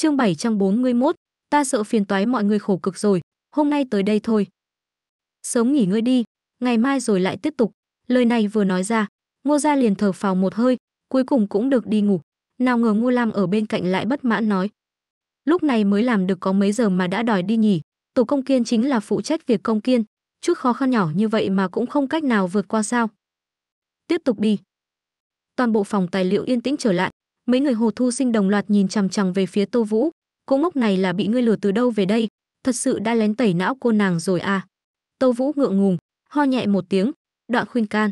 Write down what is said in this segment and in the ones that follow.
Chương 741, ta sợ phiền toái mọi người khổ cực rồi, hôm nay tới đây thôi. Sớm nghỉ ngơi đi, ngày mai rồi lại tiếp tục. Lời này vừa nói ra, Ngô Gia liền thở phào một hơi, cuối cùng cũng được đi ngủ. Nào ngờ Ngô Lam ở bên cạnh lại bất mãn nói. Lúc này mới làm được có mấy giờ mà đã đòi đi nhỉ, tổ công kiên chính là phụ trách việc công kiên, chút khó khăn nhỏ như vậy mà cũng không cách nào vượt qua sao. Tiếp tục đi. Toàn bộ phòng tài liệu yên tĩnh trở lại, mấy người hồ thu sinh đồng loạt nhìn chằm chằm về phía tô vũ cô ngốc này là bị ngươi lừa từ đâu về đây thật sự đã lén tẩy não cô nàng rồi à tô vũ ngượng ngùng ho nhẹ một tiếng đoạn khuyên can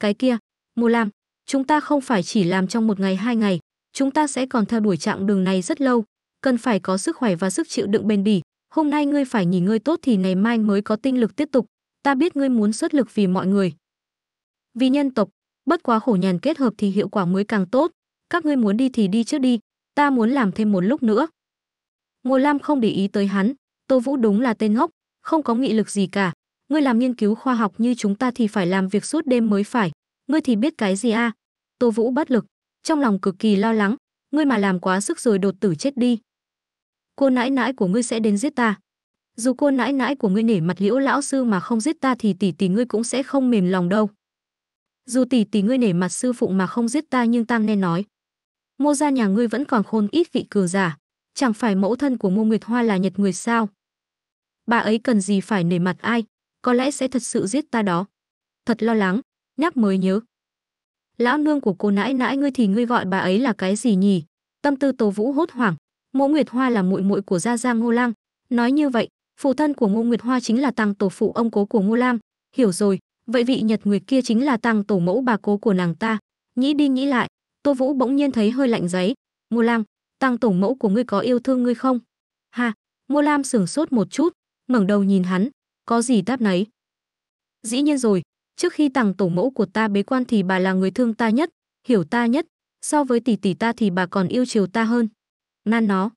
cái kia mô lam chúng ta không phải chỉ làm trong một ngày hai ngày chúng ta sẽ còn theo đuổi trạng đường này rất lâu cần phải có sức khỏe và sức chịu đựng bền bỉ hôm nay ngươi phải nghỉ ngơi tốt thì ngày mai mới có tinh lực tiếp tục ta biết ngươi muốn xuất lực vì mọi người vì nhân tộc bất quá khổ nhàn kết hợp thì hiệu quả mới càng tốt các ngươi muốn đi thì đi trước đi, ta muốn làm thêm một lúc nữa. Ngô Lam không để ý tới hắn, Tô Vũ đúng là tên ngốc, không có nghị lực gì cả. Ngươi làm nghiên cứu khoa học như chúng ta thì phải làm việc suốt đêm mới phải, ngươi thì biết cái gì a? À? Tô Vũ bất lực, trong lòng cực kỳ lo lắng, ngươi mà làm quá sức rồi đột tử chết đi. Cô nãi nãi của ngươi sẽ đến giết ta. Dù cô nãi nãi của ngươi nể mặt liễu lão sư mà không giết ta thì tỷ tỷ ngươi cũng sẽ không mềm lòng đâu. Dù tỷ tỷ ngươi nể mặt sư phụ mà không giết ta nhưng ta nghe nói, Mô gia nhà ngươi vẫn còn khôn ít vị cừu giả, chẳng phải mẫu thân của Mô Nguyệt Hoa là Nhật Nguyệt sao? Bà ấy cần gì phải nể mặt ai, có lẽ sẽ thật sự giết ta đó. Thật lo lắng, nhắc mới nhớ. Lão nương của cô nãi nãi ngươi thì ngươi gọi bà ấy là cái gì nhỉ? Tâm tư Tô Vũ hốt hoảng, Mộ Nguyệt Hoa là muội muội của gia gia Ngô Lang, nói như vậy, phụ thân của Ngô Nguyệt Hoa chính là tăng tổ phụ ông cố của Ngô Lang. hiểu rồi, vậy vị Nhật Nguyệt kia chính là tăng tổ mẫu bà cố của nàng ta. Nghĩ đi nghĩ lại, Tô Vũ bỗng nhiên thấy hơi lạnh giấy. Mô Lam, tăng tổng mẫu của ngươi có yêu thương ngươi không? Ha, Mô Lam sửng sốt một chút, ngẩng đầu nhìn hắn, có gì đáp nấy. Dĩ nhiên rồi, trước khi tăng tổ mẫu của ta bế quan thì bà là người thương ta nhất, hiểu ta nhất, so với tỷ tỷ ta thì bà còn yêu chiều ta hơn. Nan nó.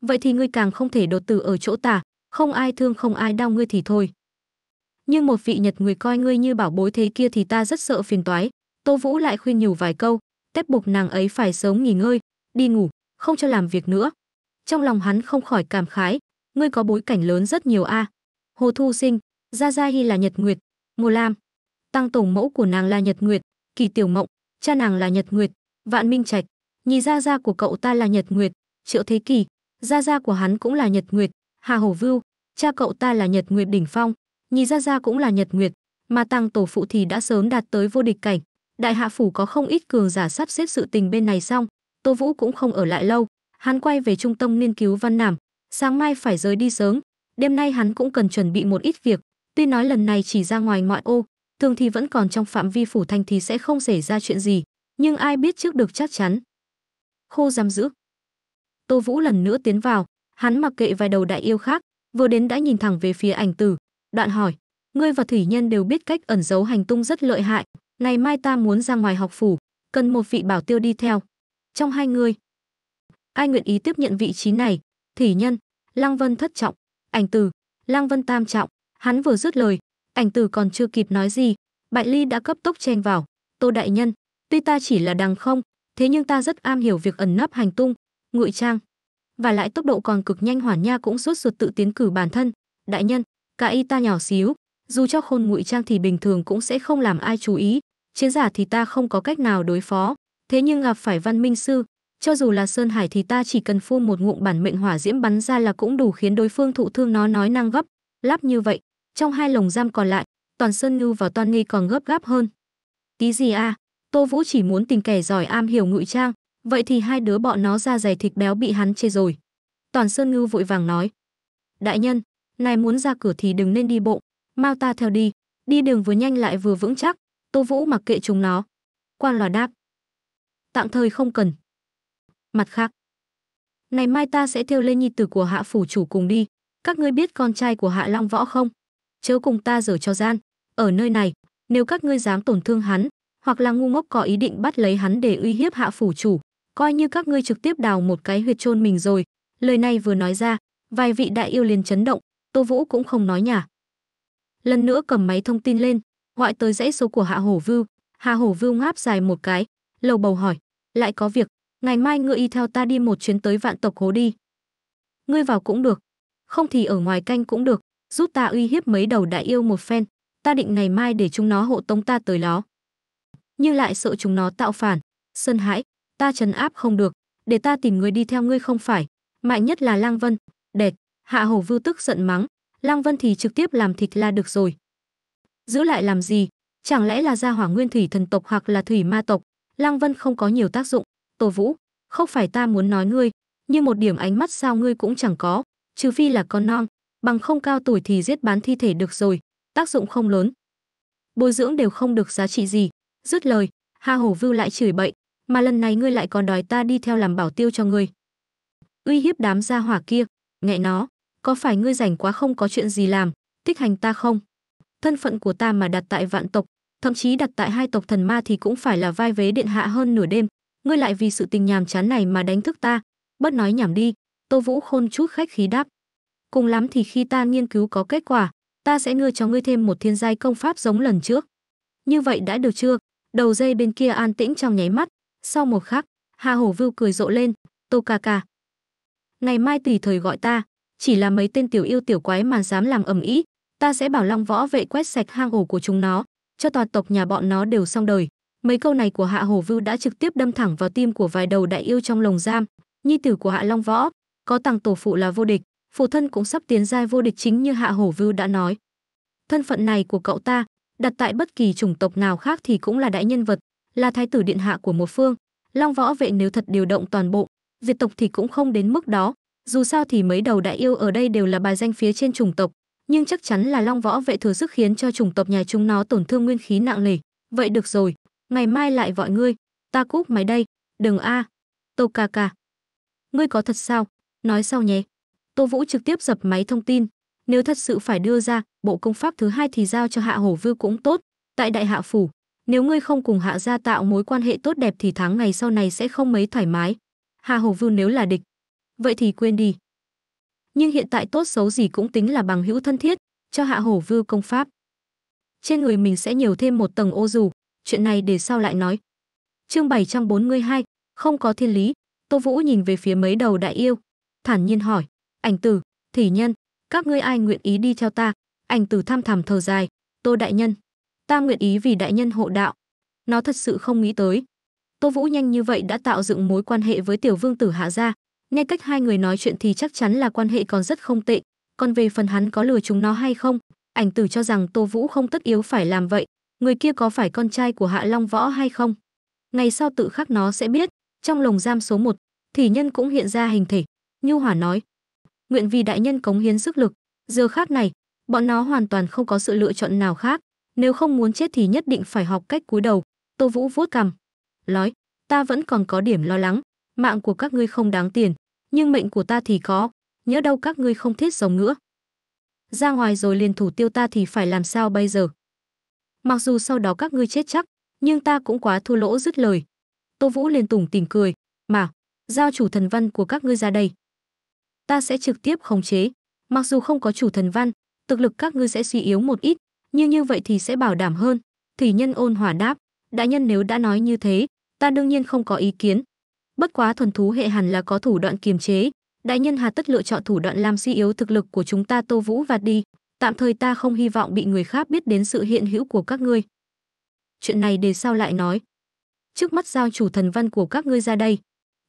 Vậy thì ngươi càng không thể đột tử ở chỗ ta. không ai thương không ai đau ngươi thì thôi. Nhưng một vị Nhật người coi ngươi như bảo bối thế kia thì ta rất sợ phiền toái. Tô Vũ lại khuyên nhủ vài câu, tép buộc nàng ấy phải sớm nghỉ ngơi, đi ngủ, không cho làm việc nữa. Trong lòng hắn không khỏi cảm khái, ngươi có bối cảnh lớn rất nhiều a. À. Hồ Thu Sinh, Gia Gia Hi là Nhật Nguyệt, Ngô Lam. Tăng tổ mẫu của nàng là Nhật Nguyệt, Kỳ Tiểu Mộng, cha nàng là Nhật Nguyệt, Vạn Minh Trạch, nhì Gia Gia của cậu ta là Nhật Nguyệt, Triệu Thế Kỳ, Gia Gia của hắn cũng là Nhật Nguyệt, Hà hồ Vưu, cha cậu ta là Nhật Nguyệt Đỉnh Phong, nhì Gia Gia cũng là Nhật Nguyệt, mà tăng tổ phụ thì đã sớm đạt tới vô địch cảnh. Đại hạ phủ có không ít cường giả sắp xếp sự tình bên này xong, Tô Vũ cũng không ở lại lâu, hắn quay về trung tâm nghiên cứu văn nằm, sáng mai phải rời đi sớm, đêm nay hắn cũng cần chuẩn bị một ít việc, tuy nói lần này chỉ ra ngoài ngoại ô, thường thì vẫn còn trong phạm vi phủ thành thì sẽ không xảy ra chuyện gì, nhưng ai biết trước được chắc chắn. Khô giam giữ. Tô Vũ lần nữa tiến vào, hắn mặc kệ vài đầu đại yêu khác, vừa đến đã nhìn thẳng về phía ảnh tử, đoạn hỏi, ngươi và thủy nhân đều biết cách ẩn giấu hành tung rất lợi hại, ngày mai ta muốn ra ngoài học phủ cần một vị bảo tiêu đi theo trong hai người ai nguyện ý tiếp nhận vị trí này thỉ nhân lăng vân thất trọng ảnh tử, lăng vân tam trọng hắn vừa dứt lời ảnh tử còn chưa kịp nói gì bạch ly đã cấp tốc chen vào tô đại nhân tuy ta chỉ là đằng không thế nhưng ta rất am hiểu việc ẩn nấp hành tung ngụy trang và lại tốc độ còn cực nhanh hoàn nha cũng sốt ruột tự tiến cử bản thân đại nhân cả y ta nhỏ xíu dù cho khôn ngụy trang thì bình thường cũng sẽ không làm ai chú ý chiến giả thì ta không có cách nào đối phó, thế nhưng gặp phải văn minh sư, cho dù là Sơn Hải thì ta chỉ cần phun một ngụm bản mệnh hỏa diễm bắn ra là cũng đủ khiến đối phương thụ thương nó nói năng gấp, lắp như vậy, trong hai lồng giam còn lại, toàn Sơn Ngưu và toàn Nghi còn gấp gáp hơn. Tí gì a, à? Tô Vũ chỉ muốn tìm kẻ giỏi am hiểu ngụy trang, vậy thì hai đứa bọn nó ra giày thịt béo bị hắn chê rồi. Toàn Sơn Ngưu vội vàng nói: "Đại nhân, ngài muốn ra cửa thì đừng nên đi bộ, mau ta theo đi, đi đường vừa nhanh lại vừa vững chắc, Tô Vũ mặc kệ chúng nó. Quan lòa đáp. Tạm thời không cần. Mặt khác. Ngày mai ta sẽ theo lên nhi tử của hạ phủ chủ cùng đi. Các ngươi biết con trai của hạ long võ không? Chớ cùng ta dở cho gian. Ở nơi này, nếu các ngươi dám tổn thương hắn, hoặc là ngu ngốc có ý định bắt lấy hắn để uy hiếp hạ phủ chủ, coi như các ngươi trực tiếp đào một cái huyệt chôn mình rồi. Lời này vừa nói ra, vài vị đại yêu liền chấn động, Tô Vũ cũng không nói nhả. Lần nữa cầm máy thông tin lên, gọi tới dãy số của hạ hổ vưu hạ hổ vưu ngáp dài một cái lầu bầu hỏi lại có việc ngày mai ngươi y theo ta đi một chuyến tới vạn tộc hố đi ngươi vào cũng được không thì ở ngoài canh cũng được giúp ta uy hiếp mấy đầu đại yêu một phen ta định ngày mai để chúng nó hộ tống ta tới đó nhưng lại sợ chúng nó tạo phản sơn hãi ta trấn áp không được để ta tìm người đi theo ngươi không phải mạnh nhất là lang vân đệt hạ hổ vưu tức giận mắng lang vân thì trực tiếp làm thịt là được rồi giữ lại làm gì? Chẳng lẽ là gia hỏa nguyên thủy thần tộc hoặc là thủy ma tộc? Lăng Vân không có nhiều tác dụng. Tô Vũ, không phải ta muốn nói ngươi, nhưng một điểm ánh mắt sao ngươi cũng chẳng có, trừ phi là con non, bằng không cao tuổi thì giết bán thi thể được rồi, tác dụng không lớn. Bồi dưỡng đều không được giá trị gì. Dứt lời, Hà Hổ Vưu lại chửi bậy, mà lần này ngươi lại còn đòi ta đi theo làm bảo tiêu cho ngươi. Uy hiếp đám gia hỏa kia, nghe nó, có phải ngươi rảnh quá không có chuyện gì làm, thích hành ta không? thân phận của ta mà đặt tại vạn tộc, thậm chí đặt tại hai tộc thần ma thì cũng phải là vai vế điện hạ hơn nửa đêm, ngươi lại vì sự tình nhàm chán này mà đánh thức ta, bất nói nhảm đi." Tô Vũ Khôn chút khách khí đáp. "Cùng lắm thì khi ta nghiên cứu có kết quả, ta sẽ ngươi cho ngươi thêm một thiên giai công pháp giống lần trước." Như vậy đã được chưa? Đầu dây bên kia an tĩnh trong nháy mắt, sau một khắc, Hà Hổ Vưu cười rộ lên, "Tô ca ca, ngày mai tùy thời gọi ta, chỉ là mấy tên tiểu yêu tiểu quái mà dám làm ầm ĩ, ta sẽ bảo long võ vệ quét sạch hang ổ của chúng nó cho toàn tộc nhà bọn nó đều xong đời mấy câu này của hạ hổ vưu đã trực tiếp đâm thẳng vào tim của vài đầu đại yêu trong lồng giam nhi tử của hạ long võ có tàng tổ phụ là vô địch phụ thân cũng sắp tiến giai vô địch chính như hạ hổ vưu đã nói thân phận này của cậu ta đặt tại bất kỳ chủng tộc nào khác thì cũng là đại nhân vật là thái tử điện hạ của một phương long võ vệ nếu thật điều động toàn bộ diệt tộc thì cũng không đến mức đó dù sao thì mấy đầu đại yêu ở đây đều là bài danh phía trên chủng tộc nhưng chắc chắn là long võ vệ thừa sức khiến cho chủng tộc nhà chúng nó tổn thương nguyên khí nặng nề vậy được rồi ngày mai lại gọi ngươi ta cúp máy đây đừng a tô ca ca ngươi có thật sao nói sau nhé tô vũ trực tiếp dập máy thông tin nếu thật sự phải đưa ra bộ công pháp thứ hai thì giao cho hạ hổ vưu cũng tốt tại đại hạ phủ nếu ngươi không cùng hạ gia tạo mối quan hệ tốt đẹp thì tháng ngày sau này sẽ không mấy thoải mái hạ hổ vưu nếu là địch vậy thì quên đi nhưng hiện tại tốt xấu gì cũng tính là bằng hữu thân thiết, cho Hạ Hổ Vưu công pháp. Trên người mình sẽ nhiều thêm một tầng ô dù, chuyện này để sau lại nói. Chương 742, không có thiên lý, Tô Vũ nhìn về phía mấy đầu đại yêu, thản nhiên hỏi, "Ảnh tử, thỉ nhân, các ngươi ai nguyện ý đi theo ta?" Ảnh tử tham thầm thở dài, "Tô đại nhân, ta nguyện ý vì đại nhân hộ đạo." Nó thật sự không nghĩ tới, Tô Vũ nhanh như vậy đã tạo dựng mối quan hệ với tiểu vương tử Hạ gia, nghe cách hai người nói chuyện thì chắc chắn là quan hệ còn rất không tệ còn về phần hắn có lừa chúng nó hay không ảnh tử cho rằng tô vũ không tất yếu phải làm vậy người kia có phải con trai của hạ long võ hay không ngày sau tự khắc nó sẽ biết trong lồng giam số một thì nhân cũng hiện ra hình thể nhu hỏa nói nguyện vì đại nhân cống hiến sức lực giờ khác này bọn nó hoàn toàn không có sự lựa chọn nào khác nếu không muốn chết thì nhất định phải học cách cúi đầu tô vũ vuốt cằm nói ta vẫn còn có điểm lo lắng mạng của các ngươi không đáng tiền, nhưng mệnh của ta thì có, nhớ đâu các ngươi không thiết giống nữa. Ra ngoài rồi liền thủ tiêu ta thì phải làm sao bây giờ? Mặc dù sau đó các ngươi chết chắc, nhưng ta cũng quá thua lỗ dứt lời. Tô Vũ liền tủm tỉm cười, mà, giao chủ thần văn của các ngươi ra đây. Ta sẽ trực tiếp khống chế, mặc dù không có chủ thần văn, thực lực các ngươi sẽ suy yếu một ít, nhưng như vậy thì sẽ bảo đảm hơn. Thủy nhân ôn hòa đáp, đại nhân nếu đã nói như thế, ta đương nhiên không có ý kiến, bất quá thuần thú hệ hẳn là có thủ đoạn kiềm chế đại nhân hà tất lựa chọn thủ đoạn làm suy yếu thực lực của chúng ta tô vũ và đi tạm thời ta không hy vọng bị người khác biết đến sự hiện hữu của các ngươi chuyện này để sao lại nói trước mắt giao chủ thần văn của các ngươi ra đây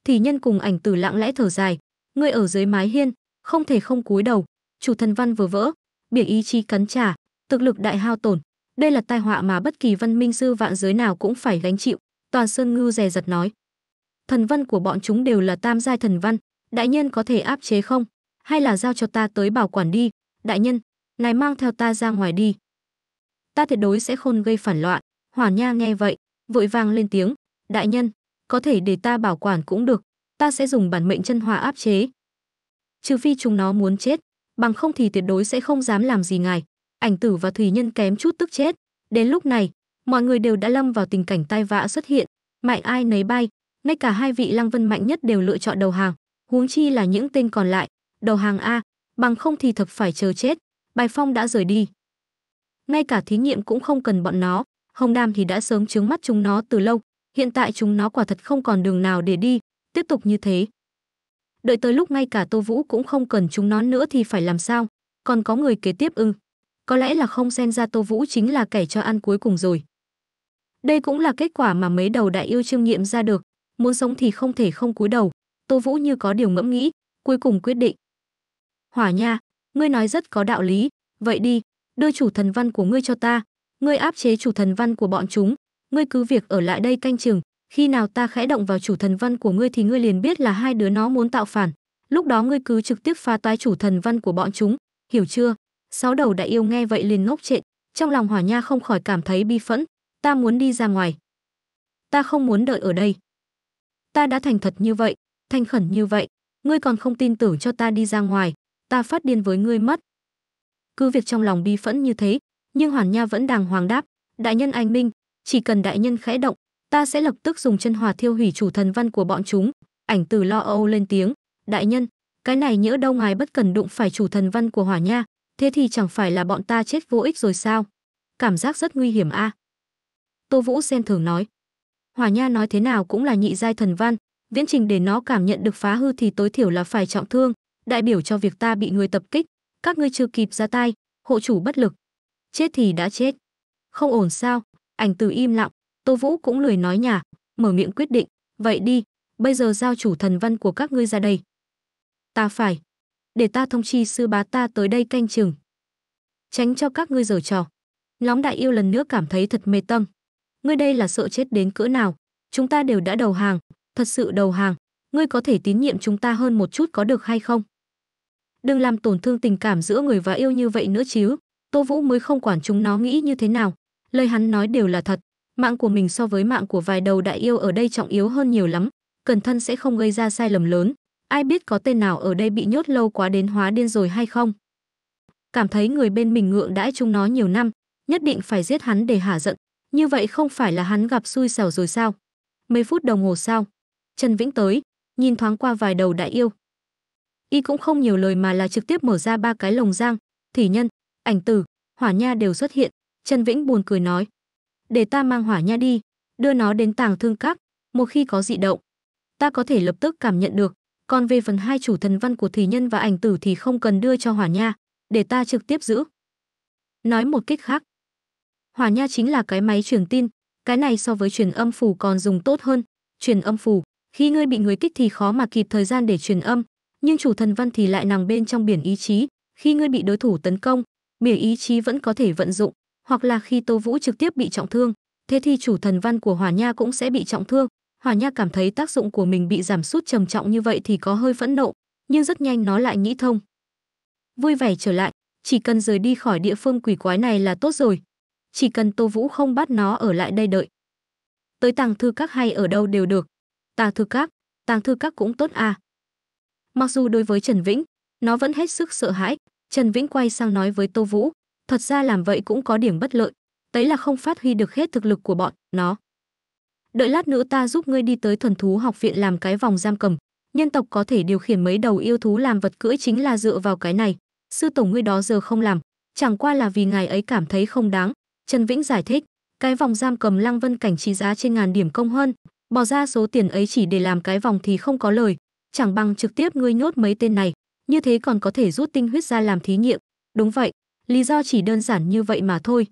thì nhân cùng ảnh tử lặng lẽ thở dài ngươi ở dưới mái hiên không thể không cúi đầu chủ thần văn vừa vỡ biển ý chí cắn trả thực lực đại hao tổn đây là tai họa mà bất kỳ văn minh sư vạn giới nào cũng phải gánh chịu toàn sơn ngư rè dặt nói thần văn của bọn chúng đều là tam giai thần văn đại nhân có thể áp chế không hay là giao cho ta tới bảo quản đi đại nhân ngài mang theo ta ra ngoài đi ta tuyệt đối sẽ không gây phản loạn hỏa nha nghe vậy vội vang lên tiếng đại nhân có thể để ta bảo quản cũng được ta sẽ dùng bản mệnh chân hòa áp chế trừ phi chúng nó muốn chết bằng không thì tuyệt đối sẽ không dám làm gì ngài ảnh tử và thủy nhân kém chút tức chết đến lúc này mọi người đều đã lâm vào tình cảnh tai vạ xuất hiện mạnh ai nấy bay ngay cả hai vị Lăng Vân mạnh nhất đều lựa chọn đầu hàng, huống chi là những tên còn lại, đầu hàng a, bằng không thì thật phải chờ chết. Bài Phong đã rời đi. Ngay cả thí nghiệm cũng không cần bọn nó, Hồng Đam thì đã sớm trướng mắt chúng nó từ lâu, hiện tại chúng nó quả thật không còn đường nào để đi, tiếp tục như thế. Đợi tới lúc ngay cả Tô Vũ cũng không cần chúng nó nữa thì phải làm sao, còn có người kế tiếp ư? Có lẽ là không xen ra Tô Vũ chính là kẻ cho ăn cuối cùng rồi. Đây cũng là kết quả mà mấy đầu đại yêu chiêm nghiệm ra được, muốn sống thì không thể không cúi đầu tô vũ như có điều ngẫm nghĩ cuối cùng quyết định hỏa nha ngươi nói rất có đạo lý vậy đi đưa chủ thần văn của ngươi cho ta ngươi áp chế chủ thần văn của bọn chúng ngươi cứ việc ở lại đây canh chừng khi nào ta khẽ động vào chủ thần văn của ngươi thì ngươi liền biết là hai đứa nó muốn tạo phản lúc đó ngươi cứ trực tiếp phá toái chủ thần văn của bọn chúng hiểu chưa sáu đầu đại yêu nghe vậy liền ngốc trệ trong lòng hỏa nha không khỏi cảm thấy bi phẫn ta muốn đi ra ngoài ta không muốn đợi ở đây ta đã thành thật như vậy, thành khẩn như vậy, ngươi còn không tin tưởng cho ta đi ra ngoài, ta phát điên với ngươi mất. Cứ việc trong lòng bi phẫn như thế, nhưng Hoàn Nha vẫn đàng hoàng đáp, đại nhân anh minh, chỉ cần đại nhân khẽ động, ta sẽ lập tức dùng chân hỏa thiêu hủy chủ thần văn của bọn chúng. Ảnh tử lo âu lên tiếng, đại nhân, cái này nhỡ đâu ngài bất cần đụng phải chủ thần văn của Hỏa Nha, thế thì chẳng phải là bọn ta chết vô ích rồi sao? Cảm giác rất nguy hiểm a. À? Tô Vũ xen thường nói, hỏa nha nói thế nào cũng là nhị giai thần văn viễn trình để nó cảm nhận được phá hư thì tối thiểu là phải trọng thương đại biểu cho việc ta bị người tập kích các ngươi chưa kịp ra tay hộ chủ bất lực chết thì đã chết không ổn sao ảnh từ im lặng tô vũ cũng lười nói nhả mở miệng quyết định vậy đi bây giờ giao chủ thần văn của các ngươi ra đây ta phải để ta thông chi sư bá ta tới đây canh chừng tránh cho các ngươi giở trò lóng đại yêu lần nữa cảm thấy thật mê tâm ngươi đây là sợ chết đến cỡ nào chúng ta đều đã đầu hàng thật sự đầu hàng ngươi có thể tín nhiệm chúng ta hơn một chút có được hay không đừng làm tổn thương tình cảm giữa người và yêu như vậy nữa chứ tô vũ mới không quản chúng nó nghĩ như thế nào lời hắn nói đều là thật mạng của mình so với mạng của vài đầu đại yêu ở đây trọng yếu hơn nhiều lắm cẩn thân sẽ không gây ra sai lầm lớn ai biết có tên nào ở đây bị nhốt lâu quá đến hóa điên rồi hay không cảm thấy người bên mình ngượng đãi chúng nó nhiều năm nhất định phải giết hắn để hả giận như vậy không phải là hắn gặp xui xẻo rồi sao? Mấy phút đồng hồ sau, Trần Vĩnh tới, nhìn thoáng qua vài đầu đại yêu. Y cũng không nhiều lời mà là trực tiếp mở ra ba cái lồng giang, thỉ nhân, ảnh tử, hỏa nha đều xuất hiện. Trần Vĩnh buồn cười nói, để ta mang hỏa nha đi, đưa nó đến tàng thương các, một khi có dị động, ta có thể lập tức cảm nhận được. Còn về phần hai chủ thần văn của thỉ nhân và ảnh tử thì không cần đưa cho hỏa nha, để ta trực tiếp giữ. Nói một kích khác, Hỏa nha chính là cái máy truyền tin, cái này so với truyền âm phủ còn dùng tốt hơn. Truyền âm phủ, khi ngươi bị người kích thì khó mà kịp thời gian để truyền âm, nhưng chủ thần văn thì lại nằm bên trong biển ý chí, khi ngươi bị đối thủ tấn công, biển ý chí vẫn có thể vận dụng, hoặc là khi Tô Vũ trực tiếp bị trọng thương, thế thì chủ thần văn của Hỏa Nha cũng sẽ bị trọng thương. Hỏa Nha cảm thấy tác dụng của mình bị giảm sút trầm trọng như vậy thì có hơi phẫn nộ, nhưng rất nhanh nó lại nghĩ thông. Vui vẻ trở lại, chỉ cần rời đi khỏi địa phương quỷ quái này là tốt rồi, chỉ cần Tô Vũ không bắt nó ở lại đây đợi. Tới tàng thư các hay ở đâu đều được. Tàng thư các, tàng thư các cũng tốt à. Mặc dù đối với Trần Vĩnh, nó vẫn hết sức sợ hãi, Trần Vĩnh quay sang nói với Tô Vũ, thật ra làm vậy cũng có điểm bất lợi, đấy là không phát huy được hết thực lực của bọn nó. Đợi lát nữa ta giúp ngươi đi tới thuần thú học viện làm cái vòng giam cầm, nhân tộc có thể điều khiển mấy đầu yêu thú làm vật cưỡi chính là dựa vào cái này, sư tổng ngươi đó giờ không làm, chẳng qua là vì ngài ấy cảm thấy không đáng, Trần Vĩnh giải thích, cái vòng giam cầm Lăng Vân Cảnh trị giá trên ngàn điểm công hơn, bỏ ra số tiền ấy chỉ để làm cái vòng thì không có lời, chẳng bằng trực tiếp ngươi nhốt mấy tên này, như thế còn có thể rút tinh huyết ra làm thí nghiệm. Đúng vậy, lý do chỉ đơn giản như vậy mà thôi.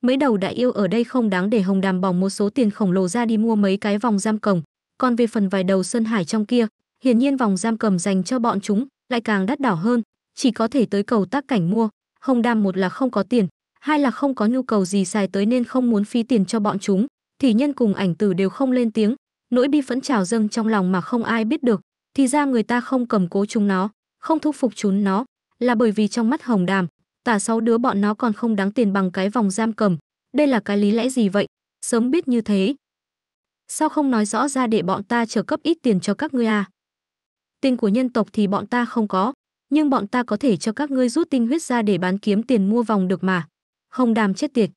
Mấy đầu đại yêu ở đây không đáng để Hồng Đàm bỏ một số tiền khổng lồ ra đi mua mấy cái vòng giam cầm, còn về phần vài đầu sơn hải trong kia, hiển nhiên vòng giam cầm dành cho bọn chúng lại càng đắt đỏ hơn, chỉ có thể tới cầu tác cảnh mua. Hồng Đàm một là không có tiền, hai là không có nhu cầu gì xài tới nên không muốn phí tiền cho bọn chúng thì nhân cùng ảnh tử đều không lên tiếng nỗi bi phẫn trào dâng trong lòng mà không ai biết được thì ra người ta không cầm cố chúng nó không thu phục chúng nó là bởi vì trong mắt hồng đàm tả sáu đứa bọn nó còn không đáng tiền bằng cái vòng giam cầm đây là cái lý lẽ gì vậy sớm biết như thế sao không nói rõ ra để bọn ta trợ cấp ít tiền cho các ngươi à tiền của nhân tộc thì bọn ta không có nhưng bọn ta có thể cho các ngươi rút tinh huyết ra để bán kiếm tiền mua vòng được mà Hồng Đàm chết tiệt,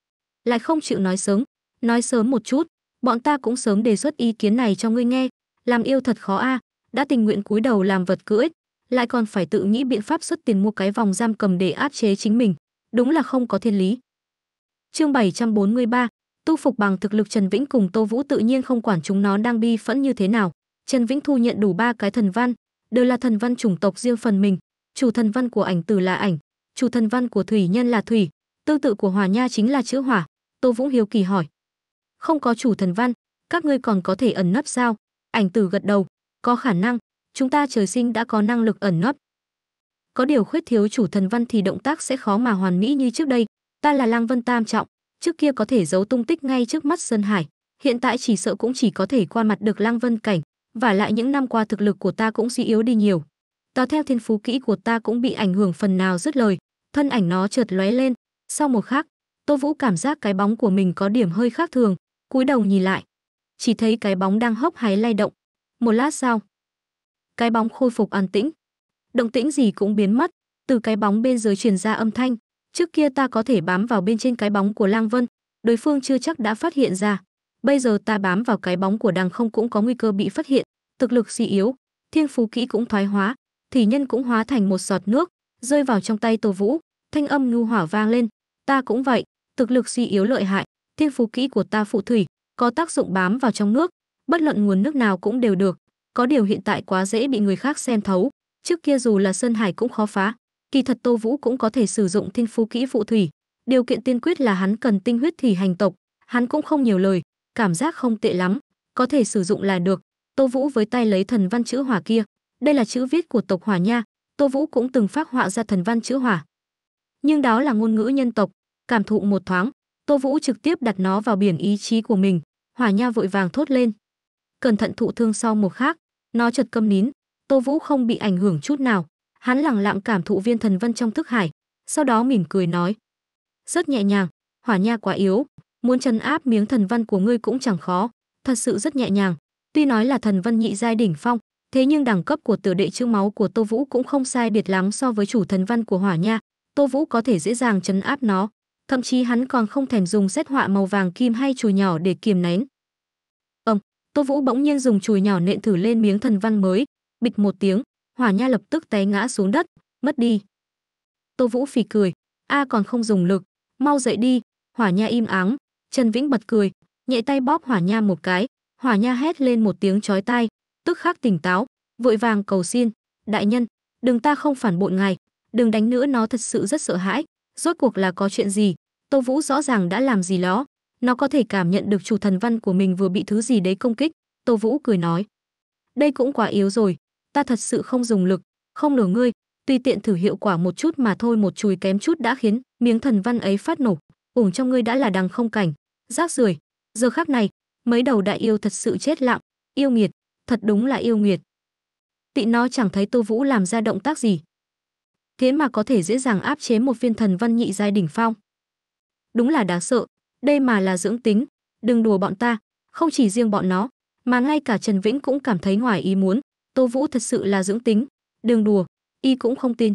lại không chịu nói sớm, nói sớm một chút, bọn ta cũng sớm đề xuất ý kiến này cho ngươi nghe, làm yêu thật khó a, à, đã tình nguyện cúi đầu làm vật cưỡi, lại còn phải tự nghĩ biện pháp xuất tiền mua cái vòng giam cầm để áp chế chính mình, đúng là không có thiên lý. Chương 743, tu phục bằng thực lực Trần Vĩnh cùng Tô Vũ tự nhiên không quản chúng nó đang bi phẫn như thế nào, Trần Vĩnh thu nhận đủ ba cái thần văn, đều là thần văn chủng tộc riêng phần mình, chủ thần văn của ảnh tử là ảnh, chủ thần văn của thủy nhân là thủy, Tương tự của Hòa nha chính là chữ hỏa. Tô Vũng hiếu kỳ hỏi. Không có chủ thần văn, các ngươi còn có thể ẩn nấp sao? Ảnh tử gật đầu, có khả năng, chúng ta trời sinh đã có năng lực ẩn nấp. Có điều khuyết thiếu chủ thần văn thì động tác sẽ khó mà hoàn mỹ như trước đây. Ta là Lang Vân Tam trọng, trước kia có thể giấu tung tích ngay trước mắt Sơn Hải, hiện tại chỉ sợ cũng chỉ có thể qua mặt được Lang Vân cảnh, và lại những năm qua thực lực của ta cũng suy yếu đi nhiều. Ta theo thiên phú kỹ của ta cũng bị ảnh hưởng phần nào rất lời, thân ảnh nó chợt lóe lên, sau một khắc, Tô Vũ cảm giác cái bóng của mình có điểm hơi khác thường, cúi đầu nhìn lại. Chỉ thấy cái bóng đang hốc hái lay động. Một lát sau, cái bóng khôi phục an tĩnh. Động tĩnh gì cũng biến mất, từ cái bóng bên dưới truyền ra âm thanh. Trước kia ta có thể bám vào bên trên cái bóng của Lang Vân, đối phương chưa chắc đã phát hiện ra. Bây giờ ta bám vào cái bóng của đằng không cũng có nguy cơ bị phát hiện, thực lực suy yếu, thiên phú kỹ cũng thoái hóa, thì nhân cũng hóa thành một giọt nước, rơi vào trong tay Tô Vũ, thanh âm nhu hỏa vang lên, Ta cũng vậy, thực lực suy yếu lợi hại, thiên phú kỹ của ta phụ thủy, có tác dụng bám vào trong nước, bất luận nguồn nước nào cũng đều được, có điều hiện tại quá dễ bị người khác xem thấu, trước kia dù là Sơn Hải cũng khó phá, kỳ thật Tô Vũ cũng có thể sử dụng thiên phú kỹ phụ thủy, điều kiện tiên quyết là hắn cần tinh huyết thủy hành tộc, hắn cũng không nhiều lời, cảm giác không tệ lắm, có thể sử dụng là được. Tô Vũ với tay lấy thần văn chữ hỏa kia, đây là chữ viết của tộc Hỏa nha, Tô Vũ cũng từng phát họa ra thần văn chữ hỏa, nhưng đó là ngôn ngữ nhân tộc cảm thụ một thoáng tô vũ trực tiếp đặt nó vào biển ý chí của mình hỏa nha vội vàng thốt lên cẩn thận thụ thương sau một khác nó chợt câm nín tô vũ không bị ảnh hưởng chút nào hắn lẳng lặng cảm thụ viên thần vân trong thức hải sau đó mỉm cười nói rất nhẹ nhàng hỏa nha quá yếu muốn chấn áp miếng thần văn của ngươi cũng chẳng khó thật sự rất nhẹ nhàng tuy nói là thần văn nhị giai đỉnh phong thế nhưng đẳng cấp của tử đệ chữ máu của tô vũ cũng không sai biệt lắm so với chủ thần văn của hỏa nha Tô Vũ có thể dễ dàng chấn áp nó, thậm chí hắn còn không thèm dùng xét họa màu vàng kim hay chùi nhỏ để kiềm nén. Ông, Tô Vũ bỗng nhiên dùng chùi nhỏ nện thử lên miếng thần văn mới, bịch một tiếng, hỏa nha lập tức té ngã xuống đất, mất đi. Tô Vũ phì cười, a còn không dùng lực, mau dậy đi, hỏa nha im áng, Trần Vĩnh bật cười, nhẹ tay bóp hỏa nha một cái, hỏa nha hét lên một tiếng chói tai, tức khắc tỉnh táo, vội vàng cầu xin, đại nhân, đừng ta không phản bội ngài, đừng đánh nữa nó thật sự rất sợ hãi, rốt cuộc là có chuyện gì, Tô Vũ rõ ràng đã làm gì đó, nó có thể cảm nhận được chủ thần văn của mình vừa bị thứ gì đấy công kích, Tô Vũ cười nói. Đây cũng quá yếu rồi, ta thật sự không dùng lực, không lừa ngươi, tuy tiện thử hiệu quả một chút mà thôi một chùi kém chút đã khiến miếng thần văn ấy phát nổ, ủng trong ngươi đã là đằng không cảnh, rác rưởi giờ khác này, mấy đầu đại yêu thật sự chết lặng, yêu nghiệt, thật đúng là yêu nghiệt. Tị nó chẳng thấy Tô Vũ làm ra động tác gì, thế mà có thể dễ dàng áp chế một viên thần văn nhị giai đỉnh phong. Đúng là đáng sợ, đây mà là dưỡng tính, đừng đùa bọn ta, không chỉ riêng bọn nó, mà ngay cả Trần Vĩnh cũng cảm thấy ngoài ý muốn, Tô Vũ thật sự là dưỡng tính, đừng đùa, y cũng không tin.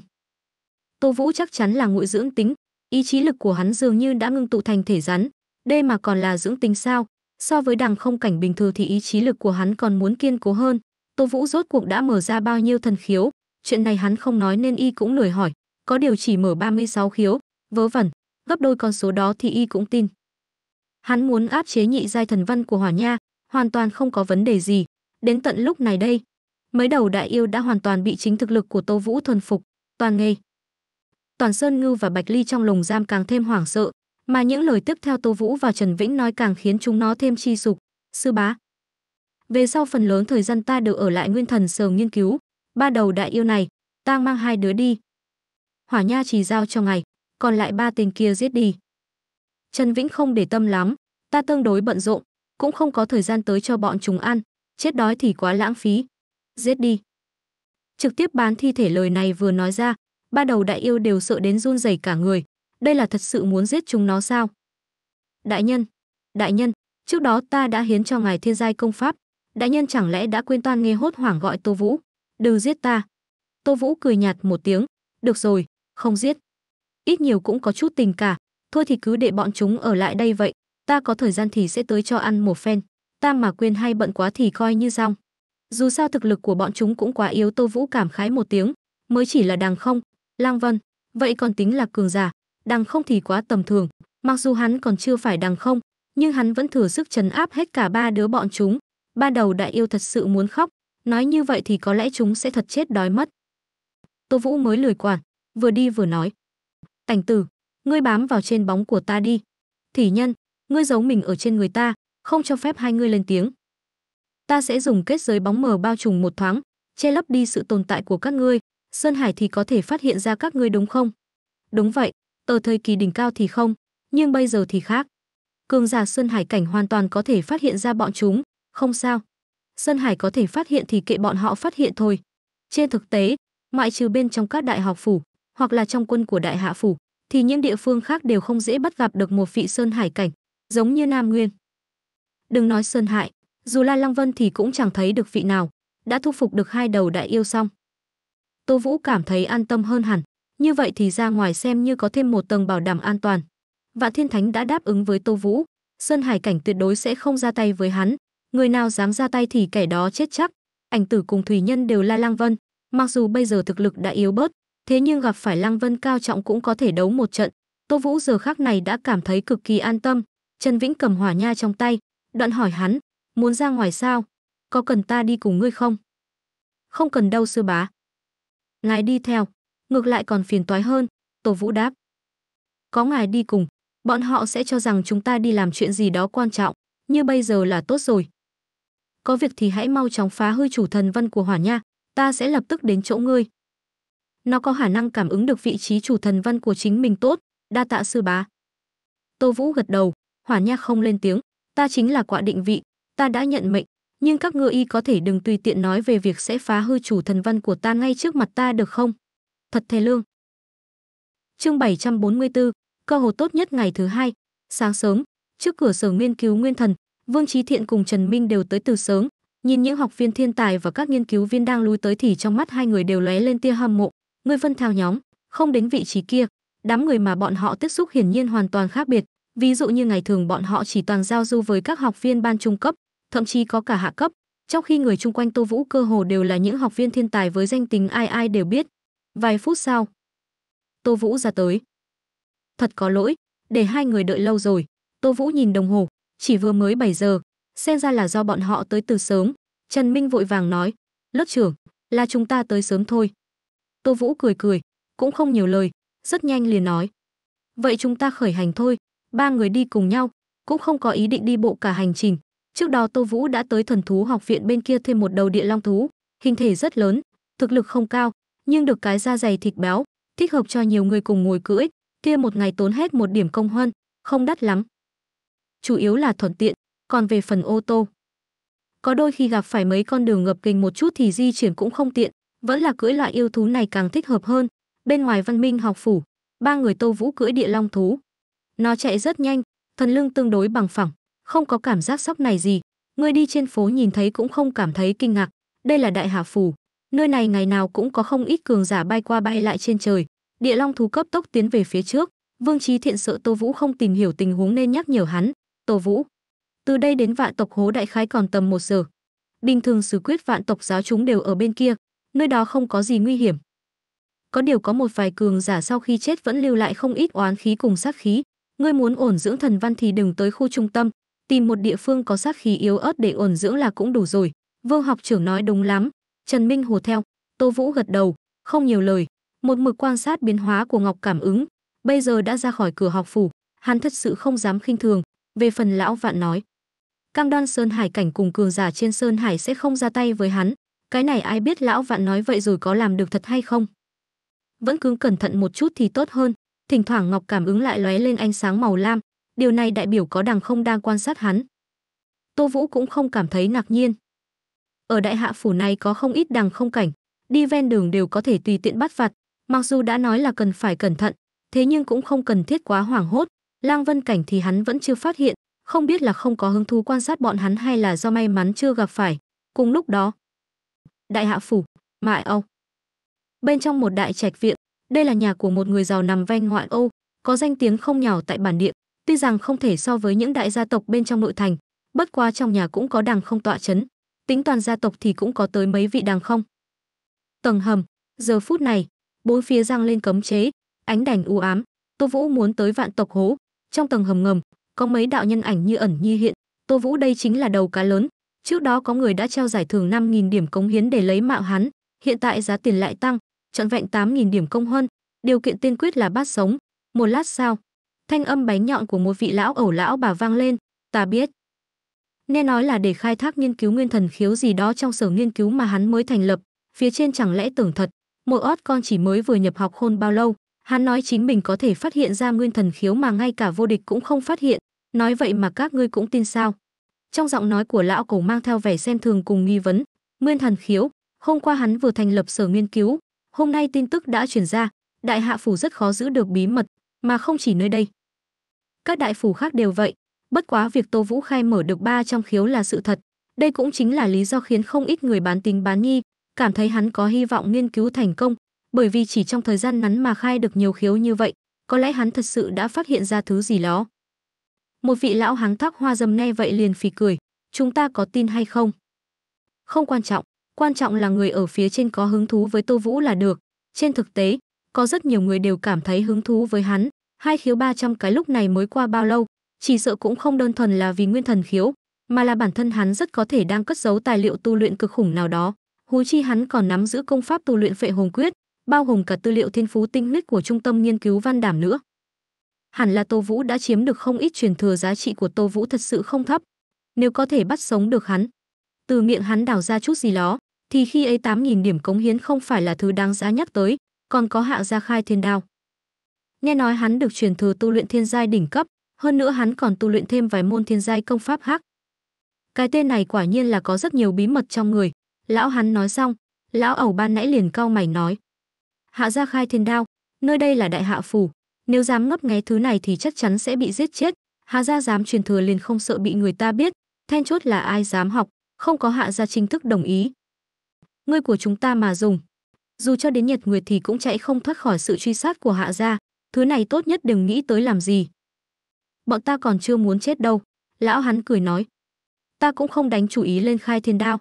Tô Vũ chắc chắn là ngụy dưỡng tính, ý chí lực của hắn dường như đã ngưng tụ thành thể rắn, đây mà còn là dưỡng tính sao? So với đằng không cảnh bình thường thì ý chí lực của hắn còn muốn kiên cố hơn, Tô Vũ rốt cuộc đã mở ra bao nhiêu thần khiếu, chuyện này hắn không nói nên y cũng lười hỏi, có điều chỉ mở 36 khiếu, vớ vẩn, gấp đôi con số đó thì y cũng tin. Hắn muốn áp chế nhị giai thần văn của Hỏa Nha, hoàn toàn không có vấn đề gì, đến tận lúc này đây, mấy đầu đại yêu đã hoàn toàn bị chính thực lực của Tô Vũ thuần phục, toàn nghề. Toàn Sơn Ngưu và Bạch Ly trong lồng giam càng thêm hoảng sợ, mà những lời tiếp theo Tô Vũ và Trần Vĩnh nói càng khiến chúng nó thêm chi sụp, sư bá. Về sau phần lớn thời gian ta đều ở lại Nguyên Thần Sở nghiên cứu, Ba đầu đại yêu này, ta mang hai đứa đi. Hỏa Nha chỉ giao cho ngài còn lại ba tên kia giết đi. Trần Vĩnh không để tâm lắm, ta tương đối bận rộn, cũng không có thời gian tới cho bọn chúng ăn, chết đói thì quá lãng phí. Giết đi. Trực tiếp bán thi thể lời này vừa nói ra, ba đầu đại yêu đều sợ đến run rẩy cả người, đây là thật sự muốn giết chúng nó sao? Đại nhân, đại nhân, trước đó ta đã hiến cho ngài thiên giai công pháp, đại nhân chẳng lẽ đã quên toan nghe hốt hoảng gọi Tô Vũ đừng giết ta. Tô Vũ cười nhạt một tiếng, được rồi, không giết. Ít nhiều cũng có chút tình cả, thôi thì cứ để bọn chúng ở lại đây vậy, ta có thời gian thì sẽ tới cho ăn một phen, ta mà quên hay bận quá thì coi như xong. Dù sao thực lực của bọn chúng cũng quá yếu Tô Vũ cảm khái một tiếng, mới chỉ là đằng không, lang vân, vậy còn tính là cường giả, đằng không thì quá tầm thường, mặc dù hắn còn chưa phải đằng không, nhưng hắn vẫn thừa sức trấn áp hết cả ba đứa bọn chúng. Ba đầu đại yêu thật sự muốn khóc, Nói như vậy thì có lẽ chúng sẽ thật chết đói mất. Tô Vũ mới lười quản, vừa đi vừa nói. Tành tử, ngươi bám vào trên bóng của ta đi. Thỉ nhân, ngươi giấu mình ở trên người ta, không cho phép hai ngươi lên tiếng. Ta sẽ dùng kết giới bóng mờ bao trùm một thoáng, che lấp đi sự tồn tại của các ngươi. Sơn Hải thì có thể phát hiện ra các ngươi đúng không? Đúng vậy, tờ thời kỳ đỉnh cao thì không, nhưng bây giờ thì khác. Cường giả Sơn Hải cảnh hoàn toàn có thể phát hiện ra bọn chúng, không sao. Sơn Hải có thể phát hiện thì kệ bọn họ phát hiện thôi. Trên thực tế, ngoại trừ bên trong các đại học phủ hoặc là trong quân của đại hạ phủ, thì những địa phương khác đều không dễ bắt gặp được một vị Sơn Hải cảnh, giống như Nam Nguyên. Đừng nói Sơn Hải, dù là Lăng Vân thì cũng chẳng thấy được vị nào, đã thu phục được hai đầu đại yêu xong. Tô Vũ cảm thấy an tâm hơn hẳn, như vậy thì ra ngoài xem như có thêm một tầng bảo đảm an toàn. Vạn Thiên Thánh đã đáp ứng với Tô Vũ, Sơn Hải cảnh tuyệt đối sẽ không ra tay với hắn, người nào dám ra tay thì kẻ đó chết chắc. Ảnh tử cùng Thủy Nhân đều là Lăng Vân, mặc dù bây giờ thực lực đã yếu bớt, thế nhưng gặp phải Lăng Vân cao trọng cũng có thể đấu một trận. Tô Vũ giờ khác này đã cảm thấy cực kỳ an tâm, Trần Vĩnh cầm hỏa nha trong tay, đoạn hỏi hắn, muốn ra ngoài sao, có cần ta đi cùng ngươi không? Không cần đâu sư bá. Ngài đi theo, ngược lại còn phiền toái hơn, Tô Vũ đáp. Có ngài đi cùng, bọn họ sẽ cho rằng chúng ta đi làm chuyện gì đó quan trọng, như bây giờ là tốt rồi có việc thì hãy mau chóng phá hư chủ thần văn của hỏa nha, ta sẽ lập tức đến chỗ ngươi. Nó có khả năng cảm ứng được vị trí chủ thần văn của chính mình tốt, đa tạ sư bá. Tô Vũ gật đầu, hỏa nha không lên tiếng, ta chính là quạ định vị, ta đã nhận mệnh, nhưng các ngươi y có thể đừng tùy tiện nói về việc sẽ phá hư chủ thần văn của ta ngay trước mặt ta được không? Thật thề lương. Chương 744, cơ hội tốt nhất ngày thứ hai, sáng sớm, trước cửa sở nghiên cứu nguyên thần, Vương Trí Thiện cùng Trần Minh đều tới từ sớm, nhìn những học viên thiên tài và các nghiên cứu viên đang lui tới thì trong mắt hai người đều lóe lên tia hâm mộ. Người Vân Thao nhóm, không đến vị trí kia, đám người mà bọn họ tiếp xúc hiển nhiên hoàn toàn khác biệt, ví dụ như ngày thường bọn họ chỉ toàn giao du với các học viên ban trung cấp, thậm chí có cả hạ cấp, trong khi người chung quanh Tô Vũ cơ hồ đều là những học viên thiên tài với danh tính ai ai đều biết. Vài phút sau, Tô Vũ ra tới. Thật có lỗi, để hai người đợi lâu rồi. Tô Vũ nhìn đồng hồ, chỉ vừa mới 7 giờ, xem ra là do bọn họ tới từ sớm. Trần Minh vội vàng nói, lớp trưởng, là chúng ta tới sớm thôi. Tô Vũ cười cười, cũng không nhiều lời, rất nhanh liền nói. Vậy chúng ta khởi hành thôi, ba người đi cùng nhau, cũng không có ý định đi bộ cả hành trình. Trước đó Tô Vũ đã tới thần thú học viện bên kia thêm một đầu địa long thú, hình thể rất lớn, thực lực không cao, nhưng được cái da dày thịt béo, thích hợp cho nhiều người cùng ngồi cưỡi, kia một ngày tốn hết một điểm công huân, không đắt lắm chủ yếu là thuận tiện. Còn về phần ô tô, có đôi khi gặp phải mấy con đường ngập kinh một chút thì di chuyển cũng không tiện, vẫn là cưỡi loại yêu thú này càng thích hợp hơn. Bên ngoài văn minh học phủ, ba người Tô Vũ cưỡi địa long thú. Nó chạy rất nhanh, thần lưng tương đối bằng phẳng, không có cảm giác sóc này gì. Người đi trên phố nhìn thấy cũng không cảm thấy kinh ngạc. Đây là đại hạ phủ, nơi này ngày nào cũng có không ít cường giả bay qua bay lại trên trời. Địa long thú cấp tốc tiến về phía trước. Vương Trí Thiện sợ Tô Vũ không tìm hiểu tình huống nên nhắc nhở hắn, Tô Vũ. Từ đây đến vạn tộc hố đại khái còn tầm một giờ. Bình thường xử quyết vạn tộc giáo chúng đều ở bên kia, nơi đó không có gì nguy hiểm. Có điều có một vài cường giả sau khi chết vẫn lưu lại không ít oán khí cùng sát khí. Ngươi muốn ổn dưỡng thần văn thì đừng tới khu trung tâm, tìm một địa phương có sát khí yếu ớt để ổn dưỡng là cũng đủ rồi. Vương học trưởng nói đúng lắm. Trần Minh hồ theo, Tô Vũ gật đầu, không nhiều lời, một mực quan sát biến hóa của Ngọc cảm ứng, bây giờ đã ra khỏi cửa học phủ, hắn thật sự không dám khinh thường, về phần lão vạn nói, cam đoan Sơn Hải cảnh cùng cường giả trên Sơn Hải sẽ không ra tay với hắn. Cái này ai biết lão vạn nói vậy rồi có làm được thật hay không? Vẫn cứ cẩn thận một chút thì tốt hơn. Thỉnh thoảng Ngọc cảm ứng lại lóe lên ánh sáng màu lam. Điều này đại biểu có đằng không đang quan sát hắn. Tô Vũ cũng không cảm thấy ngạc nhiên. Ở đại hạ phủ này có không ít đằng không cảnh. Đi ven đường đều có thể tùy tiện bắt vặt. Mặc dù đã nói là cần phải cẩn thận, thế nhưng cũng không cần thiết quá hoảng hốt, Lang Vân Cảnh thì hắn vẫn chưa phát hiện, không biết là không có hứng thú quan sát bọn hắn hay là do may mắn chưa gặp phải. Cùng lúc đó, Đại Hạ Phủ, Mại Âu. Bên trong một đại trạch viện, đây là nhà của một người giàu nằm ven ngoại Âu, có danh tiếng không nhỏ tại bản địa, tuy rằng không thể so với những đại gia tộc bên trong nội thành, bất quá trong nhà cũng có đằng không tọa chấn, tính toàn gia tộc thì cũng có tới mấy vị đằng không. Tầng hầm, giờ phút này, bốn phía răng lên cấm chế, ánh đèn u ám, Tô Vũ muốn tới vạn tộc hố, trong tầng hầm ngầm có mấy đạo nhân ảnh như ẩn như hiện tô vũ đây chính là đầu cá lớn trước đó có người đã treo giải thưởng năm 000 điểm cống hiến để lấy mạo hắn hiện tại giá tiền lại tăng trọn vẹn tám 000 điểm công huân điều kiện tiên quyết là bát sống một lát sau thanh âm bánh nhọn của một vị lão ẩu lão bà vang lên ta biết nghe nói là để khai thác nghiên cứu nguyên thần khiếu gì đó trong sở nghiên cứu mà hắn mới thành lập phía trên chẳng lẽ tưởng thật một ót con chỉ mới vừa nhập học khôn bao lâu Hắn nói chính mình có thể phát hiện ra nguyên thần khiếu mà ngay cả vô địch cũng không phát hiện, nói vậy mà các ngươi cũng tin sao? Trong giọng nói của lão cổ mang theo vẻ xem thường cùng nghi vấn, nguyên thần khiếu, hôm qua hắn vừa thành lập sở nghiên cứu, hôm nay tin tức đã truyền ra, đại hạ phủ rất khó giữ được bí mật, mà không chỉ nơi đây. Các đại phủ khác đều vậy, bất quá việc Tô Vũ khai mở được ba trong khiếu là sự thật, đây cũng chính là lý do khiến không ít người bán tính bán nghi cảm thấy hắn có hy vọng nghiên cứu thành công, bởi vì chỉ trong thời gian ngắn mà khai được nhiều khiếu như vậy, có lẽ hắn thật sự đã phát hiện ra thứ gì đó. Một vị lão háng thác hoa dầm nghe vậy liền phì cười, chúng ta có tin hay không? Không quan trọng, quan trọng là người ở phía trên có hứng thú với Tô Vũ là được. Trên thực tế, có rất nhiều người đều cảm thấy hứng thú với hắn, hai khiếu 300 cái lúc này mới qua bao lâu, chỉ sợ cũng không đơn thuần là vì nguyên thần khiếu, mà là bản thân hắn rất có thể đang cất giấu tài liệu tu luyện cực khủng nào đó. Hú chi hắn còn nắm giữ công pháp tu luyện phệ hồn quyết, bao gồm cả tư liệu thiên phú tinh huyết của Trung tâm Nghiên cứu Văn Đảm nữa. Hẳn là Tô Vũ đã chiếm được không ít truyền thừa giá trị của Tô Vũ thật sự không thấp. Nếu có thể bắt sống được hắn, từ miệng hắn đào ra chút gì đó, thì khi ấy 8.000 điểm cống hiến không phải là thứ đáng giá nhắc tới, còn có hạ gia khai thiên đao. Nghe nói hắn được truyền thừa tu luyện thiên giai đỉnh cấp, hơn nữa hắn còn tu luyện thêm vài môn thiên giai công pháp khác Cái tên này quả nhiên là có rất nhiều bí mật trong người. Lão hắn nói xong, lão ẩu ban nãy liền cau mày nói hạ gia khai thiên đao nơi đây là đại hạ phủ nếu dám ngấp nghé thứ này thì chắc chắn sẽ bị giết chết hạ gia dám truyền thừa liền không sợ bị người ta biết then chốt là ai dám học không có hạ gia chính thức đồng ý ngươi của chúng ta mà dùng dù cho đến nhật nguyệt thì cũng chạy không thoát khỏi sự truy sát của hạ gia thứ này tốt nhất đừng nghĩ tới làm gì bọn ta còn chưa muốn chết đâu lão hắn cười nói ta cũng không đánh chủ ý lên khai thiên đao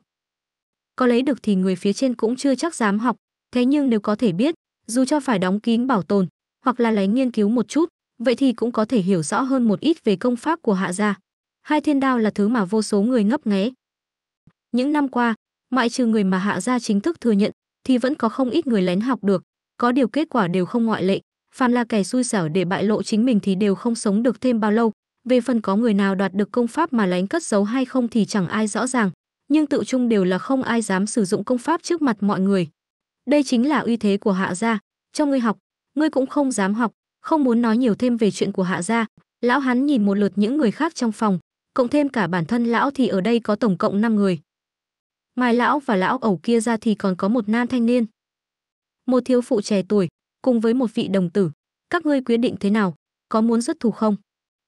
có lấy được thì người phía trên cũng chưa chắc dám học Thế nhưng nếu có thể biết, dù cho phải đóng kín bảo tồn, hoặc là lấy nghiên cứu một chút, vậy thì cũng có thể hiểu rõ hơn một ít về công pháp của hạ gia. Hai thiên đao là thứ mà vô số người ngấp nghé. Những năm qua, ngoại trừ người mà hạ gia chính thức thừa nhận, thì vẫn có không ít người lén học được, có điều kết quả đều không ngoại lệ, phàm là kẻ xui xẻo để bại lộ chính mình thì đều không sống được thêm bao lâu. Về phần có người nào đoạt được công pháp mà lén cất giấu hay không thì chẳng ai rõ ràng, nhưng tự chung đều là không ai dám sử dụng công pháp trước mặt mọi người, đây chính là uy thế của Hạ gia, cho ngươi học, ngươi cũng không dám học, không muốn nói nhiều thêm về chuyện của Hạ gia. Lão hắn nhìn một lượt những người khác trong phòng, cộng thêm cả bản thân lão thì ở đây có tổng cộng 5 người. Mai lão và lão ẩu kia ra thì còn có một nam thanh niên, một thiếu phụ trẻ tuổi, cùng với một vị đồng tử. Các ngươi quyết định thế nào? Có muốn xuất thủ không?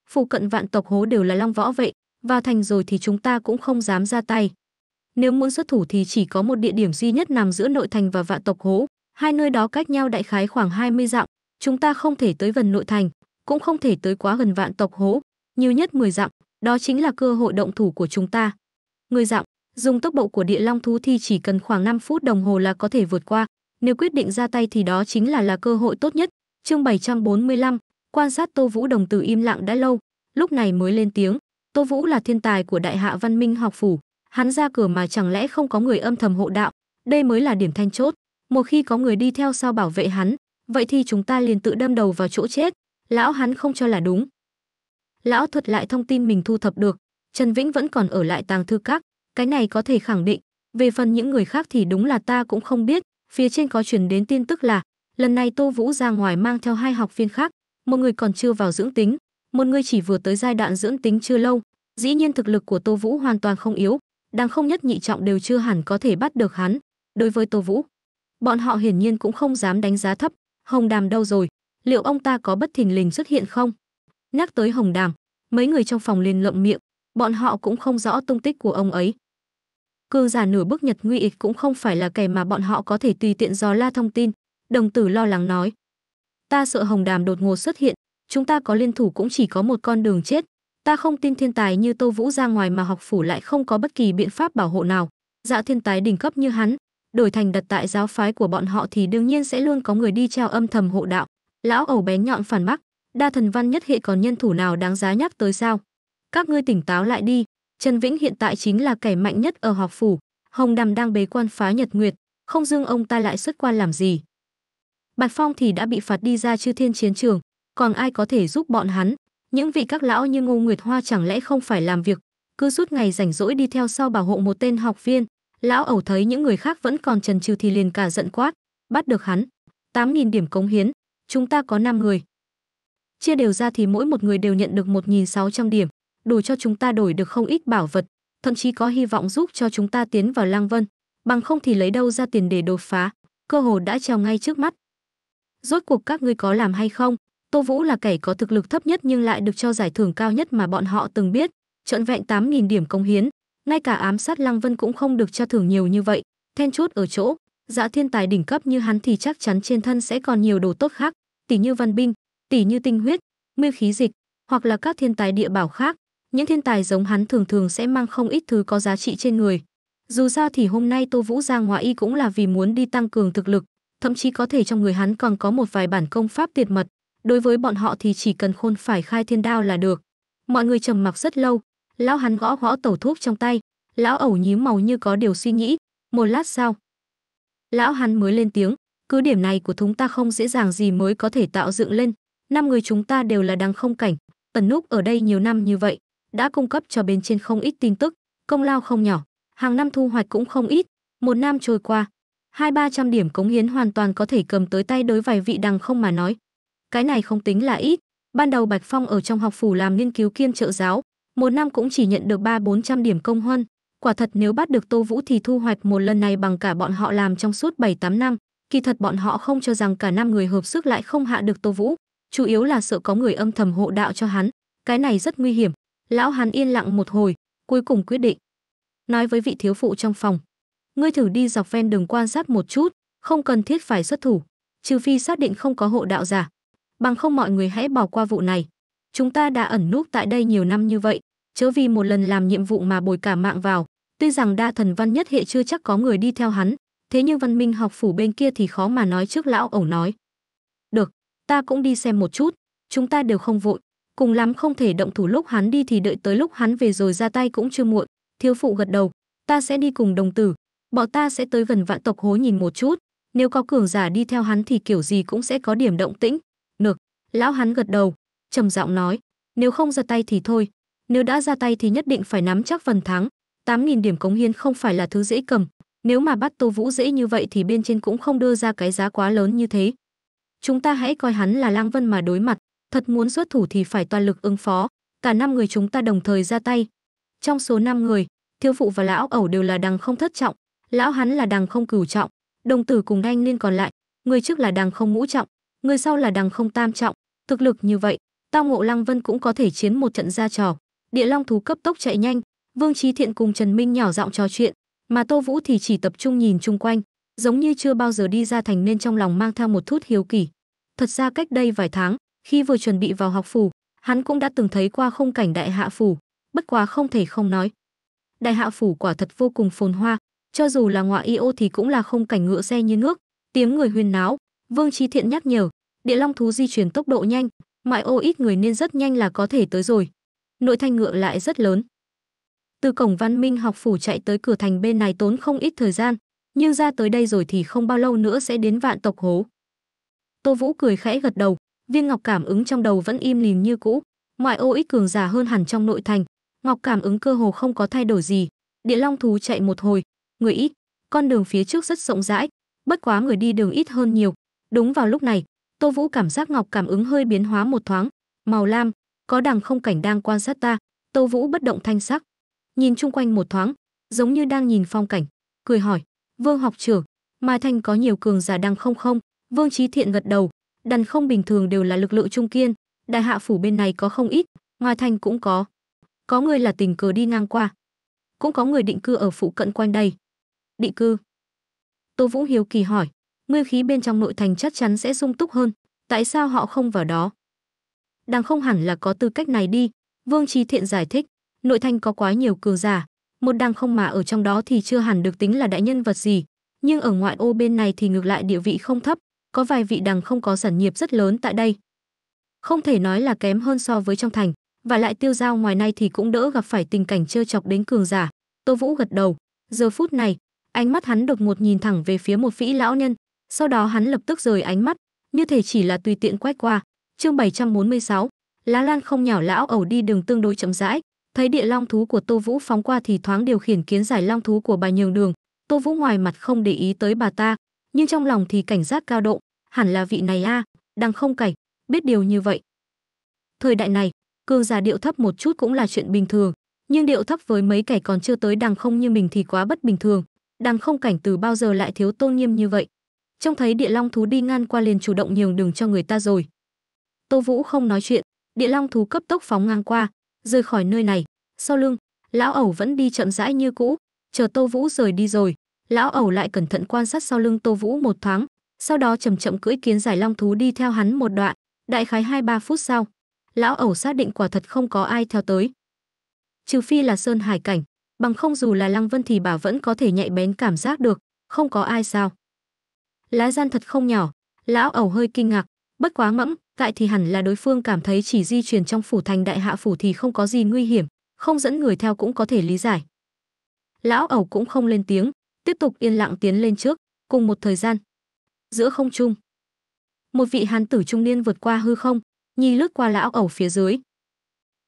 Phụ cận vạn tộc hố đều là long võ vậy, vào thành rồi thì chúng ta cũng không dám ra tay. Nếu muốn xuất thủ thì chỉ có một địa điểm duy nhất nằm giữa nội thành và vạn tộc hố, hai nơi đó cách nhau đại khái khoảng 20 dặm, chúng ta không thể tới gần nội thành, cũng không thể tới quá gần vạn tộc hố, nhiều nhất 10 dặm, đó chính là cơ hội động thủ của chúng ta. Người dặm, dùng tốc độ của địa long thú thì chỉ cần khoảng 5 phút đồng hồ là có thể vượt qua, nếu quyết định ra tay thì đó chính là là cơ hội tốt nhất. Chương 745, quan sát Tô Vũ đồng từ im lặng đã lâu, lúc này mới lên tiếng, Tô Vũ là thiên tài của Đại Hạ Văn Minh học phủ, hắn ra cửa mà chẳng lẽ không có người âm thầm hộ đạo, đây mới là điểm then chốt. Một khi có người đi theo sau bảo vệ hắn, vậy thì chúng ta liền tự đâm đầu vào chỗ chết, lão hắn không cho là đúng. Lão thuật lại thông tin mình thu thập được, Trần Vĩnh vẫn còn ở lại tàng thư các, cái này có thể khẳng định, về phần những người khác thì đúng là ta cũng không biết, phía trên có truyền đến tin tức là, lần này Tô Vũ ra ngoài mang theo hai học viên khác, một người còn chưa vào dưỡng tính, một người chỉ vừa tới giai đoạn dưỡng tính chưa lâu, dĩ nhiên thực lực của Tô Vũ hoàn toàn không yếu, đang không nhất nhị trọng đều chưa hẳn có thể bắt được hắn. Đối với Tô Vũ, bọn họ hiển nhiên cũng không dám đánh giá thấp. Hồng Đàm đâu rồi? Liệu ông ta có bất thình lình xuất hiện không? Nhắc tới Hồng Đàm, mấy người trong phòng liền lộng miệng, bọn họ cũng không rõ tung tích của ông ấy. cương giả nửa bước Nhật Nguy Ịch cũng không phải là kẻ mà bọn họ có thể tùy tiện dò la thông tin, đồng tử lo lắng nói. Ta sợ Hồng Đàm đột ngột xuất hiện, chúng ta có liên thủ cũng chỉ có một con đường chết, Ta không tin thiên tài như Tô Vũ ra ngoài mà học phủ lại không có bất kỳ biện pháp bảo hộ nào. Dạ thiên tài đỉnh cấp như hắn, đổi thành đặt tại giáo phái của bọn họ thì đương nhiên sẽ luôn có người đi treo âm thầm hộ đạo. Lão ẩu bé nhọn phản bác, đa thần văn nhất hệ còn nhân thủ nào đáng giá nhắc tới sao? Các ngươi tỉnh táo lại đi, Trần Vĩnh hiện tại chính là kẻ mạnh nhất ở học phủ, Hồng Đàm đang bế quan phá Nhật Nguyệt, không dương ông ta lại xuất quan làm gì? Bạch Phong thì đã bị phạt đi ra chư thiên chiến trường, còn ai có thể giúp bọn hắn? Những vị các lão như Ngô Nguyệt Hoa chẳng lẽ không phải làm việc, cứ suốt ngày rảnh rỗi đi theo sau bảo hộ một tên học viên. Lão ẩu thấy những người khác vẫn còn trần trừ thì liền cả giận quát, bắt được hắn, tám nghìn điểm cống hiến, chúng ta có năm người. Chia đều ra thì mỗi một người đều nhận được một nghìn sáu trăm điểm, đủ cho chúng ta đổi được không ít bảo vật, thậm chí có hy vọng giúp cho chúng ta tiến vào lang vân, bằng không thì lấy đâu ra tiền để đột phá, cơ hồ đã treo ngay trước mắt. Rốt cuộc các ngươi có làm hay không? Tô Vũ là kẻ có thực lực thấp nhất nhưng lại được cho giải thưởng cao nhất mà bọn họ từng biết, trọn vẹn 8000 điểm công hiến, ngay cả ám sát Lăng Vân cũng không được cho thưởng nhiều như vậy, then chốt ở chỗ, dã thiên tài đỉnh cấp như hắn thì chắc chắn trên thân sẽ còn nhiều đồ tốt khác, tỷ như văn binh, tỷ như tinh huyết, nguyên khí dịch, hoặc là các thiên tài địa bảo khác, những thiên tài giống hắn thường thường sẽ mang không ít thứ có giá trị trên người. Dù sao thì hôm nay Tô Vũ ra ngoại y cũng là vì muốn đi tăng cường thực lực, thậm chí có thể trong người hắn còn có một vài bản công pháp tuyệt mật, đối với bọn họ thì chỉ cần khôn phải khai thiên đao là được mọi người trầm mặc rất lâu lão hắn gõ gõ tẩu thuốc trong tay lão ẩu nhíu màu như có điều suy nghĩ một lát sau lão hắn mới lên tiếng cứ điểm này của chúng ta không dễ dàng gì mới có thể tạo dựng lên năm người chúng ta đều là đằng không cảnh tần núp ở đây nhiều năm như vậy đã cung cấp cho bên trên không ít tin tức công lao không nhỏ hàng năm thu hoạch cũng không ít một năm trôi qua hai ba trăm điểm cống hiến hoàn toàn có thể cầm tới tay đối vài vị đằng không mà nói cái này không tính là ít. Ban đầu Bạch Phong ở trong học phủ làm nghiên cứu kiêm trợ giáo, một năm cũng chỉ nhận được ba bốn trăm điểm công huân. Quả thật nếu bắt được Tô Vũ thì thu hoạch một lần này bằng cả bọn họ làm trong suốt 7-8 năm. Kỳ thật bọn họ không cho rằng cả năm người hợp sức lại không hạ được Tô Vũ, chủ yếu là sợ có người âm thầm hộ đạo cho hắn. Cái này rất nguy hiểm. Lão hắn yên lặng một hồi, cuối cùng quyết định. Nói với vị thiếu phụ trong phòng. Ngươi thử đi dọc ven đường quan sát một chút, không cần thiết phải xuất thủ, trừ phi xác định không có hộ đạo giả, bằng không mọi người hãy bỏ qua vụ này. Chúng ta đã ẩn núp tại đây nhiều năm như vậy, chớ vì một lần làm nhiệm vụ mà bồi cả mạng vào. Tuy rằng đa thần văn nhất hệ chưa chắc có người đi theo hắn, thế nhưng văn minh học phủ bên kia thì khó mà nói trước lão ẩu nói. Được, ta cũng đi xem một chút, chúng ta đều không vội, cùng lắm không thể động thủ lúc hắn đi thì đợi tới lúc hắn về rồi ra tay cũng chưa muộn. Thiếu phụ gật đầu, ta sẽ đi cùng đồng tử, bọn ta sẽ tới gần vạn tộc hố nhìn một chút, nếu có cường giả đi theo hắn thì kiểu gì cũng sẽ có điểm động tĩnh, Lão hắn gật đầu, trầm giọng nói, nếu không ra tay thì thôi, nếu đã ra tay thì nhất định phải nắm chắc phần thắng, 8000 điểm cống hiến không phải là thứ dễ cầm, nếu mà bắt Tô Vũ dễ như vậy thì bên trên cũng không đưa ra cái giá quá lớn như thế. Chúng ta hãy coi hắn là Lang Vân mà đối mặt, thật muốn xuất thủ thì phải toàn lực ứng phó, cả năm người chúng ta đồng thời ra tay. Trong số 5 người, thiếu phụ và lão ẩu đều là đằng không thất trọng, lão hắn là đằng không cửu trọng, đồng tử cùng anh liên còn lại, người trước là đằng không ngũ trọng, người sau là đằng không tam trọng, Thực lực như vậy, Tao Ngộ Lăng Vân cũng có thể chiến một trận ra trò. Địa Long thú cấp tốc chạy nhanh, Vương Trí Thiện cùng Trần Minh nhỏ giọng trò chuyện, mà Tô Vũ thì chỉ tập trung nhìn chung quanh, giống như chưa bao giờ đi ra thành nên trong lòng mang theo một chút hiếu kỳ. Thật ra cách đây vài tháng, khi vừa chuẩn bị vào học phủ, hắn cũng đã từng thấy qua không cảnh đại hạ phủ, bất quá không thể không nói. Đại hạ phủ quả thật vô cùng phồn hoa, cho dù là ngoại y ô thì cũng là không cảnh ngựa xe như nước, tiếng người huyên náo, Vương Trí Thiện nhắc nhở, địa long thú di chuyển tốc độ nhanh ngoại ô ít người nên rất nhanh là có thể tới rồi nội thanh ngựa lại rất lớn từ cổng văn minh học phủ chạy tới cửa thành bên này tốn không ít thời gian nhưng ra tới đây rồi thì không bao lâu nữa sẽ đến vạn tộc hố tô vũ cười khẽ gật đầu viên ngọc cảm ứng trong đầu vẫn im lìm như cũ ngoại ô ít cường giả hơn hẳn trong nội thành ngọc cảm ứng cơ hồ không có thay đổi gì địa long thú chạy một hồi người ít con đường phía trước rất rộng rãi bất quá người đi đường ít hơn nhiều đúng vào lúc này Tô Vũ cảm giác ngọc cảm ứng hơi biến hóa một thoáng, màu lam, có đằng không cảnh đang quan sát ta, Tô Vũ bất động thanh sắc. Nhìn chung quanh một thoáng, giống như đang nhìn phong cảnh, cười hỏi, "Vương học trưởng, Mai Thanh có nhiều cường giả đằng không không?" Vương Chí Thiện gật đầu, đằng không bình thường đều là lực lượng trung kiên, đại hạ phủ bên này có không ít, Mai Thanh cũng có. Có người là tình cờ đi ngang qua, cũng có người định cư ở phụ cận quanh đây. Định cư? Tô Vũ Hiếu kỳ hỏi, nguyên khí bên trong nội thành chắc chắn sẽ sung túc hơn. Tại sao họ không vào đó? Đang không hẳn là có tư cách này đi, Vương Trí Thiện giải thích, nội thành có quá nhiều cường giả, một đàng không mà ở trong đó thì chưa hẳn được tính là đại nhân vật gì, nhưng ở ngoại ô bên này thì ngược lại địa vị không thấp, có vài vị đàng không có sản nghiệp rất lớn tại đây. Không thể nói là kém hơn so với trong thành, và lại tiêu giao ngoài này thì cũng đỡ gặp phải tình cảnh trêu chọc đến cường giả. Tô Vũ gật đầu, giờ phút này, ánh mắt hắn đột ngột nhìn thẳng về phía một vĩ lão nhân, sau đó hắn lập tức rời ánh mắt, như thể chỉ là tùy tiện quét qua. Chương 746, Lá Lan không nhỏ lão ẩu đi đường tương đối chậm rãi, thấy địa long thú của Tô Vũ phóng qua thì thoáng điều khiển kiến giải long thú của bà nhường đường. Tô Vũ ngoài mặt không để ý tới bà ta, nhưng trong lòng thì cảnh giác cao độ, hẳn là vị này a, đang không cảnh, biết điều như vậy. Thời đại này, cường giả điệu thấp một chút cũng là chuyện bình thường, nhưng điệu thấp với mấy kẻ còn chưa tới đằng không như mình thì quá bất bình thường. Đằng không cảnh từ bao giờ lại thiếu tôn nghiêm như vậy? Trông thấy địa long thú đi ngang qua liền chủ động nhường đường cho người ta rồi. Tô Vũ không nói chuyện, địa long thú cấp tốc phóng ngang qua, rời khỏi nơi này. Sau lưng, lão ẩu vẫn đi chậm rãi như cũ, chờ Tô Vũ rời đi rồi, lão ẩu lại cẩn thận quan sát sau lưng Tô Vũ một thoáng, sau đó chậm chậm cưỡi kiến giải long thú đi theo hắn một đoạn, đại khái hai ba phút sau, lão ẩu xác định quả thật không có ai theo tới. Trừ phi là sơn hải cảnh, bằng không dù là Lăng Vân thì bà vẫn có thể nhạy bén cảm giác được, không có ai sao? lá gian thật không nhỏ lão ẩu hơi kinh ngạc bất quá mẫm tại thì hẳn là đối phương cảm thấy chỉ di chuyển trong phủ thành đại hạ phủ thì không có gì nguy hiểm không dẫn người theo cũng có thể lý giải lão ẩu cũng không lên tiếng tiếp tục yên lặng tiến lên trước cùng một thời gian giữa không trung một vị hán tử trung niên vượt qua hư không nhi lướt qua lão ẩu phía dưới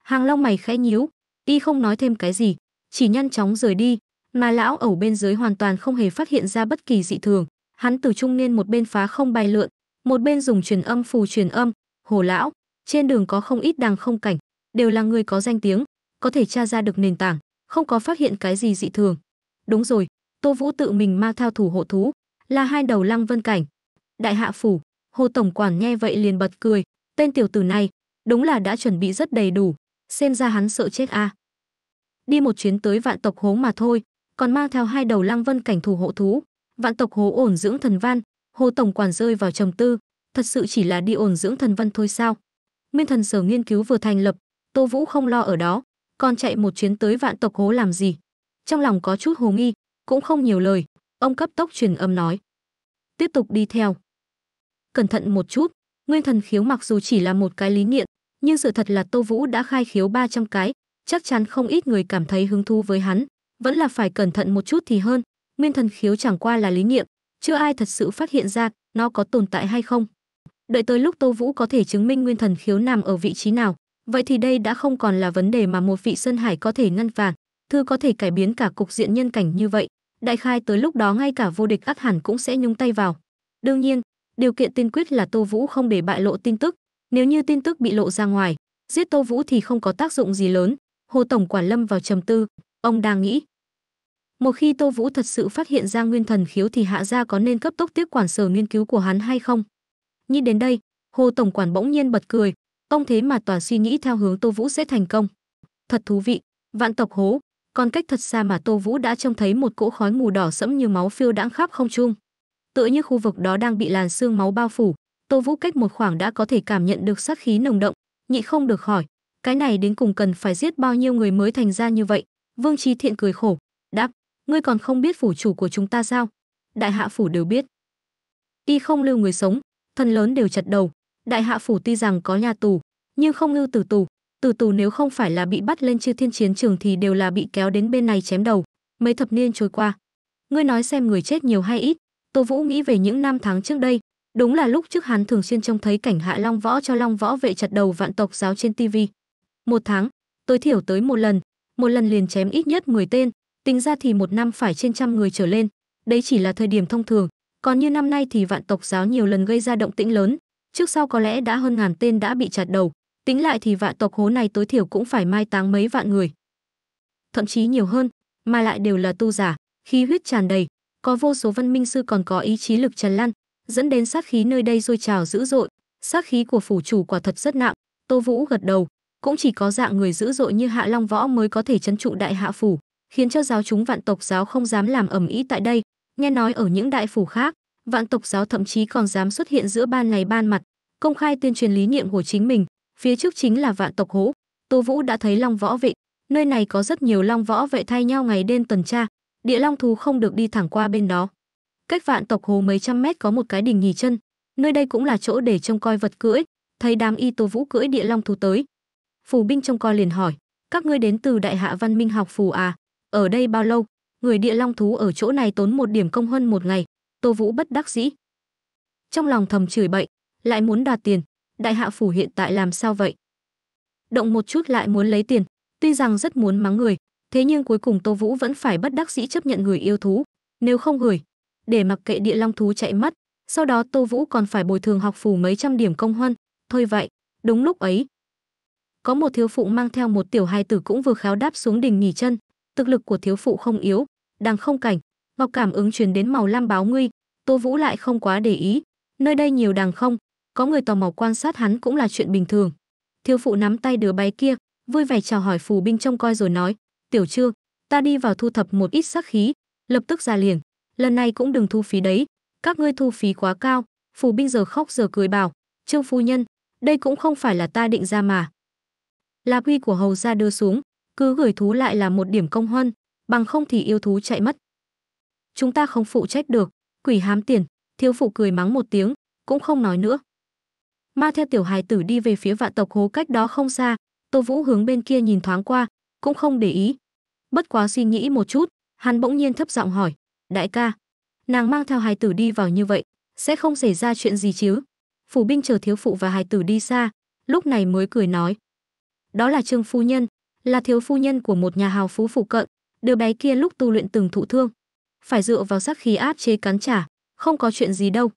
hàng long mày khẽ nhíu y không nói thêm cái gì chỉ nhanh chóng rời đi mà lão ẩu bên dưới hoàn toàn không hề phát hiện ra bất kỳ dị thường hắn từ trung niên một bên phá không bài lượn một bên dùng truyền âm phù truyền âm hồ lão trên đường có không ít đàng không cảnh đều là người có danh tiếng có thể tra ra được nền tảng không có phát hiện cái gì dị thường đúng rồi tô vũ tự mình mang theo thủ hộ thú là hai đầu lăng vân cảnh đại hạ phủ hồ tổng quản nghe vậy liền bật cười tên tiểu tử này đúng là đã chuẩn bị rất đầy đủ xem ra hắn sợ chết a à. đi một chuyến tới vạn tộc hố mà thôi còn mang theo hai đầu lăng vân cảnh thủ hộ thú vạn tộc hố ổn dưỡng thần văn hồ tổng quản rơi vào trầm tư thật sự chỉ là đi ổn dưỡng thần văn thôi sao nguyên thần sở nghiên cứu vừa thành lập tô vũ không lo ở đó còn chạy một chuyến tới vạn tộc hố làm gì trong lòng có chút hồ nghi cũng không nhiều lời ông cấp tốc truyền âm nói tiếp tục đi theo cẩn thận một chút nguyên thần khiếu mặc dù chỉ là một cái lý niệm nhưng sự thật là tô vũ đã khai khiếu 300 cái chắc chắn không ít người cảm thấy hứng thú với hắn vẫn là phải cẩn thận một chút thì hơn nguyên thần khiếu chẳng qua là lý niệm chưa ai thật sự phát hiện ra nó có tồn tại hay không đợi tới lúc tô vũ có thể chứng minh nguyên thần khiếu nằm ở vị trí nào vậy thì đây đã không còn là vấn đề mà một vị sơn hải có thể ngăn vàng thư có thể cải biến cả cục diện nhân cảnh như vậy đại khai tới lúc đó ngay cả vô địch ắt hẳn cũng sẽ nhúng tay vào đương nhiên điều kiện tiên quyết là tô vũ không để bại lộ tin tức nếu như tin tức bị lộ ra ngoài giết tô vũ thì không có tác dụng gì lớn hồ tổng quản lâm vào trầm tư ông đang nghĩ một khi Tô Vũ thật sự phát hiện ra nguyên thần khiếu thì hạ gia có nên cấp tốc tiếp quản sở nghiên cứu của hắn hay không? Nhìn đến đây, Hồ tổng quản bỗng nhiên bật cười, ông thế mà tòa suy nghĩ theo hướng Tô Vũ sẽ thành công. Thật thú vị, vạn tộc hố, còn cách thật xa mà Tô Vũ đã trông thấy một cỗ khói mù đỏ sẫm như máu phiêu đãng khắp không trung. Tựa như khu vực đó đang bị làn sương máu bao phủ, Tô Vũ cách một khoảng đã có thể cảm nhận được sát khí nồng động, nhị không được hỏi, cái này đến cùng cần phải giết bao nhiêu người mới thành ra như vậy? Vương Trí Thiện cười khổ, đáp, ngươi còn không biết phủ chủ của chúng ta sao? Đại hạ phủ đều biết. Y không lưu người sống, thần lớn đều chật đầu. Đại hạ phủ tuy rằng có nhà tù, nhưng không lưu tử tù. Tử tù nếu không phải là bị bắt lên chư thiên chiến trường thì đều là bị kéo đến bên này chém đầu. Mấy thập niên trôi qua. Ngươi nói xem người chết nhiều hay ít. Tô Vũ nghĩ về những năm tháng trước đây. Đúng là lúc trước hắn thường xuyên trông thấy cảnh hạ long võ cho long võ vệ chặt đầu vạn tộc giáo trên TV. Một tháng, tối thiểu tới một lần, một lần liền chém ít nhất 10 tên, tính ra thì một năm phải trên trăm người trở lên. Đấy chỉ là thời điểm thông thường, còn như năm nay thì vạn tộc giáo nhiều lần gây ra động tĩnh lớn, trước sau có lẽ đã hơn ngàn tên đã bị chặt đầu, tính lại thì vạn tộc hố này tối thiểu cũng phải mai táng mấy vạn người. Thậm chí nhiều hơn, mà lại đều là tu giả, khí huyết tràn đầy, có vô số văn minh sư còn có ý chí lực tràn lan, dẫn đến sát khí nơi đây rôi trào dữ dội, sát khí của phủ chủ quả thật rất nặng, Tô Vũ gật đầu, cũng chỉ có dạng người dữ dội như Hạ Long Võ mới có thể trấn trụ đại hạ phủ khiến cho giáo chúng vạn tộc giáo không dám làm ầm ĩ tại đây. Nghe nói ở những đại phủ khác, vạn tộc giáo thậm chí còn dám xuất hiện giữa ban ngày ban mặt, công khai tuyên truyền lý niệm của chính mình. Phía trước chính là vạn tộc hố. Tô Vũ đã thấy Long Võ Vệ, nơi này có rất nhiều Long Võ Vệ thay nhau ngày đêm tuần tra, địa Long thú không được đi thẳng qua bên đó. Cách vạn tộc hồ mấy trăm mét có một cái đình nghỉ chân, nơi đây cũng là chỗ để trông coi vật cưỡi. Thấy đám y Tô Vũ cưỡi địa Long thú tới, phù binh trông coi liền hỏi: "Các ngươi đến từ Đại Hạ Văn Minh học phù à?" Ở đây bao lâu? Người địa long thú ở chỗ này tốn một điểm công hơn một ngày. Tô Vũ bất đắc dĩ. Trong lòng thầm chửi bậy, lại muốn đoạt tiền. Đại hạ phủ hiện tại làm sao vậy? Động một chút lại muốn lấy tiền. Tuy rằng rất muốn mắng người, thế nhưng cuối cùng Tô Vũ vẫn phải bất đắc dĩ chấp nhận người yêu thú. Nếu không gửi, để mặc kệ địa long thú chạy mất, sau đó Tô Vũ còn phải bồi thường học phủ mấy trăm điểm công huân. Thôi vậy, đúng lúc ấy. Có một thiếu phụ mang theo một tiểu hài tử cũng vừa khéo đáp xuống đình nghỉ chân, thực lực của thiếu phụ không yếu, đang không cảnh, ngọc cảm ứng truyền đến màu lam báo nguy, Tô Vũ lại không quá để ý, nơi đây nhiều đằng không, có người tò mò quan sát hắn cũng là chuyện bình thường. Thiếu phụ nắm tay đứa bé kia, vui vẻ chào hỏi phù binh trông coi rồi nói, "Tiểu Trương, ta đi vào thu thập một ít sắc khí, lập tức ra liền, lần này cũng đừng thu phí đấy, các ngươi thu phí quá cao." Phù binh giờ khóc giờ cười bảo, "Trương phu nhân, đây cũng không phải là ta định ra mà." Là quy của hầu gia đưa xuống, cứ gửi thú lại là một điểm công huân, bằng không thì yêu thú chạy mất. Chúng ta không phụ trách được, quỷ hám tiền, thiếu phụ cười mắng một tiếng, cũng không nói nữa. Ma theo tiểu hài tử đi về phía vạn tộc hố cách đó không xa, Tô Vũ hướng bên kia nhìn thoáng qua, cũng không để ý. Bất quá suy nghĩ một chút, hắn bỗng nhiên thấp giọng hỏi, đại ca, nàng mang theo hài tử đi vào như vậy, sẽ không xảy ra chuyện gì chứ? Phủ binh chờ thiếu phụ và hài tử đi xa, lúc này mới cười nói. Đó là Trương Phu Nhân, là thiếu phu nhân của một nhà hào phú phủ cận, đứa bé kia lúc tu luyện từng thụ thương, phải dựa vào sát khí áp chế cắn trả, không có chuyện gì đâu.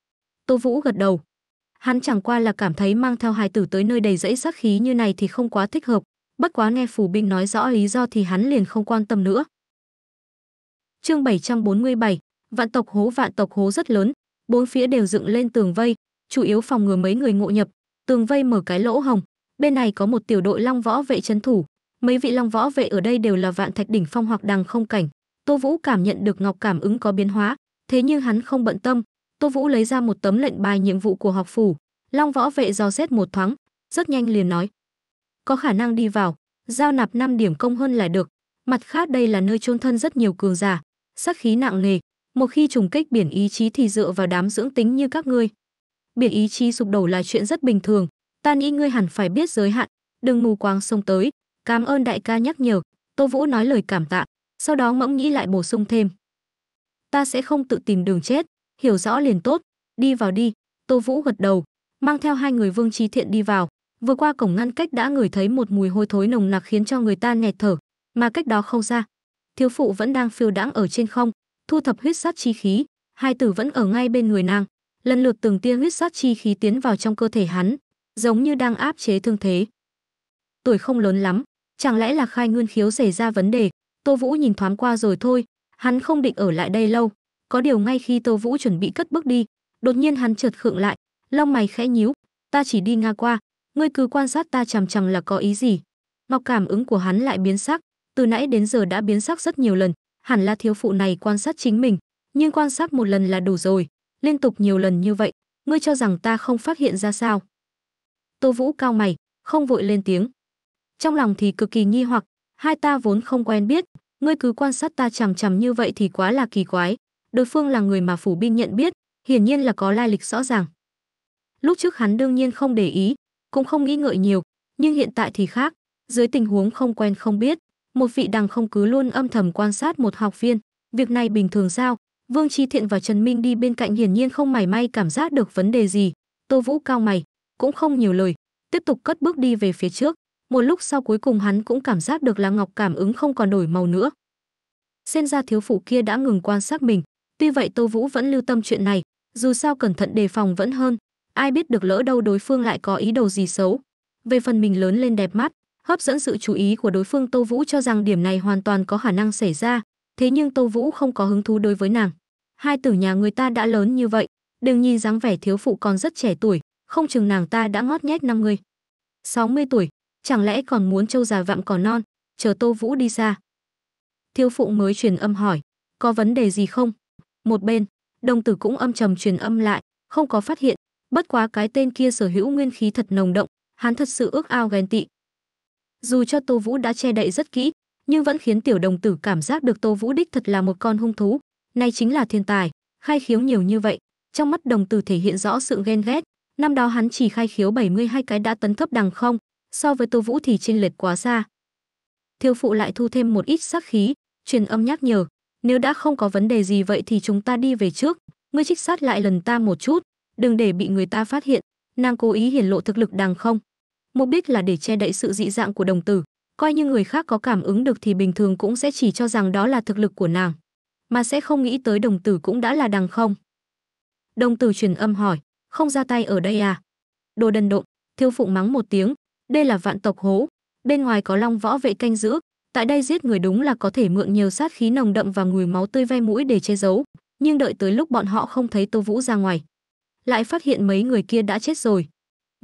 Tô Vũ gật đầu. Hắn chẳng qua là cảm thấy mang theo hài tử tới nơi đầy rẫy sát khí như này thì không quá thích hợp, bất quá nghe phủ binh nói rõ lý do thì hắn liền không quan tâm nữa. Chương 747, vạn tộc hố vạn tộc hố rất lớn, bốn phía đều dựng lên tường vây, chủ yếu phòng ngừa mấy người ngộ nhập, tường vây mở cái lỗ hồng, bên này có một tiểu đội long võ vệ trấn thủ, Mấy vị long võ vệ ở đây đều là vạn thạch đỉnh phong hoặc đằng không cảnh. Tô Vũ cảm nhận được ngọc cảm ứng có biến hóa, thế nhưng hắn không bận tâm. Tô Vũ lấy ra một tấm lệnh bài nhiệm vụ của học phủ, long võ vệ dò xét một thoáng, rất nhanh liền nói: "Có khả năng đi vào, giao nạp 5 điểm công hơn là được. Mặt khác đây là nơi chôn thân rất nhiều cường giả, sát khí nặng nề, một khi trùng kích biển ý chí thì dựa vào đám dưỡng tính như các ngươi. Biển ý chí sụp đổ là chuyện rất bình thường, ta nghĩ ngươi hẳn phải biết giới hạn, đừng mù quáng sông tới, Cảm ơn đại ca nhắc nhở, Tô Vũ nói lời cảm tạ, sau đó ngẫm nghĩ lại bổ sung thêm. Ta sẽ không tự tìm đường chết, hiểu rõ liền tốt, đi vào đi, Tô Vũ gật đầu, mang theo hai người Vương Trí Thiện đi vào, vừa qua cổng ngăn cách đã ngửi thấy một mùi hôi thối nồng nặc khiến cho người ta nghẹt thở, mà cách đó không xa, thiếu phụ vẫn đang phiêu đãng ở trên không, thu thập huyết sát chi khí, hai tử vẫn ở ngay bên người nàng, lần lượt từng tia huyết sát chi khí tiến vào trong cơ thể hắn, giống như đang áp chế thương thế. Tuổi không lớn lắm, chẳng lẽ là khai nguyên khiếu xảy ra vấn đề tô vũ nhìn thoáng qua rồi thôi hắn không định ở lại đây lâu có điều ngay khi tô vũ chuẩn bị cất bước đi đột nhiên hắn chợt khượng lại lông mày khẽ nhíu ta chỉ đi ngang qua ngươi cứ quan sát ta chằm chằm là có ý gì ngọc cảm ứng của hắn lại biến sắc từ nãy đến giờ đã biến sắc rất nhiều lần hẳn là thiếu phụ này quan sát chính mình nhưng quan sát một lần là đủ rồi liên tục nhiều lần như vậy ngươi cho rằng ta không phát hiện ra sao tô vũ cao mày không vội lên tiếng trong lòng thì cực kỳ nghi hoặc, hai ta vốn không quen biết, ngươi cứ quan sát ta chằm chằm như vậy thì quá là kỳ quái. Đối phương là người mà phủ binh nhận biết, hiển nhiên là có lai lịch rõ ràng. Lúc trước hắn đương nhiên không để ý, cũng không nghĩ ngợi nhiều, nhưng hiện tại thì khác, dưới tình huống không quen không biết, một vị đằng không cứ luôn âm thầm quan sát một học viên, việc này bình thường sao? Vương Chi Thiện và Trần Minh đi bên cạnh hiển nhiên không mảy may cảm giác được vấn đề gì, Tô Vũ cao mày, cũng không nhiều lời, tiếp tục cất bước đi về phía trước một lúc sau cuối cùng hắn cũng cảm giác được là ngọc cảm ứng không còn đổi màu nữa xem ra thiếu phụ kia đã ngừng quan sát mình tuy vậy tô vũ vẫn lưu tâm chuyện này dù sao cẩn thận đề phòng vẫn hơn ai biết được lỡ đâu đối phương lại có ý đồ gì xấu về phần mình lớn lên đẹp mắt hấp dẫn sự chú ý của đối phương tô vũ cho rằng điểm này hoàn toàn có khả năng xảy ra thế nhưng tô vũ không có hứng thú đối với nàng hai tử nhà người ta đã lớn như vậy đừng nhìn dáng vẻ thiếu phụ còn rất trẻ tuổi không chừng nàng ta đã ngót nhét năm mươi 60 tuổi chẳng lẽ còn muốn trâu già vạm cỏ non, chờ Tô Vũ đi ra Thiếu phụ mới truyền âm hỏi, có vấn đề gì không? Một bên, đồng tử cũng âm trầm truyền âm lại, không có phát hiện, bất quá cái tên kia sở hữu nguyên khí thật nồng động, hắn thật sự ước ao ghen tị. Dù cho Tô Vũ đã che đậy rất kỹ, nhưng vẫn khiến tiểu đồng tử cảm giác được Tô Vũ đích thật là một con hung thú, nay chính là thiên tài, khai khiếu nhiều như vậy, trong mắt đồng tử thể hiện rõ sự ghen ghét, năm đó hắn chỉ khai khiếu 72 cái đã tấn thấp đằng không, so với Tô Vũ thì chênh lệch quá xa. Thiếu phụ lại thu thêm một ít sắc khí, truyền âm nhắc nhở, nếu đã không có vấn đề gì vậy thì chúng ta đi về trước, ngươi trích sát lại lần ta một chút, đừng để bị người ta phát hiện, nàng cố ý hiển lộ thực lực đằng không. Mục đích là để che đậy sự dị dạng của đồng tử, coi như người khác có cảm ứng được thì bình thường cũng sẽ chỉ cho rằng đó là thực lực của nàng, mà sẽ không nghĩ tới đồng tử cũng đã là đằng không. Đồng tử truyền âm hỏi, không ra tay ở đây à? Đồ đần độn, thiếu phụ mắng một tiếng, đây là vạn tộc hố bên ngoài có long võ vệ canh giữ tại đây giết người đúng là có thể mượn nhiều sát khí nồng đậm và mùi máu tươi ve mũi để che giấu nhưng đợi tới lúc bọn họ không thấy tô vũ ra ngoài lại phát hiện mấy người kia đã chết rồi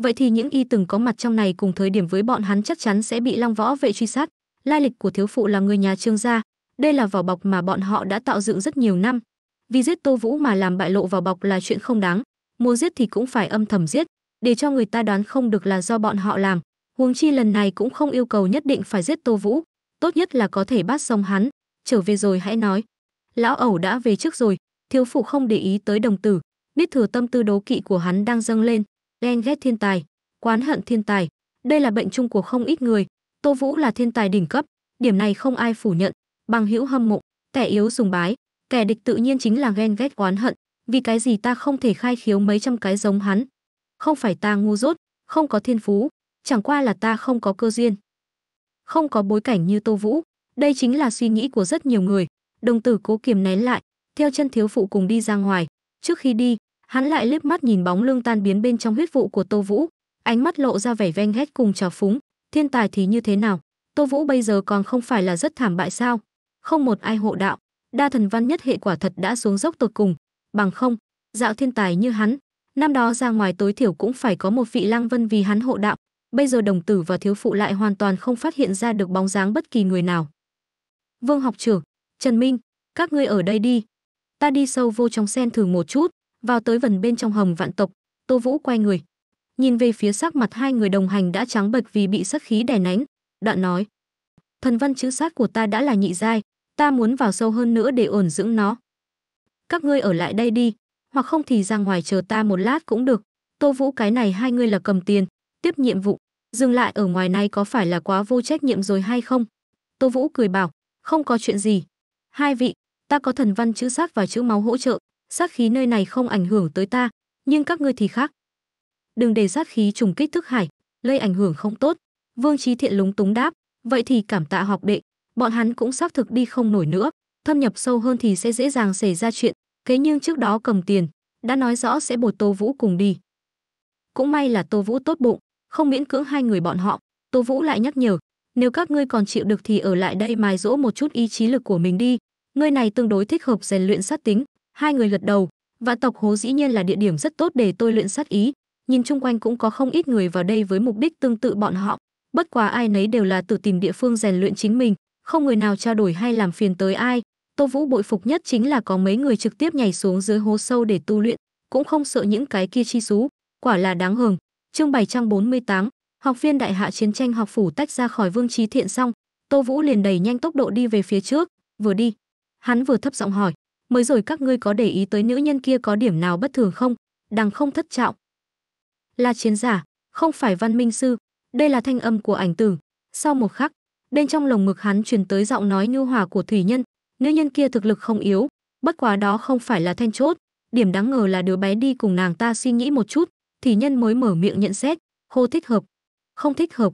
vậy thì những y từng có mặt trong này cùng thời điểm với bọn hắn chắc chắn sẽ bị long võ vệ truy sát lai lịch của thiếu phụ là người nhà trương gia đây là vỏ bọc mà bọn họ đã tạo dựng rất nhiều năm vì giết tô vũ mà làm bại lộ vỏ bọc là chuyện không đáng muốn giết thì cũng phải âm thầm giết để cho người ta đoán không được là do bọn họ làm huống chi lần này cũng không yêu cầu nhất định phải giết Tô Vũ, tốt nhất là có thể bắt xong hắn, trở về rồi hãy nói. Lão ẩu đã về trước rồi, thiếu phụ không để ý tới đồng tử, biết thừa tâm tư đố kỵ của hắn đang dâng lên, ghen ghét thiên tài, quán hận thiên tài, đây là bệnh chung của không ít người, Tô Vũ là thiên tài đỉnh cấp, điểm này không ai phủ nhận, bằng hữu hâm mộ, kẻ yếu sùng bái, kẻ địch tự nhiên chính là ghen ghét oán hận, vì cái gì ta không thể khai khiếu mấy trăm cái giống hắn. Không phải ta ngu dốt, không có thiên phú, chẳng qua là ta không có cơ duyên. Không có bối cảnh như Tô Vũ, đây chính là suy nghĩ của rất nhiều người. Đồng tử cố kiềm nén lại, theo chân thiếu phụ cùng đi ra ngoài. Trước khi đi, hắn lại liếc mắt nhìn bóng lưng tan biến bên trong huyết vụ của Tô Vũ, ánh mắt lộ ra vẻ ven ghét cùng trào phúng, thiên tài thì như thế nào, Tô Vũ bây giờ còn không phải là rất thảm bại sao? Không một ai hộ đạo, đa thần văn nhất hệ quả thật đã xuống dốc tột cùng, bằng không, dạo thiên tài như hắn, năm đó ra ngoài tối thiểu cũng phải có một vị lang vân vì hắn hộ đạo, bây giờ đồng tử và thiếu phụ lại hoàn toàn không phát hiện ra được bóng dáng bất kỳ người nào. Vương học trưởng, Trần Minh, các ngươi ở đây đi. Ta đi sâu vô trong sen thử một chút, vào tới vần bên trong hầm vạn tộc, Tô Vũ quay người. Nhìn về phía sắc mặt hai người đồng hành đã trắng bệch vì bị sát khí đè nén, đoạn nói. Thần văn chữ sát của ta đã là nhị giai, ta muốn vào sâu hơn nữa để ổn dưỡng nó. Các ngươi ở lại đây đi, hoặc không thì ra ngoài chờ ta một lát cũng được. Tô Vũ cái này hai ngươi là cầm tiền, tiếp nhiệm vụ dừng lại ở ngoài này có phải là quá vô trách nhiệm rồi hay không? Tô Vũ cười bảo, không có chuyện gì. Hai vị, ta có thần văn chữ sát và chữ máu hỗ trợ, sát khí nơi này không ảnh hưởng tới ta, nhưng các ngươi thì khác. Đừng để sát khí trùng kích thức hải, lây ảnh hưởng không tốt. Vương Trí Thiện lúng túng đáp, vậy thì cảm tạ học đệ, bọn hắn cũng xác thực đi không nổi nữa, thâm nhập sâu hơn thì sẽ dễ dàng xảy ra chuyện, thế nhưng trước đó cầm tiền, đã nói rõ sẽ bồi Tô Vũ cùng đi. Cũng may là Tô Vũ tốt bụng, không miễn cưỡng hai người bọn họ tô vũ lại nhắc nhở nếu các ngươi còn chịu được thì ở lại đây mài dỗ một chút ý chí lực của mình đi ngươi này tương đối thích hợp rèn luyện sát tính hai người gật đầu vạn tộc hố dĩ nhiên là địa điểm rất tốt để tôi luyện sát ý nhìn chung quanh cũng có không ít người vào đây với mục đích tương tự bọn họ bất quá ai nấy đều là tự tìm địa phương rèn luyện chính mình không người nào trao đổi hay làm phiền tới ai tô vũ bội phục nhất chính là có mấy người trực tiếp nhảy xuống dưới hố sâu để tu luyện cũng không sợ những cái kia chi xú quả là đáng hưởng. Chương 748, học viên đại hạ chiến tranh học phủ tách ra khỏi Vương Trí Thiện xong, Tô Vũ liền đẩy nhanh tốc độ đi về phía trước, vừa đi, hắn vừa thấp giọng hỏi, "Mới rồi các ngươi có để ý tới nữ nhân kia có điểm nào bất thường không?" Đằng không thất trọng. Là chiến giả, không phải văn minh sư, đây là thanh âm của ảnh tử. Sau một khắc, bên trong lồng ngực hắn truyền tới giọng nói nhu hòa của thủy nhân, nữ nhân kia thực lực không yếu, bất quá đó không phải là then chốt, điểm đáng ngờ là đứa bé đi cùng nàng ta suy nghĩ một chút, thì nhân mới mở miệng nhận xét, khô thích hợp, không thích hợp.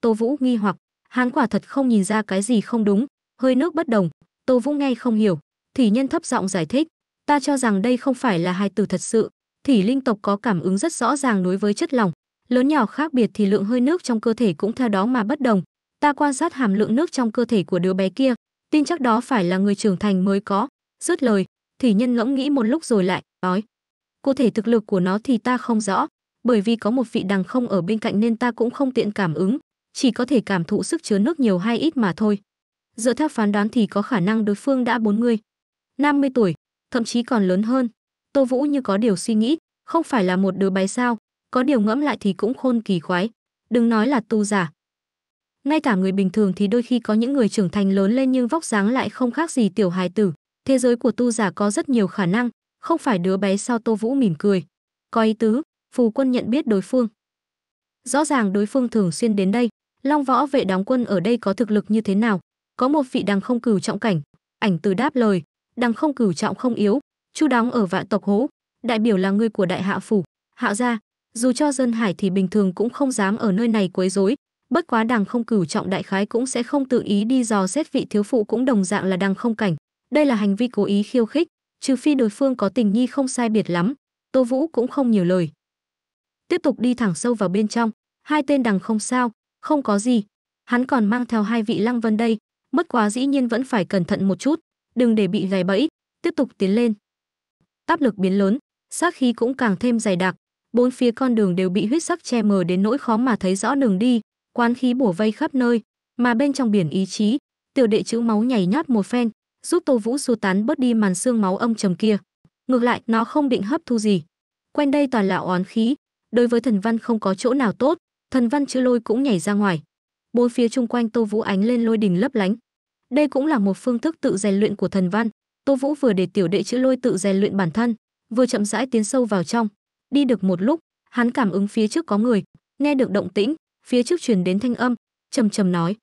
Tô Vũ nghi hoặc, hắn quả thật không nhìn ra cái gì không đúng, hơi nước bất đồng, Tô Vũ nghe không hiểu, thì nhân thấp giọng giải thích, ta cho rằng đây không phải là hai từ thật sự, thỉ linh tộc có cảm ứng rất rõ ràng đối với chất lỏng, lớn nhỏ khác biệt thì lượng hơi nước trong cơ thể cũng theo đó mà bất đồng. Ta quan sát hàm lượng nước trong cơ thể của đứa bé kia, tin chắc đó phải là người trưởng thành mới có. Dứt lời, thì nhân ngẫm nghĩ một lúc rồi lại, nói, Cụ thể thực lực của nó thì ta không rõ, bởi vì có một vị đằng không ở bên cạnh nên ta cũng không tiện cảm ứng, chỉ có thể cảm thụ sức chứa nước nhiều hay ít mà thôi. Dựa theo phán đoán thì có khả năng đối phương đã 40, 50 tuổi, thậm chí còn lớn hơn. Tô Vũ như có điều suy nghĩ, không phải là một đứa bé sao, có điều ngẫm lại thì cũng khôn kỳ khoái, đừng nói là tu giả. Ngay cả người bình thường thì đôi khi có những người trưởng thành lớn lên nhưng vóc dáng lại không khác gì tiểu hài tử. Thế giới của tu giả có rất nhiều khả năng, không phải đứa bé sao Tô Vũ mỉm cười. Có ý tứ, phù quân nhận biết đối phương. Rõ ràng đối phương thường xuyên đến đây, Long võ vệ đóng quân ở đây có thực lực như thế nào? Có một vị đằng không cửu trọng cảnh, ảnh từ đáp lời, đằng không cửu trọng không yếu, chu đóng ở vạn tộc hố, đại biểu là người của đại hạ phủ, hạ gia, dù cho dân hải thì bình thường cũng không dám ở nơi này quấy rối, bất quá đằng không cửu trọng đại khái cũng sẽ không tự ý đi dò xét vị thiếu phụ cũng đồng dạng là đằng không cảnh, đây là hành vi cố ý khiêu khích, trừ phi đối phương có tình nghi không sai biệt lắm, Tô Vũ cũng không nhiều lời. Tiếp tục đi thẳng sâu vào bên trong, hai tên đằng không sao, không có gì, hắn còn mang theo hai vị lăng vân đây, bất quá dĩ nhiên vẫn phải cẩn thận một chút, đừng để bị gài bẫy, tiếp tục tiến lên. Áp lực biến lớn, sát khí cũng càng thêm dày đặc, bốn phía con đường đều bị huyết sắc che mờ đến nỗi khó mà thấy rõ đường đi, quán khí bổ vây khắp nơi, mà bên trong biển ý chí, tiểu đệ chữ máu nhảy nhót một phen, giúp Tô Vũ xua tán bớt đi màn xương máu âm trầm kia. Ngược lại, nó không định hấp thu gì. Quanh đây toàn là oán khí, đối với thần văn không có chỗ nào tốt, thần văn chữ lôi cũng nhảy ra ngoài. Bốn phía chung quanh Tô Vũ ánh lên lôi đình lấp lánh. Đây cũng là một phương thức tự rèn luyện của thần văn. Tô Vũ vừa để tiểu đệ chữ lôi tự rèn luyện bản thân, vừa chậm rãi tiến sâu vào trong. Đi được một lúc, hắn cảm ứng phía trước có người, nghe được động tĩnh, phía trước truyền đến thanh âm, trầm trầm nói: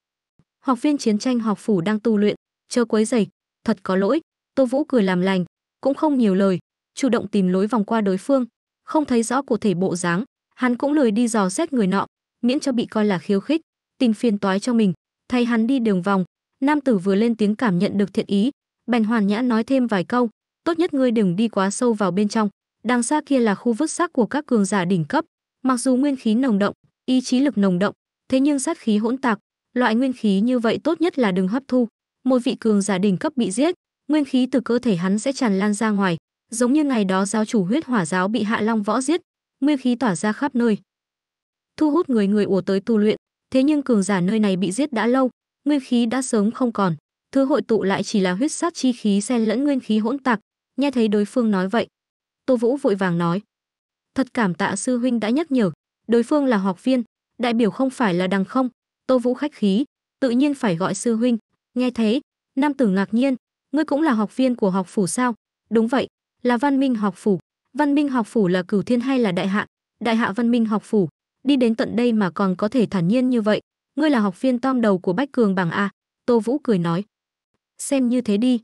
"Học viên chiến tranh học phủ đang tu luyện, chờ quấy rầy, Thật có lỗi, Tô Vũ cười làm lành, cũng không nhiều lời, chủ động tìm lối vòng qua đối phương, không thấy rõ cụ thể bộ dáng, hắn cũng lười đi dò xét người nọ, miễn cho bị coi là khiêu khích, tìm phiền toái cho mình, thay hắn đi đường vòng. Nam tử vừa lên tiếng cảm nhận được thiện ý, bành hoàn nhã nói thêm vài câu, tốt nhất ngươi đừng đi quá sâu vào bên trong, đằng xa kia là khu vứt xác của các cường giả đỉnh cấp, mặc dù nguyên khí nồng động, ý chí lực nồng động, thế nhưng sát khí hỗn tạp, loại nguyên khí như vậy tốt nhất là đừng hấp thu một vị cường giả đỉnh cấp bị giết, nguyên khí từ cơ thể hắn sẽ tràn lan ra ngoài, giống như ngày đó giáo chủ huyết hỏa giáo bị Hạ Long võ giết, nguyên khí tỏa ra khắp nơi, thu hút người người ùa tới tu luyện, thế nhưng cường giả nơi này bị giết đã lâu, nguyên khí đã sớm không còn, thứ hội tụ lại chỉ là huyết sát chi khí xen lẫn nguyên khí hỗn tạp, nghe thấy đối phương nói vậy, Tô Vũ vội vàng nói: "Thật cảm tạ sư huynh đã nhắc nhở, đối phương là học viên, đại biểu không phải là đằng không." Tô Vũ khách khí, tự nhiên phải gọi sư huynh, Nghe thế, nam tử ngạc nhiên, ngươi cũng là học viên của học phủ sao? Đúng vậy, là Văn Minh học phủ. Văn Minh học phủ là cửu thiên hay là đại hạ? Đại hạ Văn Minh học phủ, đi đến tận đây mà còn có thể thản nhiên như vậy, ngươi là học viên tom đầu của Bách Cường bảng a." Tô Vũ cười nói. "Xem như thế đi,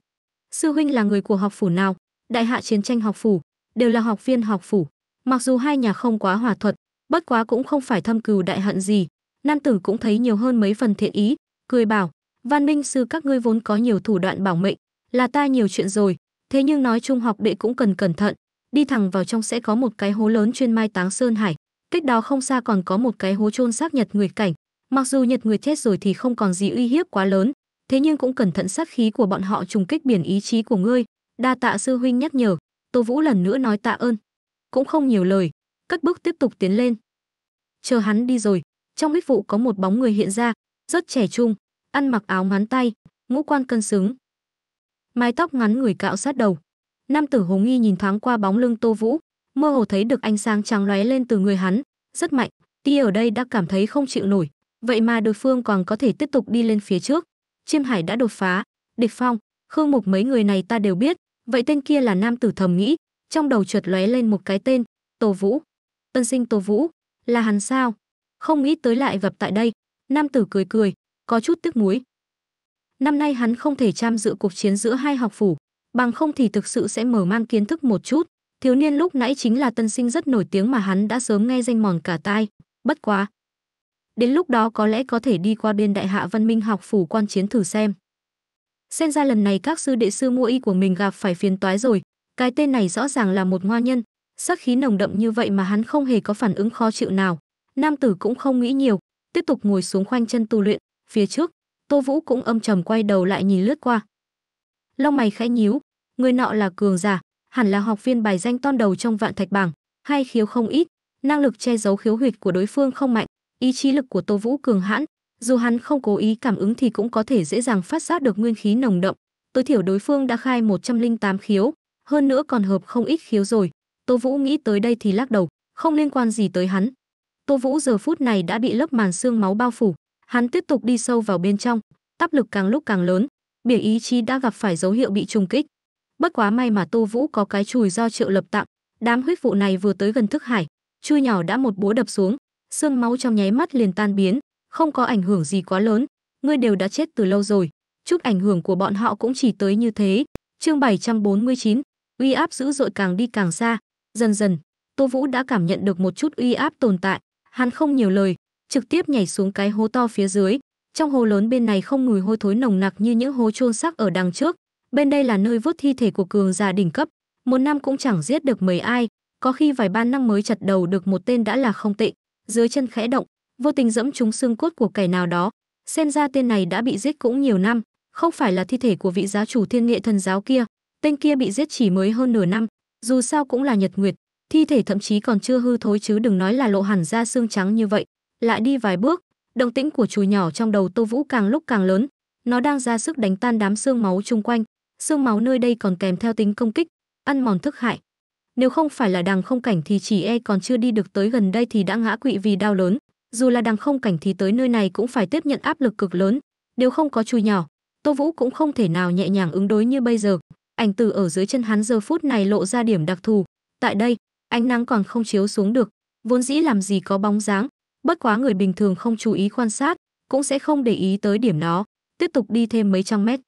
sư huynh là người của học phủ nào? Đại hạ chiến tranh học phủ, đều là học viên học phủ. Mặc dù hai nhà không quá hòa thuận, bất quá cũng không phải thâm cừu đại hận gì." Nam tử cũng thấy nhiều hơn mấy phần thiện ý, cười bảo: Văn minh sư các ngươi vốn có nhiều thủ đoạn bảo mệnh, là ta nhiều chuyện rồi, thế nhưng nói chung học đệ cũng cần cẩn thận, đi thẳng vào trong sẽ có một cái hố lớn chuyên mai táng sơn hải, cách đó không xa còn có một cái hố chôn xác nhật nguyệt cảnh, mặc dù nhật nguyệt chết rồi thì không còn gì uy hiếp quá lớn, thế nhưng cũng cẩn thận sát khí của bọn họ trùng kích biển ý chí của ngươi, đa tạ sư huynh nhắc nhở, Tô Vũ lần nữa nói tạ ơn. Cũng không nhiều lời, cất bước tiếp tục tiến lên. Chờ hắn đi rồi, trong huyết vụ có một bóng người hiện ra, rất trẻ trung, ăn mặc áo ngắn tay, ngũ quan cân xứng. Mái tóc ngắn người cạo sát đầu. Nam tử Hồ Nghi nhìn thoáng qua bóng lưng Tô Vũ, mơ hồ thấy được ánh sáng trắng lóe lên từ người hắn, rất mạnh, tia ở đây đã cảm thấy không chịu nổi, vậy mà đối phương còn có thể tiếp tục đi lên phía trước. Chiêm Hải đã đột phá, Địch Phong, Khương Mục mấy người này ta đều biết, vậy tên kia là nam tử thầm nghĩ, trong đầu chợt lóe lên một cái tên, Tô Vũ. Tân sinh Tô Vũ, là hắn sao? Không nghĩ tới lại gặp tại đây. Nam tử cười cười, có chút tức muối Năm nay hắn không thể tham dự cuộc chiến giữa hai học phủ, bằng không thì thực sự sẽ mở mang kiến thức một chút. Thiếu niên lúc nãy chính là tân sinh rất nổi tiếng mà hắn đã sớm nghe danh mòn cả tai, bất quá. Đến lúc đó có lẽ có thể đi qua bên đại hạ văn minh học phủ quan chiến thử xem. Xem ra lần này các sư đệ sư mua y của mình gặp phải phiền toái rồi, cái tên này rõ ràng là một ngoa nhân, sắc khí nồng đậm như vậy mà hắn không hề có phản ứng khó chịu nào. Nam tử cũng không nghĩ nhiều, tiếp tục ngồi xuống khoanh chân tu luyện phía trước tô vũ cũng âm trầm quay đầu lại nhìn lướt qua lông mày khẽ nhíu người nọ là cường giả hẳn là học viên bài danh ton đầu trong vạn thạch bảng hai khiếu không ít năng lực che giấu khiếu huyệt của đối phương không mạnh ý chí lực của tô vũ cường hãn dù hắn không cố ý cảm ứng thì cũng có thể dễ dàng phát giác được nguyên khí nồng đậm tối thiểu đối phương đã khai 108 khiếu hơn nữa còn hợp không ít khiếu rồi tô vũ nghĩ tới đây thì lắc đầu không liên quan gì tới hắn tô vũ giờ phút này đã bị lớp màn xương máu bao phủ Hắn tiếp tục đi sâu vào bên trong, áp lực càng lúc càng lớn, bỉa ý chí đã gặp phải dấu hiệu bị trùng kích. Bất quá may mà Tô Vũ có cái chùi do Triệu Lập tặng, đám huyết vụ này vừa tới gần thức hải, chui nhỏ đã một búa đập xuống, xương máu trong nháy mắt liền tan biến, không có ảnh hưởng gì quá lớn, ngươi đều đã chết từ lâu rồi, chút ảnh hưởng của bọn họ cũng chỉ tới như thế. Chương 749, uy áp dữ dội càng đi càng xa, dần dần, Tô Vũ đã cảm nhận được một chút uy áp tồn tại, hắn không nhiều lời, trực tiếp nhảy xuống cái hố to phía dưới. Trong hồ lớn bên này không mùi hôi thối nồng nặc như những hố chôn xác ở đằng trước. Bên đây là nơi vớt thi thể của cường già đỉnh cấp, một năm cũng chẳng giết được mấy ai, có khi vài ba năm mới chặt đầu được một tên đã là không tệ. Dưới chân khẽ động, vô tình dẫm trúng xương cốt của kẻ nào đó, xem ra tên này đã bị giết cũng nhiều năm, không phải là thi thể của vị giáo chủ thiên nghệ thần giáo kia, tên kia bị giết chỉ mới hơn nửa năm, dù sao cũng là nhật nguyệt, thi thể thậm chí còn chưa hư thối chứ đừng nói là lộ hẳn ra xương trắng như vậy lại đi vài bước, động tĩnh của chùi nhỏ trong đầu Tô Vũ càng lúc càng lớn, nó đang ra sức đánh tan đám xương máu chung quanh, xương máu nơi đây còn kèm theo tính công kích, ăn mòn thức hại. Nếu không phải là đằng không cảnh thì chỉ e còn chưa đi được tới gần đây thì đã ngã quỵ vì đau lớn, dù là đằng không cảnh thì tới nơi này cũng phải tiếp nhận áp lực cực lớn, nếu không có chùi nhỏ, Tô Vũ cũng không thể nào nhẹ nhàng ứng đối như bây giờ. Ảnh từ ở dưới chân hắn giờ phút này lộ ra điểm đặc thù, tại đây, ánh nắng còn không chiếu xuống được, vốn dĩ làm gì có bóng dáng, bất quá người bình thường không chú ý quan sát, cũng sẽ không để ý tới điểm đó, tiếp tục đi thêm mấy trăm mét.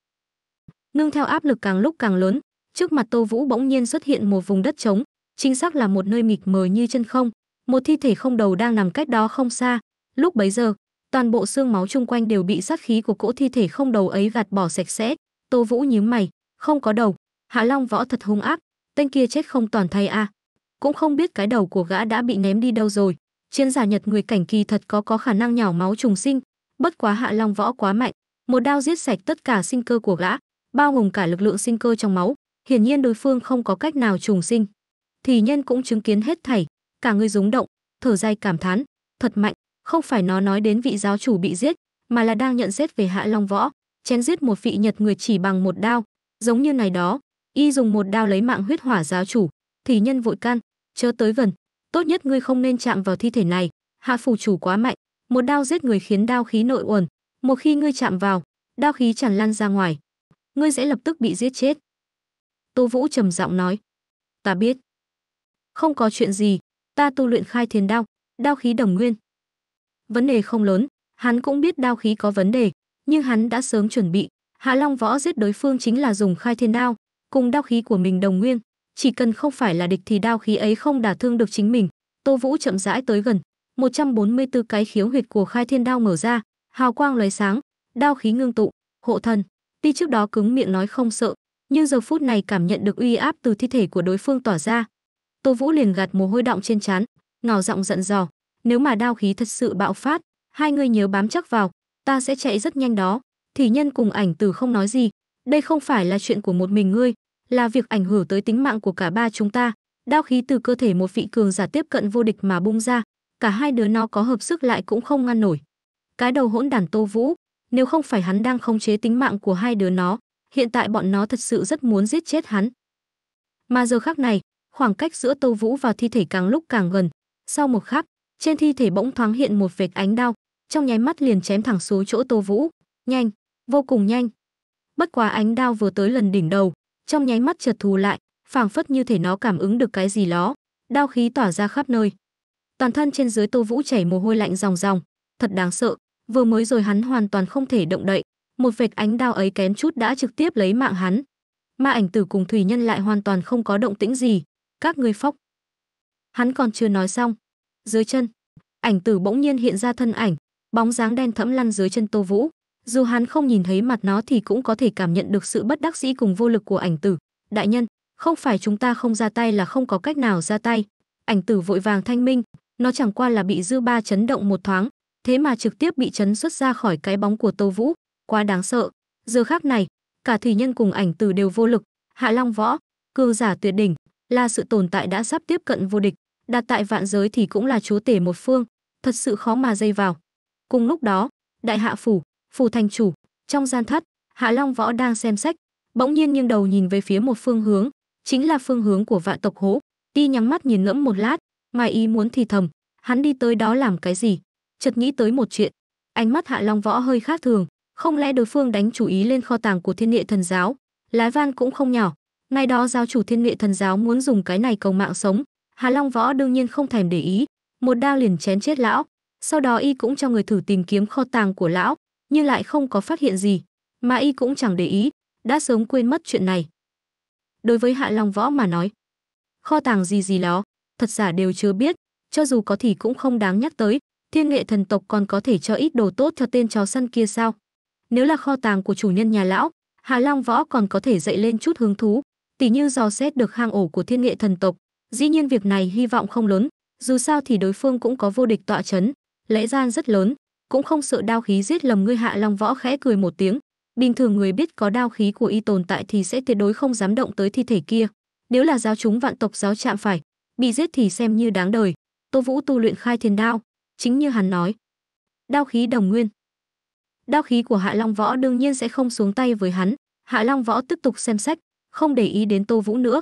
Nương theo áp lực càng lúc càng lớn, trước mặt Tô Vũ bỗng nhiên xuất hiện một vùng đất trống, chính xác là một nơi mịt mờ như chân không, một thi thể không đầu đang nằm cách đó không xa. Lúc bấy giờ, toàn bộ xương máu chung quanh đều bị sát khí của cỗ thi thể không đầu ấy gạt bỏ sạch sẽ. Tô Vũ nhíu mày, không có đầu, Hạ Long võ thật hung ác, tên kia chết không toàn thay a. À. Cũng không biết cái đầu của gã đã bị ném đi đâu rồi. Chiến giả Nhật người cảnh kỳ thật có có khả năng nhào máu trùng sinh, bất quá Hạ Long võ quá mạnh, một đao giết sạch tất cả sinh cơ của gã, bao gồm cả lực lượng sinh cơ trong máu, hiển nhiên đối phương không có cách nào trùng sinh. Thì nhân cũng chứng kiến hết thảy, cả người rúng động, thở dài cảm thán, thật mạnh, không phải nó nói đến vị giáo chủ bị giết, mà là đang nhận xét về Hạ Long Võ, chém giết một vị Nhật người chỉ bằng một đao, giống như này đó, y dùng một đao lấy mạng huyết hỏa giáo chủ, thì nhân vội can, chớ tới gần, tốt nhất ngươi không nên chạm vào thi thể này hạ phủ chủ quá mạnh một đao giết người khiến đao khí nội uẩn một khi ngươi chạm vào đao khí tràn lan ra ngoài ngươi sẽ lập tức bị giết chết tô vũ trầm giọng nói ta biết không có chuyện gì ta tu luyện khai thiên đao đao khí đồng nguyên vấn đề không lớn hắn cũng biết đao khí có vấn đề nhưng hắn đã sớm chuẩn bị hạ long võ giết đối phương chính là dùng khai thiên đao cùng đao khí của mình đồng nguyên chỉ cần không phải là địch thì đao khí ấy không đả thương được chính mình. Tô Vũ chậm rãi tới gần, 144 cái khiếu huyệt của Khai Thiên đao mở ra, hào quang lóe sáng, đao khí ngưng tụ, hộ thân. Tuy trước đó cứng miệng nói không sợ, nhưng giờ phút này cảm nhận được uy áp từ thi thể của đối phương tỏa ra. Tô Vũ liền gạt mồ hôi động trên trán, ngào giọng giận dò, nếu mà đao khí thật sự bạo phát, hai người nhớ bám chắc vào, ta sẽ chạy rất nhanh đó. Thì nhân cùng ảnh từ không nói gì, đây không phải là chuyện của một mình ngươi, là việc ảnh hưởng tới tính mạng của cả ba chúng ta. Đao khí từ cơ thể một vị cường giả tiếp cận vô địch mà bung ra, cả hai đứa nó có hợp sức lại cũng không ngăn nổi. Cái đầu hỗn đàn Tô Vũ, nếu không phải hắn đang khống chế tính mạng của hai đứa nó, hiện tại bọn nó thật sự rất muốn giết chết hắn. Mà giờ khắc này, khoảng cách giữa Tô Vũ và thi thể càng lúc càng gần. Sau một khắc, trên thi thể bỗng thoáng hiện một vệt ánh đao, trong nháy mắt liền chém thẳng xuống chỗ Tô Vũ, nhanh, vô cùng nhanh. Bất quá ánh đao vừa tới lần đỉnh đầu, trong nháy mắt chợt thù lại, phảng phất như thể nó cảm ứng được cái gì đó, đao khí tỏa ra khắp nơi. Toàn thân trên dưới Tô Vũ chảy mồ hôi lạnh ròng ròng, thật đáng sợ, vừa mới rồi hắn hoàn toàn không thể động đậy, một vệt ánh đao ấy kém chút đã trực tiếp lấy mạng hắn. Ma ảnh tử cùng thủy nhân lại hoàn toàn không có động tĩnh gì, các ngươi phóc. Hắn còn chưa nói xong, dưới chân, ảnh tử bỗng nhiên hiện ra thân ảnh, bóng dáng đen thẫm lăn dưới chân Tô Vũ. Dù hắn không nhìn thấy mặt nó thì cũng có thể cảm nhận được sự bất đắc dĩ cùng vô lực của ảnh tử. Đại nhân, không phải chúng ta không ra tay là không có cách nào ra tay. Ảnh tử vội vàng thanh minh, nó chẳng qua là bị dư ba chấn động một thoáng, thế mà trực tiếp bị chấn xuất ra khỏi cái bóng của Tô Vũ, quá đáng sợ. Giờ khác này, cả thủy nhân cùng ảnh tử đều vô lực, Hạ Long Võ, cương giả tuyệt đỉnh, là sự tồn tại đã sắp tiếp cận vô địch, đặt tại vạn giới thì cũng là chúa tể một phương, thật sự khó mà dây vào. Cùng lúc đó, Đại Hạ phủ, phủ thành chủ trong gian thất hạ long võ đang xem sách bỗng nhiên nghiêng đầu nhìn về phía một phương hướng chính là phương hướng của vạn tộc hố đi nhắm mắt nhìn ngẫm một lát ngoài ý muốn thì thầm hắn đi tới đó làm cái gì chợt nghĩ tới một chuyện ánh mắt hạ long võ hơi khác thường không lẽ đối phương đánh chú ý lên kho tàng của thiên địa thần giáo lái van cũng không nhỏ ngày đó giáo chủ thiên địa thần giáo muốn dùng cái này cầu mạng sống hạ long võ đương nhiên không thèm để ý một đao liền chém chết lão sau đó y cũng cho người thử tìm kiếm kho tàng của lão nhưng lại không có phát hiện gì, mà y cũng chẳng để ý, đã sớm quên mất chuyện này. Đối với Hạ Long Võ mà nói, kho tàng gì gì đó, thật giả đều chưa biết, cho dù có thì cũng không đáng nhắc tới, thiên nghệ thần tộc còn có thể cho ít đồ tốt cho tên chó săn kia sao? Nếu là kho tàng của chủ nhân nhà lão, Hạ Long Võ còn có thể dậy lên chút hứng thú, tỉ như dò xét được hang ổ của thiên nghệ thần tộc. Dĩ nhiên việc này hy vọng không lớn, dù sao thì đối phương cũng có vô địch tọa chấn, lẽ gian rất lớn, cũng không sợ đao khí giết lầm ngươi hạ long võ khẽ cười một tiếng bình thường người biết có đao khí của y tồn tại thì sẽ tuyệt đối không dám động tới thi thể kia nếu là giáo chúng vạn tộc giáo chạm phải bị giết thì xem như đáng đời tô vũ tu luyện khai thiên đao chính như hắn nói đao khí đồng nguyên đao khí của hạ long võ đương nhiên sẽ không xuống tay với hắn hạ long võ tiếp tục xem sách không để ý đến tô vũ nữa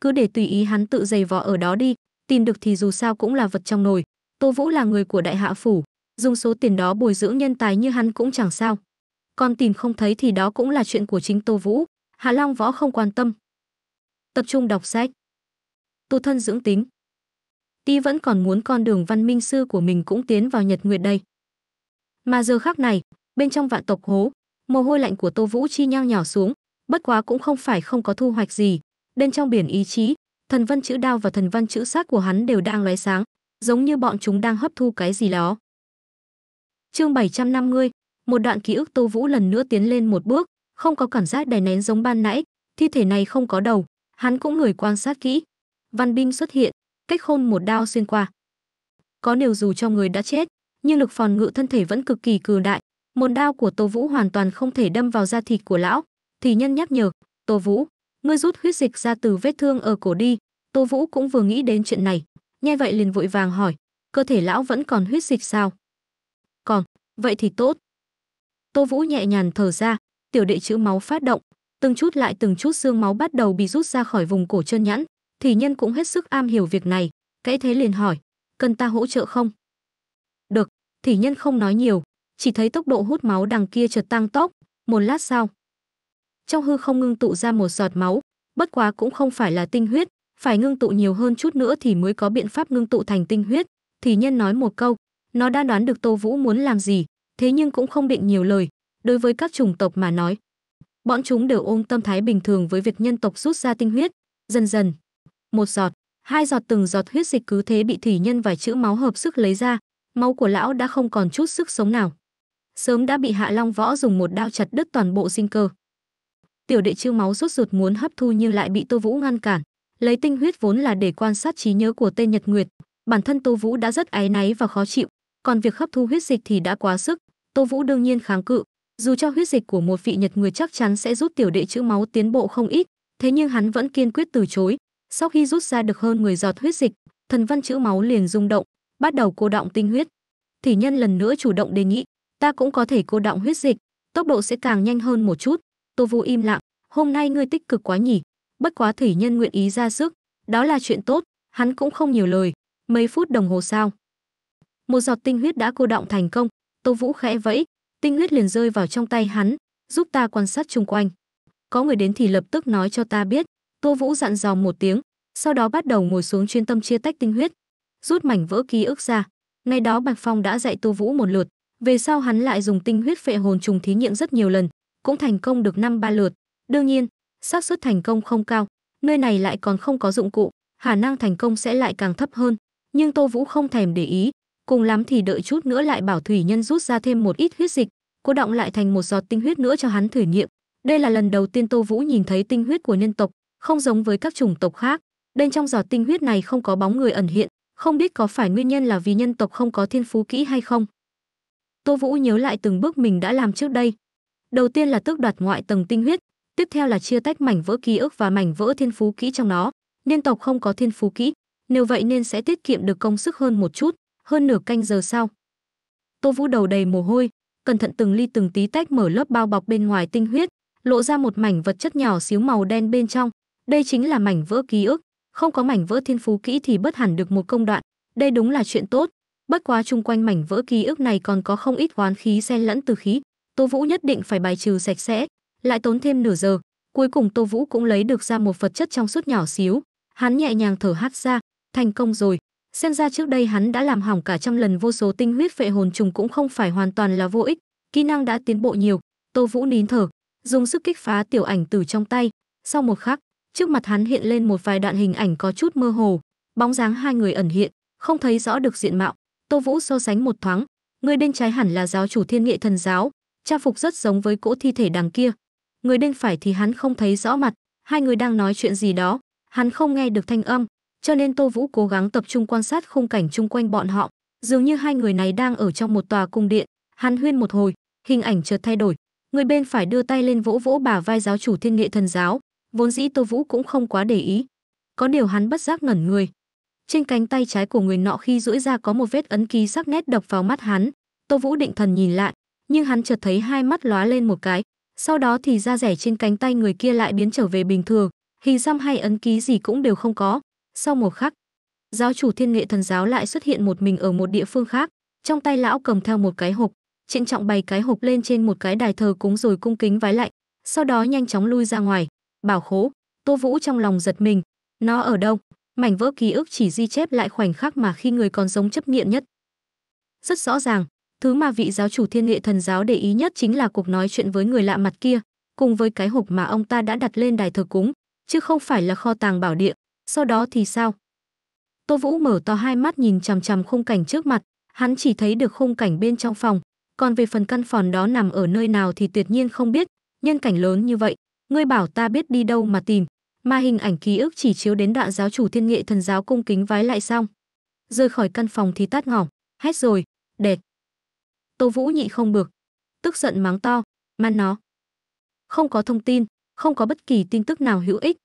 cứ để tùy ý hắn tự giày vò ở đó đi tìm được thì dù sao cũng là vật trong nồi tô vũ là người của đại hạ phủ dùng số tiền đó bồi dưỡng nhân tài như hắn cũng chẳng sao. Còn tìm không thấy thì đó cũng là chuyện của chính Tô Vũ, Hạ Long Võ không quan tâm. Tập trung đọc sách. Tu thân dưỡng tính. Ti vẫn còn muốn con đường văn minh sư của mình cũng tiến vào Nhật Nguyệt đây. Mà giờ khác này, bên trong vạn tộc hố, mồ hôi lạnh của Tô Vũ chi nhau nhỏ xuống, bất quá cũng không phải không có thu hoạch gì. Bên trong biển ý chí, thần văn chữ đao và thần văn chữ sát của hắn đều đang lóe sáng, giống như bọn chúng đang hấp thu cái gì đó. Chương 750, một đoạn ký ức Tô Vũ lần nữa tiến lên một bước, không có cảm giác đè nén giống ban nãy, thi thể này không có đầu, hắn cũng người quan sát kỹ. Văn binh xuất hiện, cách khôn một đao xuyên qua. Có điều dù cho người đã chết, nhưng lực phòng ngự thân thể vẫn cực kỳ cường đại, một đao của Tô Vũ hoàn toàn không thể đâm vào da thịt của lão, thì nhân nhắc nhở, "Tô Vũ, ngươi rút huyết dịch ra từ vết thương ở cổ đi." Tô Vũ cũng vừa nghĩ đến chuyện này, nghe vậy liền vội vàng hỏi, "Cơ thể lão vẫn còn huyết dịch sao?" Vậy thì tốt. Tô Vũ nhẹ nhàng thở ra, tiểu đệ chữ máu phát động, từng chút lại từng chút xương máu bắt đầu bị rút ra khỏi vùng cổ chân nhãn, thì nhân cũng hết sức am hiểu việc này, kẽ thế liền hỏi, cần ta hỗ trợ không? Được, thì nhân không nói nhiều, chỉ thấy tốc độ hút máu đằng kia chợt tăng tốc, một lát sau. Trong hư không ngưng tụ ra một giọt máu, bất quá cũng không phải là tinh huyết, phải ngưng tụ nhiều hơn chút nữa thì mới có biện pháp ngưng tụ thành tinh huyết, thì nhân nói một câu, nó đã đoán được Tô Vũ muốn làm gì, thế nhưng cũng không định nhiều lời. Đối với các chủng tộc mà nói, bọn chúng đều ôm tâm thái bình thường với việc nhân tộc rút ra tinh huyết, dần dần. Một giọt, hai giọt từng giọt huyết dịch cứ thế bị thủy nhân vài chữ máu hợp sức lấy ra, máu của lão đã không còn chút sức sống nào. Sớm đã bị Hạ Long Võ dùng một đao chặt đứt toàn bộ sinh cơ. Tiểu đệ chư máu rút ruột muốn hấp thu nhưng lại bị Tô Vũ ngăn cản, lấy tinh huyết vốn là để quan sát trí nhớ của tên Nhật Nguyệt, bản thân Tô Vũ đã rất áy náy và khó chịu, còn việc hấp thu huyết dịch thì đã quá sức, Tô Vũ đương nhiên kháng cự, dù cho huyết dịch của một vị Nhật người chắc chắn sẽ giúp tiểu đệ chữ máu tiến bộ không ít, thế nhưng hắn vẫn kiên quyết từ chối. Sau khi rút ra được hơn 10 giọt huyết dịch, thần văn chữ máu liền rung động, bắt đầu cô động tinh huyết. Thì nhân lần nữa chủ động đề nghị, ta cũng có thể cô động huyết dịch, tốc độ sẽ càng nhanh hơn một chút. Tô Vũ im lặng, hôm nay ngươi tích cực quá nhỉ, bất quá thủy nhân nguyện ý ra sức, đó là chuyện tốt, hắn cũng không nhiều lời, mấy phút đồng hồ sao? một giọt tinh huyết đã cô động thành công tô vũ khẽ vẫy tinh huyết liền rơi vào trong tay hắn giúp ta quan sát chung quanh có người đến thì lập tức nói cho ta biết tô vũ dặn dò một tiếng sau đó bắt đầu ngồi xuống chuyên tâm chia tách tinh huyết rút mảnh vỡ ký ức ra ngày đó bạch phong đã dạy tô vũ một lượt về sau hắn lại dùng tinh huyết phệ hồn trùng thí nghiệm rất nhiều lần cũng thành công được năm ba lượt đương nhiên xác suất thành công không cao nơi này lại còn không có dụng cụ khả năng thành công sẽ lại càng thấp hơn nhưng tô vũ không thèm để ý cùng lắm thì đợi chút nữa lại bảo thủy nhân rút ra thêm một ít huyết dịch cố động lại thành một giọt tinh huyết nữa cho hắn thử nghiệm đây là lần đầu tiên tô vũ nhìn thấy tinh huyết của nhân tộc không giống với các chủng tộc khác bên trong giọt tinh huyết này không có bóng người ẩn hiện không biết có phải nguyên nhân là vì nhân tộc không có thiên phú kỹ hay không tô vũ nhớ lại từng bước mình đã làm trước đây đầu tiên là tước đoạt ngoại tầng tinh huyết tiếp theo là chia tách mảnh vỡ ký ức và mảnh vỡ thiên phú kỹ trong nó nhân tộc không có thiên phú kỹ nếu vậy nên sẽ tiết kiệm được công sức hơn một chút hơn nửa canh giờ sau. Tô Vũ đầu đầy mồ hôi, cẩn thận từng ly từng tí tách mở lớp bao bọc bên ngoài tinh huyết, lộ ra một mảnh vật chất nhỏ xíu màu đen bên trong. Đây chính là mảnh vỡ ký ức, không có mảnh vỡ thiên phú kỹ thì bất hẳn được một công đoạn, đây đúng là chuyện tốt. Bất quá chung quanh mảnh vỡ ký ức này còn có không ít hoán khí xen lẫn từ khí, Tô Vũ nhất định phải bài trừ sạch sẽ, lại tốn thêm nửa giờ, cuối cùng Tô Vũ cũng lấy được ra một vật chất trong suốt nhỏ xíu, hắn nhẹ nhàng thở hắt ra, thành công rồi. Xem ra trước đây hắn đã làm hỏng cả trăm lần vô số tinh huyết phệ hồn trùng cũng không phải hoàn toàn là vô ích, kỹ năng đã tiến bộ nhiều. Tô Vũ nín thở, dùng sức kích phá tiểu ảnh từ trong tay, sau một khắc, trước mặt hắn hiện lên một vài đoạn hình ảnh có chút mơ hồ, bóng dáng hai người ẩn hiện, không thấy rõ được diện mạo. Tô Vũ so sánh một thoáng, người bên trái hẳn là giáo chủ Thiên Nghệ thần giáo, trang phục rất giống với cỗ thi thể đằng kia. Người bên phải thì hắn không thấy rõ mặt, hai người đang nói chuyện gì đó, hắn không nghe được thanh âm, cho nên Tô Vũ cố gắng tập trung quan sát khung cảnh chung quanh bọn họ, dường như hai người này đang ở trong một tòa cung điện. Hắn huyên một hồi, hình ảnh chợt thay đổi, người bên phải đưa tay lên vỗ vỗ bà vai giáo chủ Thiên Nghệ Thần giáo, vốn dĩ Tô Vũ cũng không quá để ý, có điều hắn bất giác ngẩn người. Trên cánh tay trái của người nọ khi duỗi ra có một vết ấn ký sắc nét đập vào mắt hắn, Tô Vũ định thần nhìn lại, nhưng hắn chợt thấy hai mắt lóa lên một cái, sau đó thì da rẻ trên cánh tay người kia lại biến trở về bình thường, hình xăm hay ấn ký gì cũng đều không có. Sau một khắc, giáo chủ Thiên Nghệ Thần giáo lại xuất hiện một mình ở một địa phương khác, trong tay lão cầm theo một cái hộp, trịnh trọng bày cái hộp lên trên một cái đài thờ cúng rồi cung kính vái lại, sau đó nhanh chóng lui ra ngoài. Bảo Khố, Tô Vũ trong lòng giật mình, nó ở đâu? Mảnh vỡ ký ức chỉ ghi chép lại khoảnh khắc mà khi người còn giống chấp niệm nhất. Rất rõ ràng, thứ mà vị giáo chủ Thiên Nghệ Thần giáo để ý nhất chính là cuộc nói chuyện với người lạ mặt kia, cùng với cái hộp mà ông ta đã đặt lên đài thờ cúng, chứ không phải là kho tàng bảo địa. Sau đó thì sao? Tô Vũ mở to hai mắt nhìn chằm chằm khung cảnh trước mặt, hắn chỉ thấy được khung cảnh bên trong phòng, còn về phần căn phòng đó nằm ở nơi nào thì tuyệt nhiên không biết, nhân cảnh lớn như vậy, ngươi bảo ta biết đi đâu mà tìm, mà hình ảnh ký ức chỉ chiếu đến đoạn giáo chủ thiên nghệ thần giáo cung kính vái lại xong. Rời khỏi căn phòng thì tắt ngỏng, hết rồi, đẹp. Tô Vũ nhị không bực, tức giận mắng to, man nó. Không có thông tin, không có bất kỳ tin tức nào hữu ích.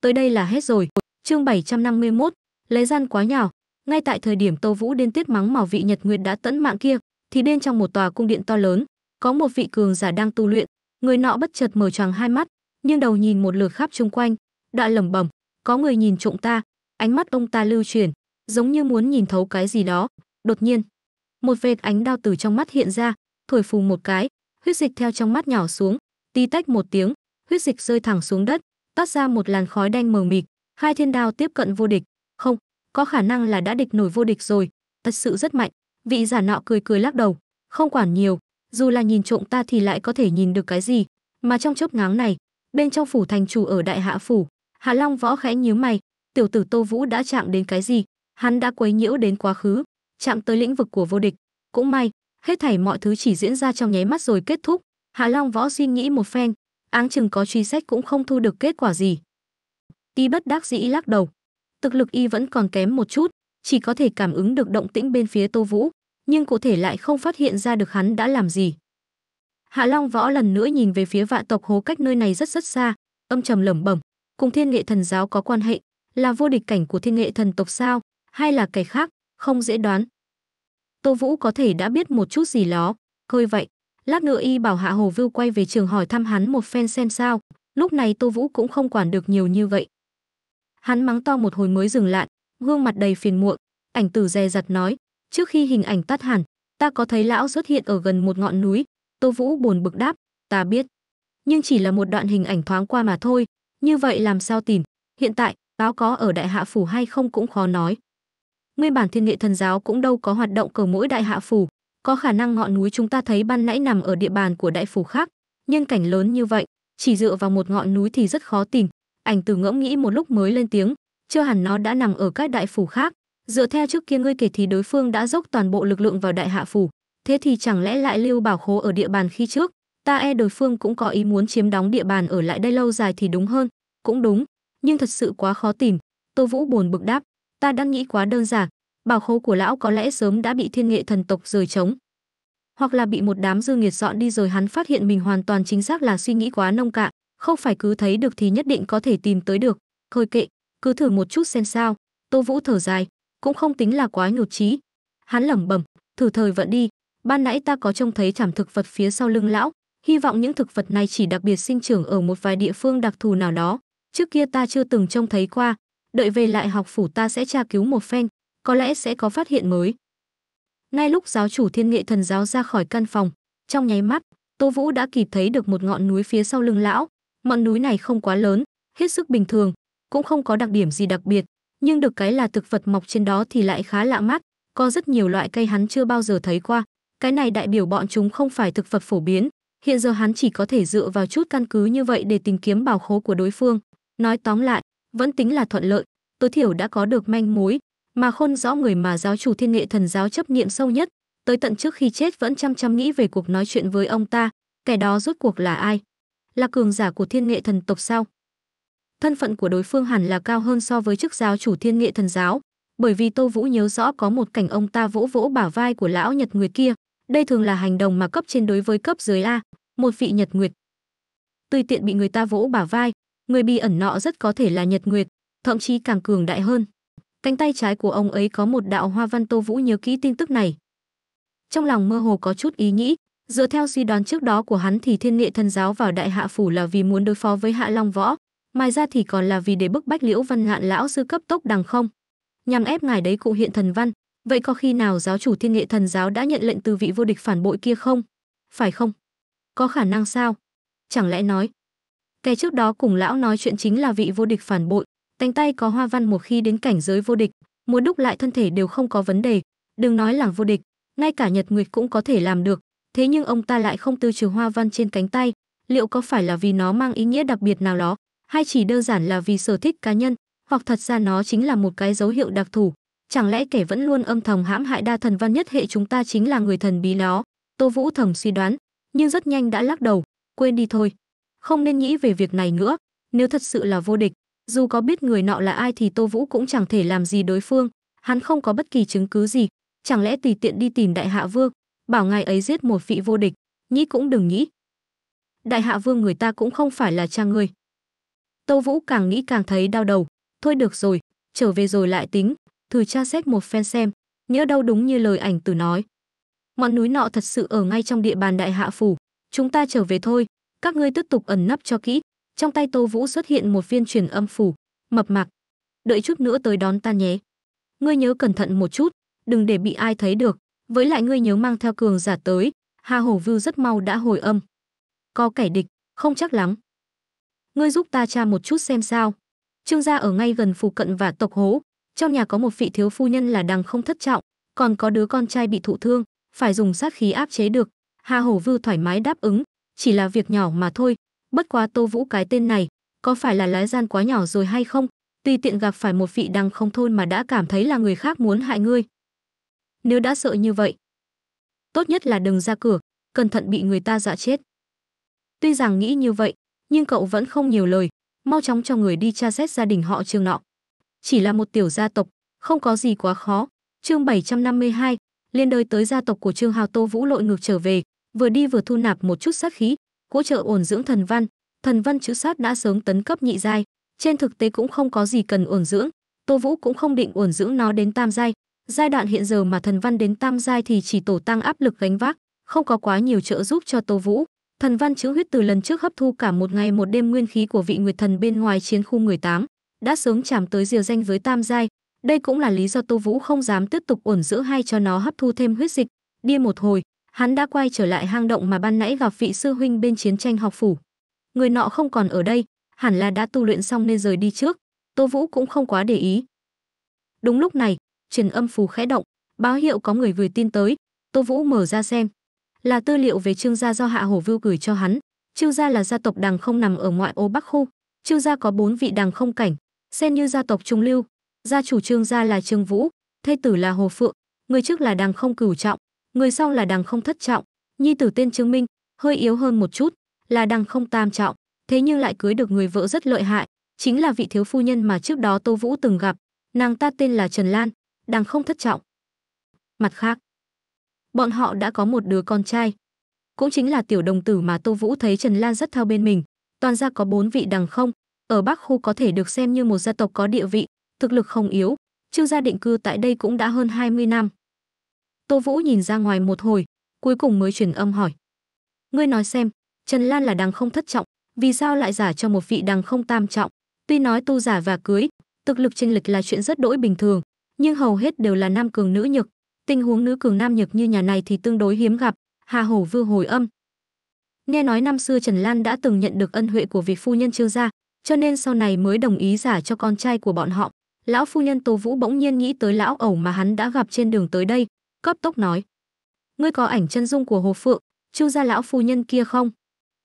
Tới đây là hết rồi. Chương 751, lấy gian quá nhỏ. Ngay tại thời điểm Tô Vũ điên tiết mắng mỏ vị Nhật Nguyệt đã tẫn mạng kia, thì bên trong một tòa cung điện to lớn, có một vị cường giả đang tu luyện, người nọ bất chợt mở choàng hai mắt, nhưng đầu nhìn một lượt khắp chung quanh, đã lẩm bẩm, có người nhìn trộm ta, ánh mắt ông ta lưu chuyển, giống như muốn nhìn thấu cái gì đó. Đột nhiên, một vệt ánh đao từ trong mắt hiện ra, thổi phù một cái, huyết dịch theo trong mắt nhỏ xuống, tí tách một tiếng, huyết dịch rơi thẳng xuống đất, toát ra một làn khói đen mờ mịt, Khai Thiên Đao tiếp cận vô địch, không, có khả năng là đã địch nổi vô địch rồi, thật sự rất mạnh. Vị giả nọ cười cười lắc đầu, không quản nhiều, dù là nhìn trộm ta thì lại có thể nhìn được cái gì, mà trong chốc ngáng này, bên trong phủ thành chủ ở Đại Hạ phủ, Hạ Long võ khẽ nhíu mày, tiểu tử Tô Vũ đã chạm đến cái gì, hắn đã quấy nhiễu đến quá khứ, chạm tới lĩnh vực của vô địch, cũng may, hết thảy mọi thứ chỉ diễn ra trong nháy mắt rồi kết thúc. Hạ Long võ suy nghĩ một phen, áng chừng có truy xét cũng không thu được kết quả gì. Y bất đắc dĩ lắc đầu. Thực lực y vẫn còn kém một chút, chỉ có thể cảm ứng được động tĩnh bên phía Tô Vũ, nhưng cụ thể lại không phát hiện ra được hắn đã làm gì. Hạ Long Võ lần nữa nhìn về phía vạn tộc hố cách nơi này rất rất xa, âm trầm lẩm bẩm, cùng Thiên Nghệ Thần giáo có quan hệ, là vô địch cảnh của Thiên Nghệ Thần tộc sao, hay là kẻ khác, không dễ đoán. Tô Vũ có thể đã biết một chút gì đó, hơi vậy, lát nữa y bảo Hạ Hồ Vưu quay về trường hỏi thăm hắn một phen xem sao, lúc này Tô Vũ cũng không quản được nhiều như vậy, Hắn mắng to một hồi mới dừng lại, gương mặt đầy phiền muộn, ảnh tử dè dặt nói, trước khi hình ảnh tắt hẳn, ta có thấy lão xuất hiện ở gần một ngọn núi, Tô Vũ buồn bực đáp, ta biết. Nhưng chỉ là một đoạn hình ảnh thoáng qua mà thôi, như vậy làm sao tìm, hiện tại, báo có ở đại hạ phủ hay không cũng khó nói. Nguyên bản thiên nghệ thần giáo cũng đâu có hoạt động cờ mỗi đại hạ phủ, có khả năng ngọn núi chúng ta thấy ban nãy nằm ở địa bàn của đại phủ khác, nhưng cảnh lớn như vậy, chỉ dựa vào một ngọn núi thì rất khó tìm, Ảnh Từ ngẫm nghĩ một lúc mới lên tiếng, chưa hẳn nó đã nằm ở các đại phủ khác, dựa theo trước kia ngươi kể thì đối phương đã dốc toàn bộ lực lượng vào đại hạ phủ, thế thì chẳng lẽ lại lưu bảo khố ở địa bàn khi trước, ta e đối phương cũng có ý muốn chiếm đóng địa bàn ở lại đây lâu dài thì đúng hơn, cũng đúng, nhưng thật sự quá khó tìm. Tô Vũ buồn bực đáp, ta đang nghĩ quá đơn giản, bảo khố của lão có lẽ sớm đã bị thiên nghệ thần tộc rời trống. Hoặc là bị một đám dư nghiệt dọn đi rồi hắn phát hiện mình hoàn toàn chính xác là suy nghĩ quá nông cạn, không phải cứ thấy được thì nhất định có thể tìm tới được thôi kệ cứ thử một chút xem sao tô vũ thở dài cũng không tính là quá nhột trí hắn lẩm bẩm thử thời vận đi ban nãy ta có trông thấy thảm thực vật phía sau lưng lão hy vọng những thực vật này chỉ đặc biệt sinh trưởng ở một vài địa phương đặc thù nào đó trước kia ta chưa từng trông thấy qua đợi về lại học phủ ta sẽ tra cứu một phen có lẽ sẽ có phát hiện mới ngay lúc giáo chủ thiên nghệ thần giáo ra khỏi căn phòng trong nháy mắt tô vũ đã kịp thấy được một ngọn núi phía sau lưng lão Ngọn núi này không quá lớn, hết sức bình thường, cũng không có đặc điểm gì đặc biệt, nhưng được cái là thực vật mọc trên đó thì lại khá lạ mắt, có rất nhiều loại cây hắn chưa bao giờ thấy qua. Cái này đại biểu bọn chúng không phải thực vật phổ biến, hiện giờ hắn chỉ có thể dựa vào chút căn cứ như vậy để tìm kiếm bảo khố của đối phương. Nói tóm lại, vẫn tính là thuận lợi, tối thiểu đã có được manh mối, mà khôn rõ người mà giáo chủ thiên nghệ thần giáo chấp niệm sâu nhất, tới tận trước khi chết vẫn chăm chăm nghĩ về cuộc nói chuyện với ông ta, kẻ đó rốt cuộc là ai là cường giả của thiên nghệ thần tộc sao? Thân phận của đối phương hẳn là cao hơn so với chức giáo chủ thiên nghệ thần giáo, bởi vì Tô Vũ nhớ rõ có một cảnh ông ta vỗ vỗ bả vai của lão Nhật Nguyệt kia, đây thường là hành động mà cấp trên đối với cấp dưới a, một vị Nhật Nguyệt. Tùy tiện bị người ta vỗ bả vai, người bị ẩn nọ rất có thể là Nhật Nguyệt, thậm chí càng cường đại hơn. Cánh tay trái của ông ấy có một đạo hoa văn Tô Vũ nhớ kỹ tin tức này. Trong lòng mơ hồ có chút ý nghĩ, Dựa theo suy đoán trước đó của hắn thì Thiên Nghệ Thần giáo vào Đại Hạ phủ là vì muốn đối phó với Hạ Long Võ, ngoài ra thì còn là vì để bức bách Liễu Văn Ngạn lão sư cấp tốc đằng không, nhằm ép ngài đấy cụ hiện thần văn. Vậy có khi nào giáo chủ Thiên Nghệ Thần giáo đã nhận lệnh từ vị vô địch phản bội kia không? Phải không? Có khả năng sao? Chẳng lẽ nói, kẻ trước đó cùng lão nói chuyện chính là vị vô địch phản bội, tánh tay có hoa văn một khi đến cảnh giới vô địch, muốn đúc lại thân thể đều không có vấn đề, đừng nói là vô địch, ngay cả Nhật Nguyệt cũng có thể làm được, thế nhưng ông ta lại không tư trừ hoa văn trên cánh tay, liệu có phải là vì nó mang ý nghĩa đặc biệt nào đó, hay chỉ đơn giản là vì sở thích cá nhân, hoặc thật ra nó chính là một cái dấu hiệu đặc thù. Chẳng lẽ kẻ vẫn luôn âm thầm hãm hại đa thần văn nhất hệ chúng ta chính là người thần bí đó? Tô Vũ thầm suy đoán, nhưng rất nhanh đã lắc đầu, quên đi thôi. Không nên nghĩ về việc này nữa, nếu thật sự là vô địch, dù có biết người nọ là ai thì Tô Vũ cũng chẳng thể làm gì đối phương, hắn không có bất kỳ chứng cứ gì, chẳng lẽ tùy tiện đi tìm đại hạ vương, bảo ngài ấy giết một vị vô địch nhĩ cũng đừng nghĩ đại hạ vương người ta cũng không phải là cha ngươi tâu vũ càng nghĩ càng thấy đau đầu thôi được rồi trở về rồi lại tính thử tra xét một phen xem nhớ đâu đúng như lời ảnh tử nói ngọn núi nọ thật sự ở ngay trong địa bàn đại hạ phủ chúng ta trở về thôi các ngươi tiếp tục ẩn nấp cho kỹ trong tay tô vũ xuất hiện một viên truyền âm phủ mập mạc đợi chút nữa tới đón ta nhé ngươi nhớ cẩn thận một chút đừng để bị ai thấy được với lại ngươi nhớ mang theo cường giả tới hà hổ vưu rất mau đã hồi âm có kẻ địch không chắc lắm ngươi giúp ta tra một chút xem sao trương gia ở ngay gần phù cận và tộc hố trong nhà có một vị thiếu phu nhân là đằng không thất trọng còn có đứa con trai bị thụ thương phải dùng sát khí áp chế được hà hổ vưu thoải mái đáp ứng chỉ là việc nhỏ mà thôi bất quá tô vũ cái tên này có phải là lái gian quá nhỏ rồi hay không tùy tiện gặp phải một vị đằng không thôi mà đã cảm thấy là người khác muốn hại ngươi nếu đã sợ như vậy. Tốt nhất là đừng ra cửa, cẩn thận bị người ta dọa chết. Tuy rằng nghĩ như vậy, nhưng cậu vẫn không nhiều lời, mau chóng cho người đi tra xét gia đình họ Trương nọ. Chỉ là một tiểu gia tộc, không có gì quá khó. Chương 752, liên đời tới gia tộc của Trương Hào Tô Vũ lội ngược trở về, vừa đi vừa thu nạp một chút sát khí, hỗ trợ ổn dưỡng thần văn, thần văn chữ sát đã sớm tấn cấp nhị giai, trên thực tế cũng không có gì cần ổn dưỡng, Tô Vũ cũng không định ổn dưỡng nó đến tam giai, giai đoạn hiện giờ mà thần văn đến tam giai thì chỉ tổ tăng áp lực gánh vác không có quá nhiều trợ giúp cho tô vũ thần văn chữ huyết từ lần trước hấp thu cả một ngày một đêm nguyên khí của vị nguyệt thần bên ngoài chiến khu 18, đã sớm chạm tới rìa danh với tam giai đây cũng là lý do tô vũ không dám tiếp tục ổn giữ hay cho nó hấp thu thêm huyết dịch đi một hồi hắn đã quay trở lại hang động mà ban nãy gặp vị sư huynh bên chiến tranh học phủ người nọ không còn ở đây hẳn là đã tu luyện xong nên rời đi trước tô vũ cũng không quá để ý đúng lúc này Trần âm phù khẽ động, báo hiệu có người vừa tin tới, Tô Vũ mở ra xem. Là tư liệu về Trương gia do Hạ Hổ Vưu gửi cho hắn. Trương gia là gia tộc đằng không nằm ở ngoại ô Bắc khu, Trương gia có bốn vị đằng không cảnh, xen như gia tộc trung lưu, gia chủ Trương gia là Trương Vũ, thê tử là Hồ Phượng, người trước là đằng không cửu trọng, người sau là đằng không thất trọng, nhi tử tên Trương Minh, hơi yếu hơn một chút, là đằng không tam trọng, thế nhưng lại cưới được người vợ rất lợi hại, chính là vị thiếu phu nhân mà trước đó Tô Vũ từng gặp, nàng ta tên là Trần Lan, đang không thất trọng. Mặt khác, bọn họ đã có một đứa con trai. Cũng chính là tiểu đồng tử mà Tô Vũ thấy Trần Lan rất theo bên mình. Toàn gia có bốn vị đằng không, ở Bắc Khu có thể được xem như một gia tộc có địa vị, thực lực không yếu. Trương gia định cư tại đây cũng đã hơn 20 năm. Tô Vũ nhìn ra ngoài một hồi, cuối cùng mới truyền âm hỏi. Ngươi nói xem, Trần Lan là đằng không thất trọng, vì sao lại giả cho một vị đằng không tam trọng? Tuy nói tu giả và cưới, thực lực chênh lệch là chuyện rất đỗi bình thường, nhưng hầu hết đều là nam cường nữ nhược. Tình huống nữ cường nam nhược như nhà này thì tương đối hiếm gặp, Hà Hổ Vư hồi âm. Nghe nói năm xưa Trần Lan đã từng nhận được ân huệ của vị phu nhân Trương gia, cho nên sau này mới đồng ý giả cho con trai của bọn họ. Lão phu nhân Tô Vũ bỗng nhiên nghĩ tới lão ẩu mà hắn đã gặp trên đường tới đây, cấp tốc nói: "Ngươi có ảnh chân dung của Hồ Phượng, Trương gia lão phu nhân kia không?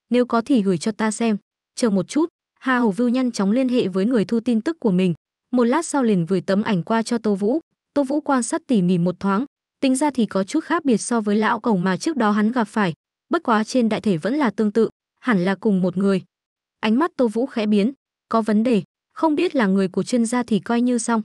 Nếu có thì gửi cho ta xem." Chờ một chút, Hà hồ Vưu nhanh chóng liên hệ với người thu tin tức của mình, một lát sau liền gửi tấm ảnh qua cho tô vũ tô vũ quan sát tỉ mỉ một thoáng tính ra thì có chút khác biệt so với lão cổng mà trước đó hắn gặp phải bất quá trên đại thể vẫn là tương tự hẳn là cùng một người ánh mắt tô vũ khẽ biến có vấn đề không biết là người của chuyên gia thì coi như xong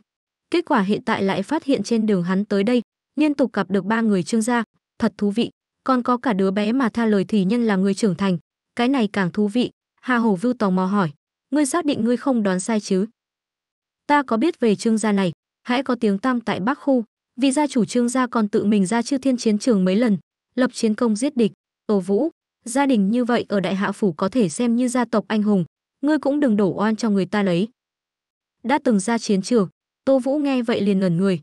kết quả hiện tại lại phát hiện trên đường hắn tới đây liên tục gặp được ba người trương gia thật thú vị còn có cả đứa bé mà tha lời thì nhân là người trưởng thành cái này càng thú vị hà hồ vưu tò mò hỏi ngươi xác định ngươi không đoán sai chứ ta có biết về trương gia này hãy có tiếng tăm tại bắc khu vì gia chủ trương gia còn tự mình ra chư thiên chiến trường mấy lần lập chiến công giết địch ồ vũ gia đình như vậy ở đại hạ phủ có thể xem như gia tộc anh hùng ngươi cũng đừng đổ oan cho người ta lấy đã từng ra chiến trường tô vũ nghe vậy liền ngẩn người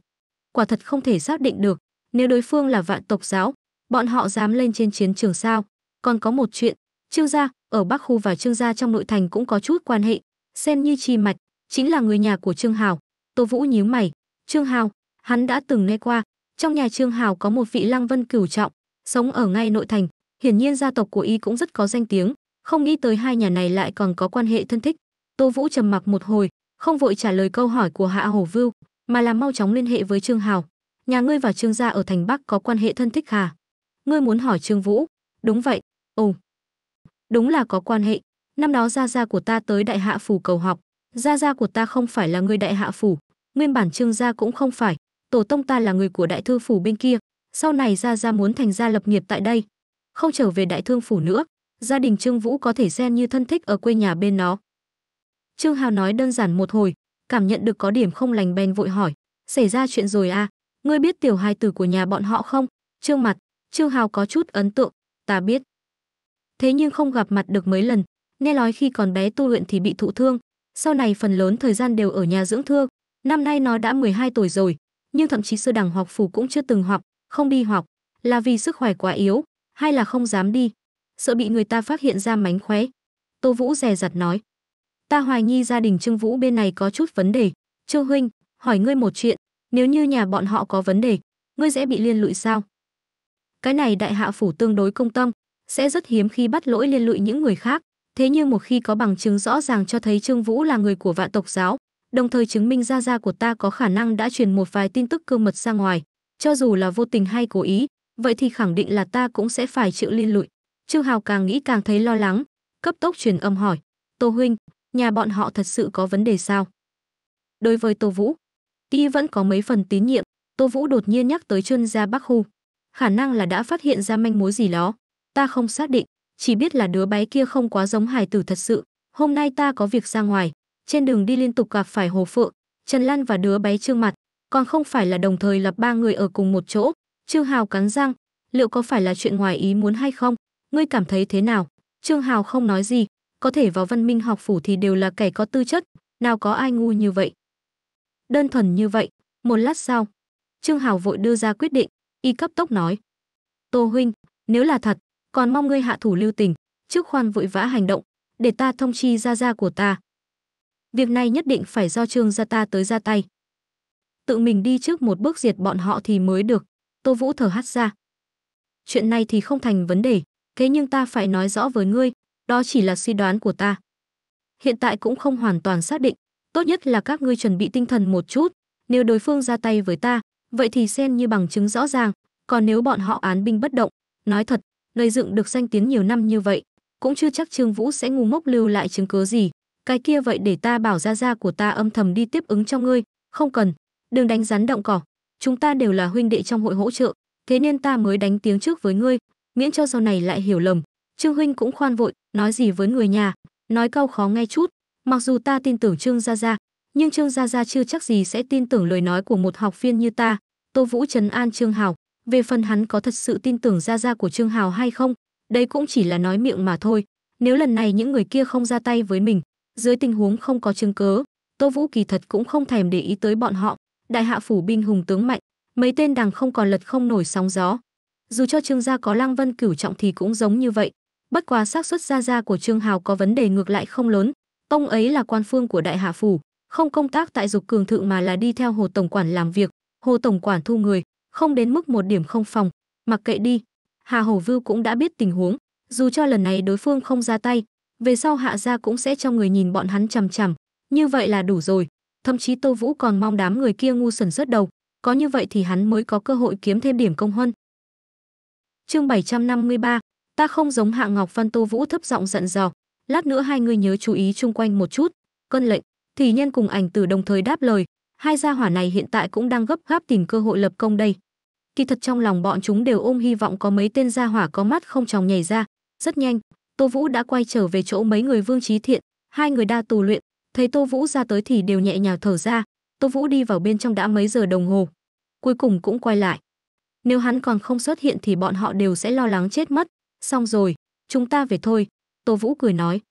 quả thật không thể xác định được nếu đối phương là vạn tộc giáo bọn họ dám lên trên chiến trường sao còn có một chuyện trương gia ở bắc khu và trương gia trong nội thành cũng có chút quan hệ xen như chi mạch chính là người nhà của Trương Hào. Tô Vũ nhíu mày, Trương Hào, hắn đã từng nghe qua, trong nhà Trương Hào có một vị Lăng Vân cửu trọng, sống ở ngay nội thành, hiển nhiên gia tộc của y cũng rất có danh tiếng, không nghĩ tới hai nhà này lại còn có quan hệ thân thích. Tô Vũ trầm mặc một hồi, không vội trả lời câu hỏi của Hạ Hổ Vưu, mà là mau chóng liên hệ với Trương Hào. Nhà ngươi và Trương gia ở thành Bắc có quan hệ thân thích hả? Ngươi muốn hỏi Trương Vũ? Đúng vậy. Ồ. Đúng là có quan hệ. Năm đó gia gia của ta tới Đại Hạ phủ cầu học, gia gia của ta không phải là người đại hạ phủ nguyên bản trương gia cũng không phải tổ tông ta là người của đại thư phủ bên kia sau này gia gia muốn thành gia lập nghiệp tại đây không trở về đại thương phủ nữa gia đình trương vũ có thể xem như thân thích ở quê nhà bên nó trương hào nói đơn giản một hồi cảm nhận được có điểm không lành bèn vội hỏi xảy ra chuyện rồi à ngươi biết tiểu hai tử của nhà bọn họ không trương mặt trương hào có chút ấn tượng ta biết thế nhưng không gặp mặt được mấy lần nghe nói khi còn bé tu luyện thì bị thụ thương sau này phần lớn thời gian đều ở nhà dưỡng thương. Năm nay nó đã 12 tuổi rồi, nhưng thậm chí sư đẳng học phủ cũng chưa từng học, không đi học, là vì sức khỏe quá yếu, hay là không dám đi, sợ bị người ta phát hiện ra mánh khóe. Tô Vũ rè rặt nói, ta hoài nghi gia đình Trương Vũ bên này có chút vấn đề. Trương Huynh, hỏi ngươi một chuyện, nếu như nhà bọn họ có vấn đề, ngươi sẽ bị liên lụy sao? Cái này đại hạ phủ tương đối công tâm, sẽ rất hiếm khi bắt lỗi liên lụy những người khác, Thế nhưng một khi có bằng chứng rõ ràng cho thấy Trương Vũ là người của vạn tộc giáo, đồng thời chứng minh gia gia của ta có khả năng đã truyền một vài tin tức cơ mật ra ngoài, cho dù là vô tình hay cố ý, vậy thì khẳng định là ta cũng sẽ phải chịu liên lụy. Trương Hào càng nghĩ càng thấy lo lắng, cấp tốc truyền âm hỏi, Tô Huynh, nhà bọn họ thật sự có vấn đề sao? Đối với Tô Vũ, y vẫn có mấy phần tín nhiệm, Tô Vũ đột nhiên nhắc tới chuyên gia Bắc Hu. Khả năng là đã phát hiện ra manh mối gì đó, ta không xác định, chỉ biết là đứa bé kia không quá giống hài tử thật sự. Hôm nay ta có việc ra ngoài, trên đường đi liên tục gặp phải Hồ Phượng, Trần Lan và đứa bé Trương Mặt, còn không phải là đồng thời lập ba người ở cùng một chỗ. Trương Hào cắn răng, liệu có phải là chuyện ngoài ý muốn hay không? Ngươi cảm thấy thế nào? Trương Hào không nói gì, có thể vào văn minh học phủ thì đều là kẻ có tư chất, nào có ai ngu như vậy. Đơn thuần như vậy, một lát sau, Trương Hào vội đưa ra quyết định, y cấp tốc nói. Tô huynh, nếu là thật, còn mong ngươi hạ thủ lưu tình, trước khoan vội vã hành động, để ta thông chi gia gia của ta. Việc này nhất định phải do Trương gia ta tới ra tay. Tự mình đi trước một bước diệt bọn họ thì mới được, Tô Vũ thở hắt ra. Chuyện này thì không thành vấn đề, thế nhưng ta phải nói rõ với ngươi, đó chỉ là suy đoán của ta. Hiện tại cũng không hoàn toàn xác định, tốt nhất là các ngươi chuẩn bị tinh thần một chút, nếu đối phương ra tay với ta, vậy thì xem như bằng chứng rõ ràng, còn nếu bọn họ án binh bất động, nói thật, gây dựng được danh tiếng nhiều năm như vậy, cũng chưa chắc Trương Vũ sẽ ngu ngốc lưu lại chứng cứ gì. Cái kia vậy để ta bảo gia gia của ta âm thầm đi tiếp ứng cho ngươi, không cần, đừng đánh rắn động cỏ, chúng ta đều là huynh đệ trong hội hỗ trợ, thế nên ta mới đánh tiếng trước với ngươi, miễn cho sau này lại hiểu lầm. Trương huynh cũng khoan vội, nói gì với người nhà, nói câu khó nghe chút, mặc dù ta tin tưởng Trương gia gia, nhưng Trương gia gia chưa chắc gì sẽ tin tưởng lời nói của một học viên như ta. Tô Vũ trấn an Trương Hào, về phần hắn có thật sự tin tưởng gia gia của Trương Hào hay không, đây cũng chỉ là nói miệng mà thôi. Nếu lần này những người kia không ra tay với mình, dưới tình huống không có chứng cớ, Tô Vũ kỳ thật cũng không thèm để ý tới bọn họ. Đại hạ phủ binh hùng tướng mạnh, mấy tên đằng không còn lật không nổi sóng gió. Dù cho Trương gia có Lăng Vân cửu trọng thì cũng giống như vậy. Bất quá xác suất gia gia của Trương Hào có vấn đề ngược lại không lớn, tông ấy là quan phương của đại hạ phủ, không công tác tại dục cường thượng mà là đi theo Hồ tổng quản làm việc. Hồ tổng quản thu người, không đến mức một điểm không phòng, mặc kệ đi. Hà Hổ Vưu cũng đã biết tình huống, dù cho lần này đối phương không ra tay, về sau hạ gia cũng sẽ cho người nhìn bọn hắn chằm chằm, như vậy là đủ rồi. Thậm chí Tô Vũ còn mong đám người kia ngu xuẩn rớt đầu, có như vậy thì hắn mới có cơ hội kiếm thêm điểm công huân. Chương 753, ta không giống Hạ Ngọc Văn Tô Vũ thấp giọng giận dò, lát nữa hai người nhớ chú ý chung quanh một chút, cân lệnh, thì nhân cùng ảnh tử đồng thời đáp lời, hai gia hỏa này hiện tại cũng đang gấp gáp tìm cơ hội lập công đây. Kỳ thật trong lòng bọn chúng đều ôm hy vọng có mấy tên gia hỏa có mắt không tròng nhảy ra, rất nhanh, Tô Vũ đã quay trở về chỗ mấy người Vương Trí Thiện, hai người đa tù luyện, thấy Tô Vũ ra tới thì đều nhẹ nhàng thở ra, Tô Vũ đi vào bên trong đã mấy giờ đồng hồ, cuối cùng cũng quay lại. Nếu hắn còn không xuất hiện thì bọn họ đều sẽ lo lắng chết mất, xong rồi, chúng ta về thôi, Tô Vũ cười nói.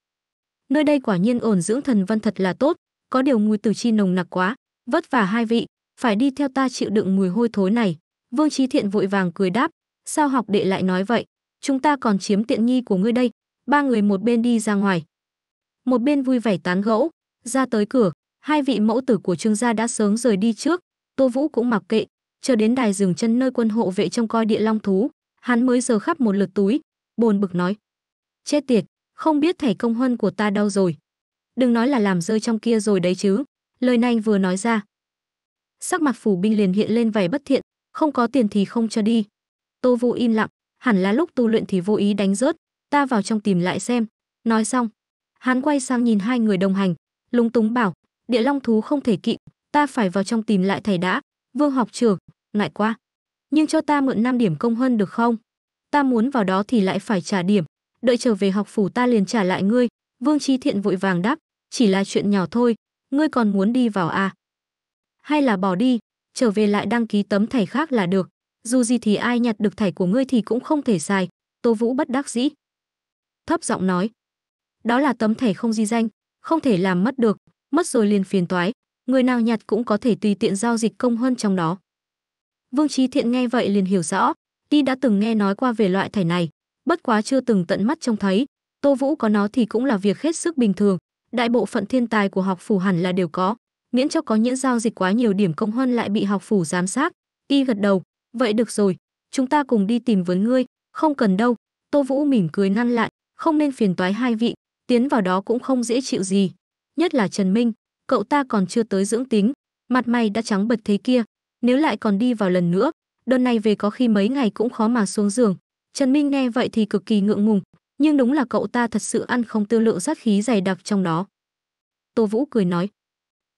Nơi đây quả nhiên ổn dưỡng thần văn thật là tốt, có điều mùi từ chi nồng nặc quá, vất vả hai vị, phải đi theo ta chịu đựng mùi hôi thối này. Vương Trí Thiện vội vàng cười đáp, sao học đệ lại nói vậy, chúng ta còn chiếm tiện nghi của ngươi đây. Ba người một bên đi ra ngoài. Một bên vui vẻ tán gẫu, ra tới cửa, hai vị mẫu tử của trương gia đã sớm rời đi trước, Tô Vũ cũng mặc kệ, chờ đến đài dừng chân nơi quân hộ vệ trông coi địa long thú, hắn mới giờ khắp một lượt túi, bồn bực nói. Chết tiệt, không biết thẻ công huân của ta đâu rồi. Đừng nói là làm rơi trong kia rồi đấy chứ. Lời này vừa nói ra, sắc mặt phủ binh liền hiện lên vẻ bất thiện, không có tiền thì không cho đi. Tô Vũ im lặng, hẳn là lúc tu luyện thì vô ý đánh rớt, ta vào trong tìm lại xem. Nói xong, hắn quay sang nhìn hai người đồng hành, lúng túng bảo, địa long thú không thể kỵ, ta phải vào trong tìm lại thầy đã, vương học trưởng, ngại quá. Nhưng cho ta mượn 5 điểm công hơn được không? Ta muốn vào đó thì lại phải trả điểm, đợi trở về học phủ ta liền trả lại ngươi. Vương Trí Thiện vội vàng đáp, chỉ là chuyện nhỏ thôi, ngươi còn muốn đi vào à? Hay là bỏ đi, trở về lại đăng ký tấm thẻ khác là được, dù gì thì ai nhặt được thẻ của ngươi thì cũng không thể xài, Tô Vũ bất đắc dĩ. Thấp giọng nói, đó là tấm thẻ không di danh, không thể làm mất được, mất rồi liền phiền toái, người nào nhặt cũng có thể tùy tiện giao dịch công hơn trong đó. Vương Trí Thiện nghe vậy liền hiểu rõ, y đã từng nghe nói qua về loại thẻ này, bất quá chưa từng tận mắt trông thấy, Tô Vũ có nó thì cũng là việc hết sức bình thường, đại bộ phận thiên tài của học phủ hẳn là đều có, miễn cho có những giao dịch quá nhiều điểm cộng huân lại bị học phủ giám sát. Y gật đầu, vậy được rồi, chúng ta cùng đi tìm với ngươi, không cần đâu. Tô Vũ mỉm cười ngăn lại, không nên phiền toái hai vị, tiến vào đó cũng không dễ chịu gì. Nhất là Trần Minh, cậu ta còn chưa tới dưỡng tính, mặt mày đã trắng bật thế kia, nếu lại còn đi vào lần nữa, đơn này về có khi mấy ngày cũng khó mà xuống giường. Trần Minh nghe vậy thì cực kỳ ngượng ngùng, nhưng đúng là cậu ta thật sự ăn không tư lượng sát khí dày đặc trong đó. Tô Vũ cười nói,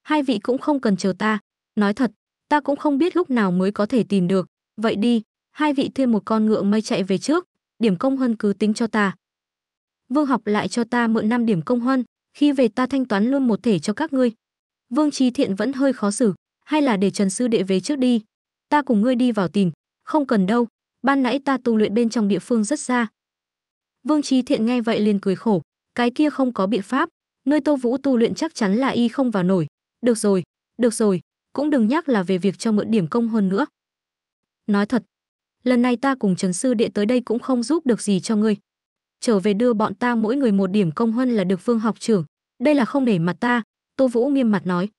hai vị cũng không cần chờ ta, nói thật, ta cũng không biết lúc nào mới có thể tìm được, vậy đi, hai vị thuê một con ngựa mây chạy về trước, điểm công hân cứ tính cho ta. Vương học lại cho ta mượn 5 điểm công huân khi về ta thanh toán luôn một thể cho các ngươi. Vương Trí Thiện vẫn hơi khó xử, hay là để Trần Sư Đệ về trước đi. Ta cùng ngươi đi vào tìm, không cần đâu, ban nãy ta tu luyện bên trong địa phương rất xa, Vương Trí Thiện nghe vậy liền cười khổ, cái kia không có biện pháp, nơi Tô Vũ tu luyện chắc chắn là y không vào nổi. Được rồi, được rồi, cũng đừng nhắc là về việc cho mượn điểm công hơn nữa. Nói thật, lần này ta cùng Trần sư đệ tới đây cũng không giúp được gì cho ngươi. Trở về đưa bọn ta mỗi người một điểm công hơn là được Vương học trưởng, đây là không để mặt ta, Tô Vũ nghiêm mặt nói.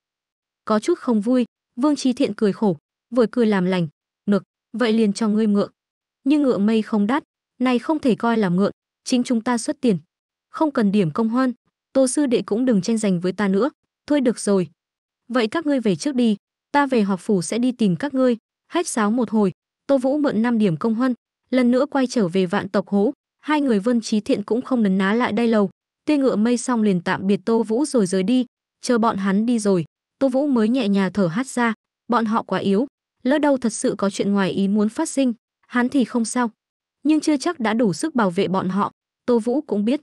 Có chút không vui, Vương Trí Thiện cười khổ, vội cười làm lành, "Nực, vậy liền cho ngươi mượn." Nhưng ngựa mây không đắt, này không thể coi là mượn, chính chúng ta xuất tiền. Không cần điểm công hoan Tô sư đệ cũng đừng tranh giành với ta nữa, thôi được rồi. Vậy các ngươi về trước đi, ta về học phủ sẽ đi tìm các ngươi, hách sáo một hồi, Tô Vũ mượn 5 điểm công hoan lần nữa quay trở về vạn tộc hố, hai người Vân Trí Thiện cũng không nấn ná lại đây lâu tê ngựa mây xong liền tạm biệt Tô Vũ rồi rời đi, chờ bọn hắn đi rồi, Tô Vũ mới nhẹ nhà thở hát ra, bọn họ quá yếu, lỡ đâu thật sự có chuyện ngoài ý muốn phát sinh, hắn thì không sao, nhưng chưa chắc đã đủ sức bảo vệ bọn họ, Tô Vũ cũng biết.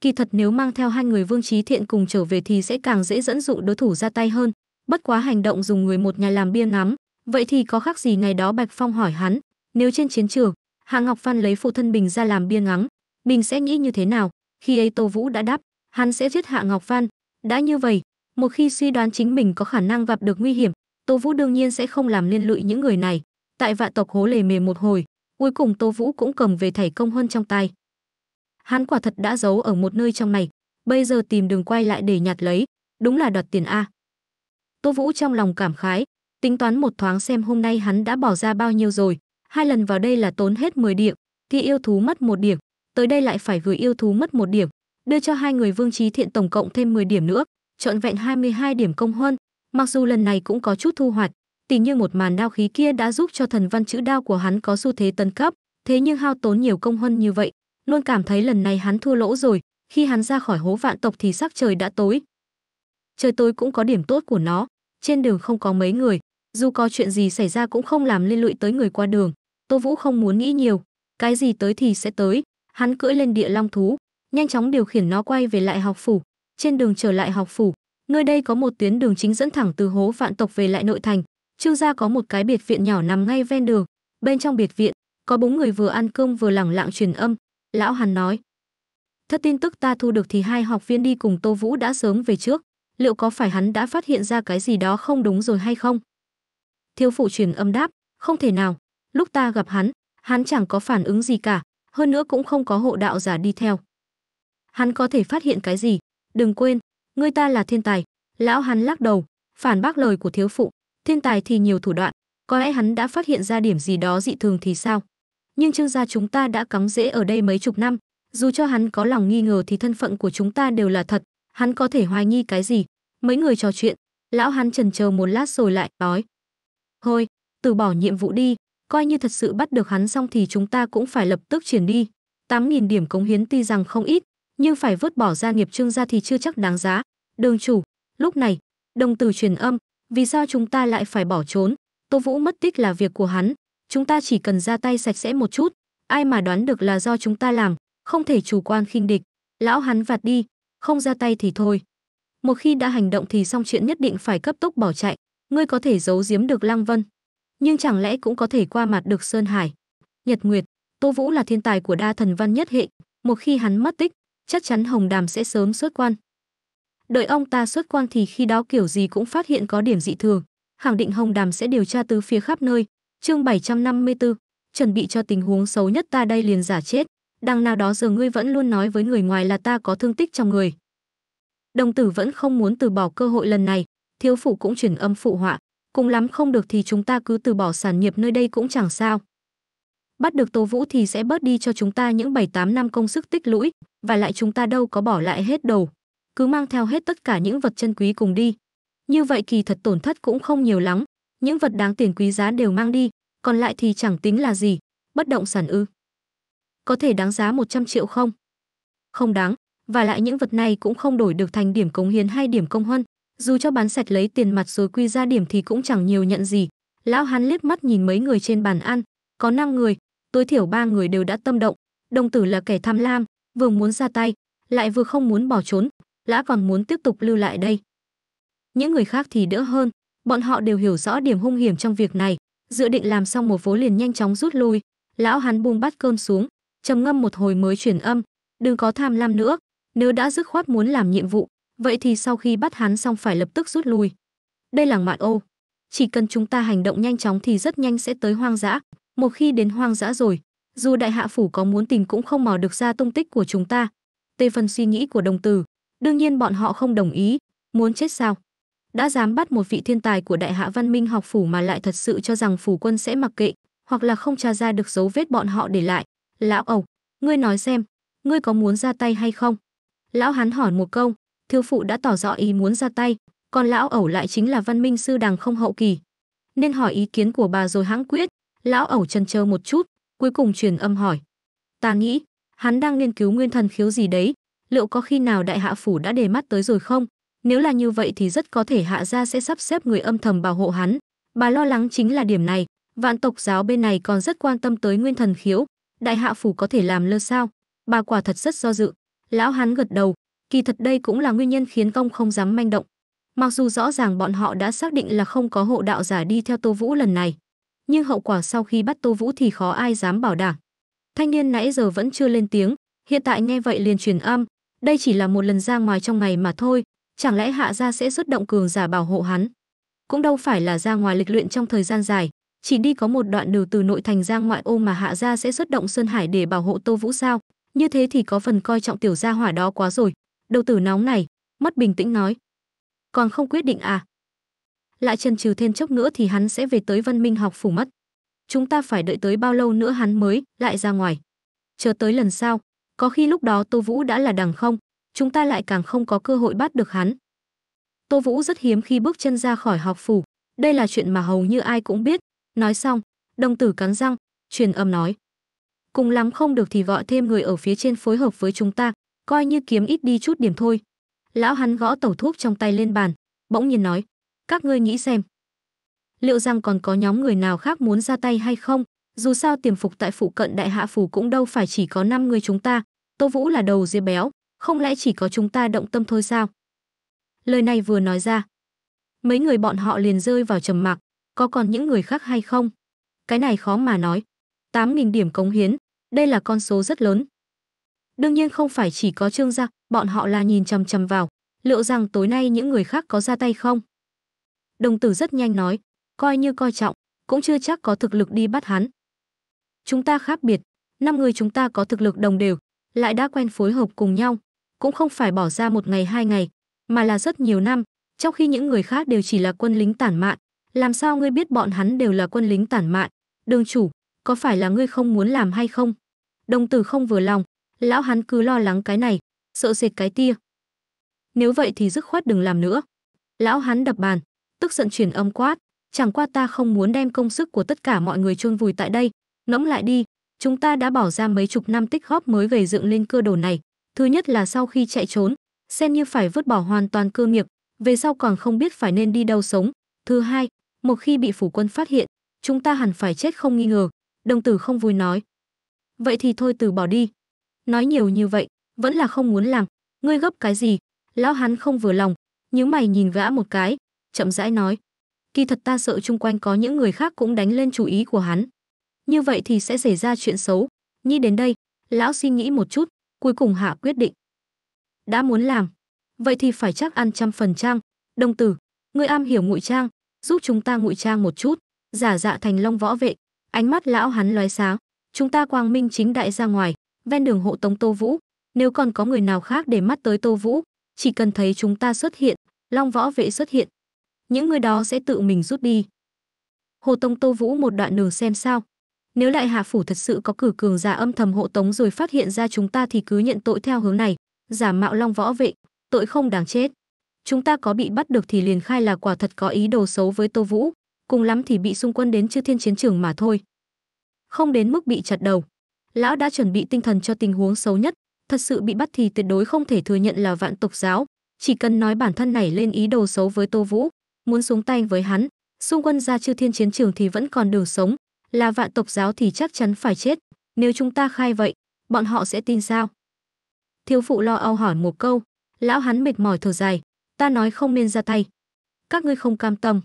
Kỳ thật nếu mang theo hai người Vương Trí Thiện cùng trở về thì sẽ càng dễ dẫn dụ đối thủ ra tay hơn, bất quá hành động dùng người một nhà làm bia ngắm, vậy thì có khác gì ngày đó Bạch Phong hỏi hắn, nếu trên chiến trường, Hạ Ngọc Phan lấy phụ thân Bình ra làm bia ngắm, Bình sẽ nghĩ như thế nào? Khi ấy Tô Vũ đã đáp, hắn sẽ giết Hạ Ngọc Phan, đã như vậy, một khi suy đoán chính mình có khả năng gặp được nguy hiểm, Tô Vũ đương nhiên sẽ không làm liên lụy những người này. Tại vạn tộc hố lề mề một hồi, cuối cùng Tô Vũ cũng cầm về thảy công huân trong tay. Hắn quả thật đã giấu ở một nơi trong này, bây giờ tìm đường quay lại để nhặt lấy, đúng là đoạt tiền a. Tô Vũ trong lòng cảm khái, tính toán một thoáng xem hôm nay hắn đã bỏ ra bao nhiêu rồi, hai lần vào đây là tốn hết 10 điểm, thì yêu thú mất một điểm, tới đây lại phải gửi yêu thú mất một điểm, đưa cho hai người Vương Trí Thiện tổng cộng thêm 10 điểm nữa, trọn vẹn 22 điểm công huân, mặc dù lần này cũng có chút thu hoạch, Tình như một màn đao khí kia đã giúp cho thần văn chữ đao của hắn có xu thế tân cấp, thế nhưng hao tốn nhiều công huân như vậy, luôn cảm thấy lần này hắn thua lỗ rồi, khi hắn ra khỏi hố vạn tộc thì sắc trời đã tối. Trời tối cũng có điểm tốt của nó, trên đường không có mấy người, dù có chuyện gì xảy ra cũng không làm liên lụy tới người qua đường. Tô Vũ không muốn nghĩ nhiều, cái gì tới thì sẽ tới, hắn cưỡi lên địa long thú, nhanh chóng điều khiển nó quay về lại học phủ. Trên đường trở lại học phủ, nơi đây có một tuyến đường chính dẫn thẳng từ hố vạn tộc về lại nội thành, Trương gia có một cái biệt viện nhỏ nằm ngay ven đường, bên trong biệt viện có bốn người vừa ăn cơm vừa lẳng lặng truyền âm, lão Hàn nói: "Thất tin tức ta thu được thì hai học viên đi cùng Tô Vũ đã sớm về trước, liệu có phải hắn đã phát hiện ra cái gì đó không đúng rồi hay không?" Thiếu phụ truyền âm đáp: "Không thể nào, lúc ta gặp hắn, hắn chẳng có phản ứng gì cả, hơn nữa cũng không có hộ đạo giả đi theo." Hắn có thể phát hiện cái gì? Đừng quên, người ta là thiên tài." Lão hắn lắc đầu, phản bác lời của thiếu phụ, Thiên tài thì nhiều thủ đoạn, có lẽ hắn đã phát hiện ra điểm gì đó dị thường thì sao? Nhưng Trương gia chúng ta đã cắm rễ ở đây mấy chục năm, dù cho hắn có lòng nghi ngờ thì thân phận của chúng ta đều là thật, hắn có thể hoài nghi cái gì? Mấy người trò chuyện, lão hắn trần chờ một lát rồi lại nói: "Thôi, từ bỏ nhiệm vụ đi, coi như thật sự bắt được hắn xong thì chúng ta cũng phải lập tức chuyển đi. 8000 điểm cống hiến tuy rằng không ít, nhưng phải vứt bỏ gia nghiệp Trương gia thì chưa chắc đáng giá." Đường chủ, lúc này, đồng từ truyền âm, vì sao chúng ta lại phải bỏ trốn? Tô Vũ mất tích là việc của hắn, chúng ta chỉ cần ra tay sạch sẽ một chút, ai mà đoán được là do chúng ta làm, không thể chủ quan khinh địch, lão hắn vặt đi, không ra tay thì thôi. Một khi đã hành động thì xong chuyện nhất định phải cấp tốc bỏ chạy, ngươi có thể giấu giếm được Lăng Vân, nhưng chẳng lẽ cũng có thể qua mặt được Sơn Hải. Nhật Nguyệt, Tô Vũ là thiên tài của đa thần văn nhất hệ, một khi hắn mất tích, chắc chắn Hồng Đàm sẽ sớm xuất quan. Đợi ông ta xuất quan thì khi đó kiểu gì cũng phát hiện có điểm dị thường. Khẳng định Hồng Đàm sẽ điều tra từ phía khắp nơi. Chương 754, chuẩn bị cho tình huống xấu nhất ta đây liền giả chết. Đằng nào đó giờ ngươi vẫn luôn nói với người ngoài là ta có thương tích trong người. Đồng tử vẫn không muốn từ bỏ cơ hội lần này, thiếu phụ cũng chuyển âm phụ họa, cùng lắm không được thì chúng ta cứ từ bỏ sản nghiệp nơi đây cũng chẳng sao. Bắt được Tô Vũ thì sẽ bớt đi cho chúng ta những 7-8 năm công sức tích lũy, và lại chúng ta đâu có bỏ lại hết đầu cứ mang theo hết tất cả những vật chân quý cùng đi. Như vậy kỳ thật tổn thất cũng không nhiều lắm, những vật đáng tiền quý giá đều mang đi, còn lại thì chẳng tính là gì, bất động sản ư? Có thể đáng giá 100 triệu không? Không đáng, và lại những vật này cũng không đổi được thành điểm cống hiến hay điểm công huân, dù cho bán sạch lấy tiền mặt rồi quy ra điểm thì cũng chẳng nhiều nhận gì. Lão hắn liếc mắt nhìn mấy người trên bàn ăn, có 5 người, tối thiểu ba người đều đã tâm động, đồng tử là kẻ tham lam, vừa muốn ra tay, lại vừa không muốn bỏ trốn, lã còn muốn tiếp tục lưu lại đây. Những người khác thì đỡ hơn, bọn họ đều hiểu rõ điểm hung hiểm trong việc này, dự định làm xong một vố liền nhanh chóng rút lui, lão hắn buông bát cơm xuống, trầm ngâm một hồi mới chuyển âm, đừng có tham lam nữa, nếu đã dứt khoát muốn làm nhiệm vụ, vậy thì sau khi bắt hắn xong phải lập tức rút lui. Đây là ngoại ô, chỉ cần chúng ta hành động nhanh chóng thì rất nhanh sẽ tới hoang dã, một khi đến hoang dã rồi, dù đại hạ phủ có muốn tìm cũng không mò được ra tung tích của chúng ta. Tê phần suy nghĩ của đồng tử, Đương nhiên bọn họ không đồng ý, muốn chết sao? Đã dám bắt một vị thiên tài của Đại Hạ Văn Minh học phủ mà lại thật sự cho rằng phủ quân sẽ mặc kệ, hoặc là không tra ra được dấu vết bọn họ để lại. Lão ẩu, ngươi nói xem, ngươi có muốn ra tay hay không? Lão hắn hỏi một câu, thiếu phụ đã tỏ rõ ý muốn ra tay, còn lão ẩu lại chính là văn minh sư đằng không hậu kỳ. Nên hỏi ý kiến của bà rồi hãng quyết, lão ẩu chần chờ một chút, cuối cùng truyền âm hỏi. Ta nghĩ, hắn đang nghiên cứu nguyên thần khiếu gì đấy, liệu có khi nào đại hạ phủ đã đề mắt tới rồi không? Nếu là như vậy thì rất có thể hạ gia sẽ sắp xếp người âm thầm bảo hộ hắn. Bà lo lắng chính là điểm này, vạn tộc giáo bên này còn rất quan tâm tới nguyên thần khiếu, đại hạ phủ có thể làm lơ sao? Bà quả thật rất do dự. Lão hắn gật đầu, kỳ thật đây cũng là nguyên nhân khiến công không dám manh động. Mặc dù rõ ràng bọn họ đã xác định là không có hộ đạo giả đi theo Tô Vũ lần này, nhưng hậu quả sau khi bắt Tô Vũ thì khó ai dám bảo đảm. Thanh niên nãy giờ vẫn chưa lên tiếng, hiện tại nghe vậy liền truyền âm, đây chỉ là một lần ra ngoài trong ngày mà thôi, chẳng lẽ hạ gia sẽ xuất động cường giả bảo hộ hắn? Cũng đâu phải là ra ngoài lịch luyện trong thời gian dài, chỉ đi có một đoạn đường từ nội thành ra ngoại ô mà hạ gia sẽ xuất động sơn hải để bảo hộ Tô Vũ sao? Như thế thì có phần coi trọng tiểu gia hỏa đó quá rồi. Đầu tử nóng này, mất bình tĩnh nói. Còn không quyết định à? Lại chần chừ thêm chốc nữa thì hắn sẽ về tới văn minh học phủ mất. Chúng ta phải đợi tới bao lâu nữa hắn mới lại ra ngoài? Chờ tới lần sau, có khi lúc đó Tô Vũ đã là đằng không, chúng ta lại càng không có cơ hội bắt được hắn. Tô Vũ rất hiếm khi bước chân ra khỏi học phủ, đây là chuyện mà hầu như ai cũng biết. Nói xong, đồng tử cắn răng, truyền âm nói. Cùng lắm không được thì gọi thêm người ở phía trên phối hợp với chúng ta, coi như kiếm ít đi chút điểm thôi. Lão hắn gõ tẩu thuốc trong tay lên bàn, bỗng nhiên nói, các ngươi nghĩ xem. Liệu rằng còn có nhóm người nào khác muốn ra tay hay không? Dù sao tiềm phục tại phụ cận đại hạ phủ cũng đâu phải chỉ có 5 người chúng ta, Tô Vũ là đầu dê béo, không lẽ chỉ có chúng ta động tâm thôi sao? Lời này vừa nói ra, mấy người bọn họ liền rơi vào trầm mặc, có còn những người khác hay không? Cái này khó mà nói. 8.000 điểm cống hiến, đây là con số rất lớn. Đương nhiên không phải chỉ có Trương gia, bọn họ là nhìn chằm chằm vào, liệu rằng tối nay những người khác có ra tay không? Đồng tử rất nhanh nói, coi như coi trọng, cũng chưa chắc có thực lực đi bắt hắn. Chúng ta khác biệt, năm người chúng ta có thực lực đồng đều, lại đã quen phối hợp cùng nhau, cũng không phải bỏ ra một ngày hai ngày, mà là rất nhiều năm, trong khi những người khác đều chỉ là quân lính tản mạn, làm sao ngươi biết bọn hắn đều là quân lính tản mạn? Đường chủ, có phải là ngươi không muốn làm hay không? Đồng tử không vừa lòng, lão hắn cứ lo lắng cái này, sợ dệt cái tia. Nếu vậy thì dứt khoát đừng làm nữa. Lão hắn đập bàn, tức giận chuyển âm quát, chẳng qua ta không muốn đem công sức của tất cả mọi người chôn vùi tại đây, ngẫm lại đi, Chúng ta đã bỏ ra mấy chục năm tích góp mới gầy dựng lên cơ đồ này. Thứ nhất là sau khi chạy trốn, xem như phải vứt bỏ hoàn toàn cơ nghiệp, về sau còn không biết phải nên đi đâu sống. Thứ hai, một khi bị phủ quân phát hiện, chúng ta hẳn phải chết không nghi ngờ. Đồng tử không vui nói. Vậy thì thôi từ bỏ đi. Nói nhiều như vậy, vẫn là không muốn làm. Ngươi gấp cái gì? Lão hắn không vừa lòng, nhíu mày nhìn gã một cái, chậm rãi nói. Kỳ thật ta sợ chung quanh có những người khác cũng đánh lên chú ý của hắn như vậy thì sẽ xảy ra chuyện xấu. Nhi đến đây, lão suy nghĩ một chút, cuối cùng hạ quyết định. Đã muốn làm, vậy thì phải chắc ăn trăm phần trang. Đồng tử, người am hiểu ngụy trang, giúp chúng ta ngụy trang một chút, giả dạ thành long võ vệ. Ánh mắt lão hắn lóe sáng, chúng ta quang minh chính đại ra ngoài, ven đường hộ tống Tô Vũ. Nếu còn có người nào khác để mắt tới Tô Vũ, chỉ cần thấy chúng ta xuất hiện, long võ vệ xuất hiện. Những người đó sẽ tự mình rút đi. Hồ Tông Tô Vũ một đoạn đường xem sao, nếu đại hạ phủ thật sự có cử cường giả âm thầm hộ tống rồi phát hiện ra chúng ta thì cứ nhận tội theo hướng này, giả mạo long võ vệ, tội không đáng chết. Chúng ta có bị bắt được thì liền khai là quả thật có ý đồ xấu với Tô Vũ, cùng lắm thì bị xung quân đến chư thiên chiến trường mà thôi. Không đến mức bị chặt đầu. Lão đã chuẩn bị tinh thần cho tình huống xấu nhất, thật sự bị bắt thì tuyệt đối không thể thừa nhận là vạn tộc giáo, chỉ cần nói bản thân này lên ý đồ xấu với Tô Vũ, muốn xuống tay với hắn, xung quân ra chư thiên chiến trường thì vẫn còn đường sống, là vạn tộc giáo thì chắc chắn phải chết, nếu chúng ta khai vậy, bọn họ sẽ tin sao? Thiếu phụ lo âu hỏi một câu, lão hắn mệt mỏi thở dài, ta nói không nên ra tay. Các ngươi không cam tâm.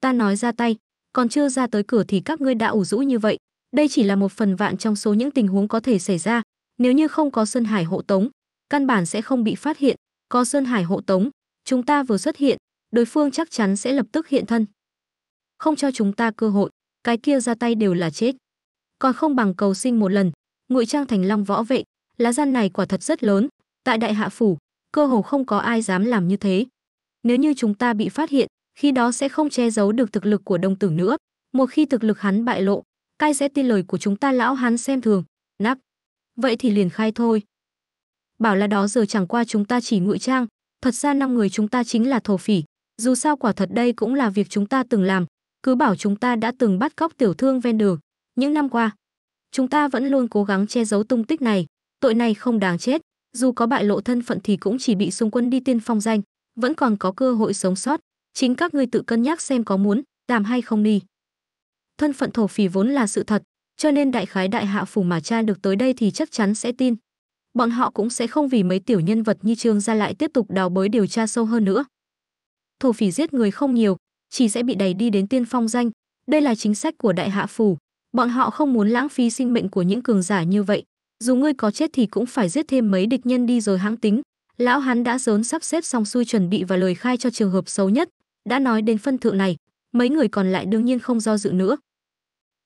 Ta nói ra tay, còn chưa ra tới cửa thì các ngươi đã ủ rũ như vậy. Đây chỉ là một phần vạn trong số những tình huống có thể xảy ra. Nếu như không có Sơn Hải hộ tống, căn bản sẽ không bị phát hiện. Có Sơn Hải hộ tống, chúng ta vừa xuất hiện, đối phương chắc chắn sẽ lập tức hiện thân. Không cho chúng ta cơ hội cái kia ra tay đều là chết còn không bằng cầu sinh một lần ngụy trang thành long võ vệ lá gian này quả thật rất lớn tại đại hạ phủ cơ hồ không có ai dám làm như thế nếu như chúng ta bị phát hiện khi đó sẽ không che giấu được thực lực của đông tử nữa một khi thực lực hắn bại lộ cai sẽ tin lời của chúng ta lão hắn xem thường nắp vậy thì liền khai thôi bảo là đó giờ chẳng qua chúng ta chỉ ngụy trang thật ra năm người chúng ta chính là thổ phỉ dù sao quả thật đây cũng là việc chúng ta từng làm cứ bảo chúng ta đã từng bắt cóc tiểu thương ven đường. Những năm qua, chúng ta vẫn luôn cố gắng che giấu tung tích này, tội này không đáng chết, dù có bại lộ thân phận thì cũng chỉ bị xung quân đi tiên phong danh, vẫn còn có cơ hội sống sót, chính các ngươi tự cân nhắc xem có muốn, làm hay không đi. Thân phận thổ phỉ vốn là sự thật, cho nên đại khái đại hạ phủ mà cha được tới đây thì chắc chắn sẽ tin. Bọn họ cũng sẽ không vì mấy tiểu nhân vật như Trương gia lại tiếp tục đào bới điều tra sâu hơn nữa. Thổ phỉ giết người không nhiều, chỉ sẽ bị đẩy đi đến tiên phong danh. Đây là chính sách của đại hạ phủ, bọn họ không muốn lãng phí sinh mệnh của những cường giả như vậy. Dù ngươi có chết thì cũng phải giết thêm mấy địch nhân đi rồi hãng tính. Lão hắn đã sớm sắp xếp xong xuôi chuẩn bị và lời khai cho trường hợp xấu nhất, đã nói đến phân thượng này, mấy người còn lại đương nhiên không do dự nữa.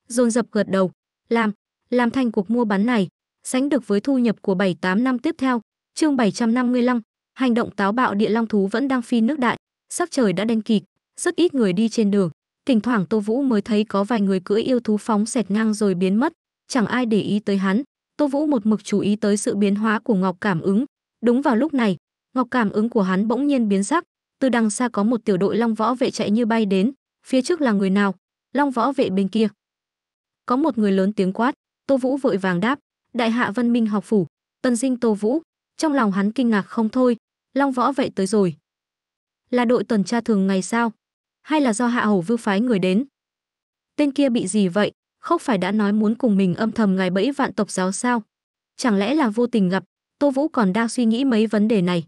Dồn dập gật đầu, làm, làm thành cuộc mua bán này, sánh được với thu nhập của 7-8 năm tiếp theo. Chương 755, hành động táo bạo địa long thú vẫn đang phi nước đại, sắc trời đã đen kịt, rất ít người đi trên đường. Thỉnh thoảng Tô Vũ mới thấy có vài người cưỡi yêu thú phóng xẹt ngang rồi biến mất, chẳng ai để ý tới hắn. Tô Vũ một mực chú ý tới sự biến hóa của Ngọc Cảm ứng. Đúng vào lúc này, Ngọc Cảm ứng của hắn bỗng nhiên biến sắc, từ đằng xa có một tiểu đội long võ vệ chạy như bay đến, phía trước là người nào? Long võ vệ bên kia. Có một người lớn tiếng quát, Tô Vũ vội vàng đáp, Đại hạ Văn Minh học phủ, Tân Dinh Tô Vũ. Trong lòng hắn kinh ngạc không thôi, long võ vệ tới rồi. Là đội tuần tra thường ngày sao? hay là do hạ hầu vưu phái người đến tên kia bị gì vậy Không phải đã nói muốn cùng mình âm thầm ngài bẫy vạn tộc giáo sao chẳng lẽ là vô tình gặp tô vũ còn đang suy nghĩ mấy vấn đề này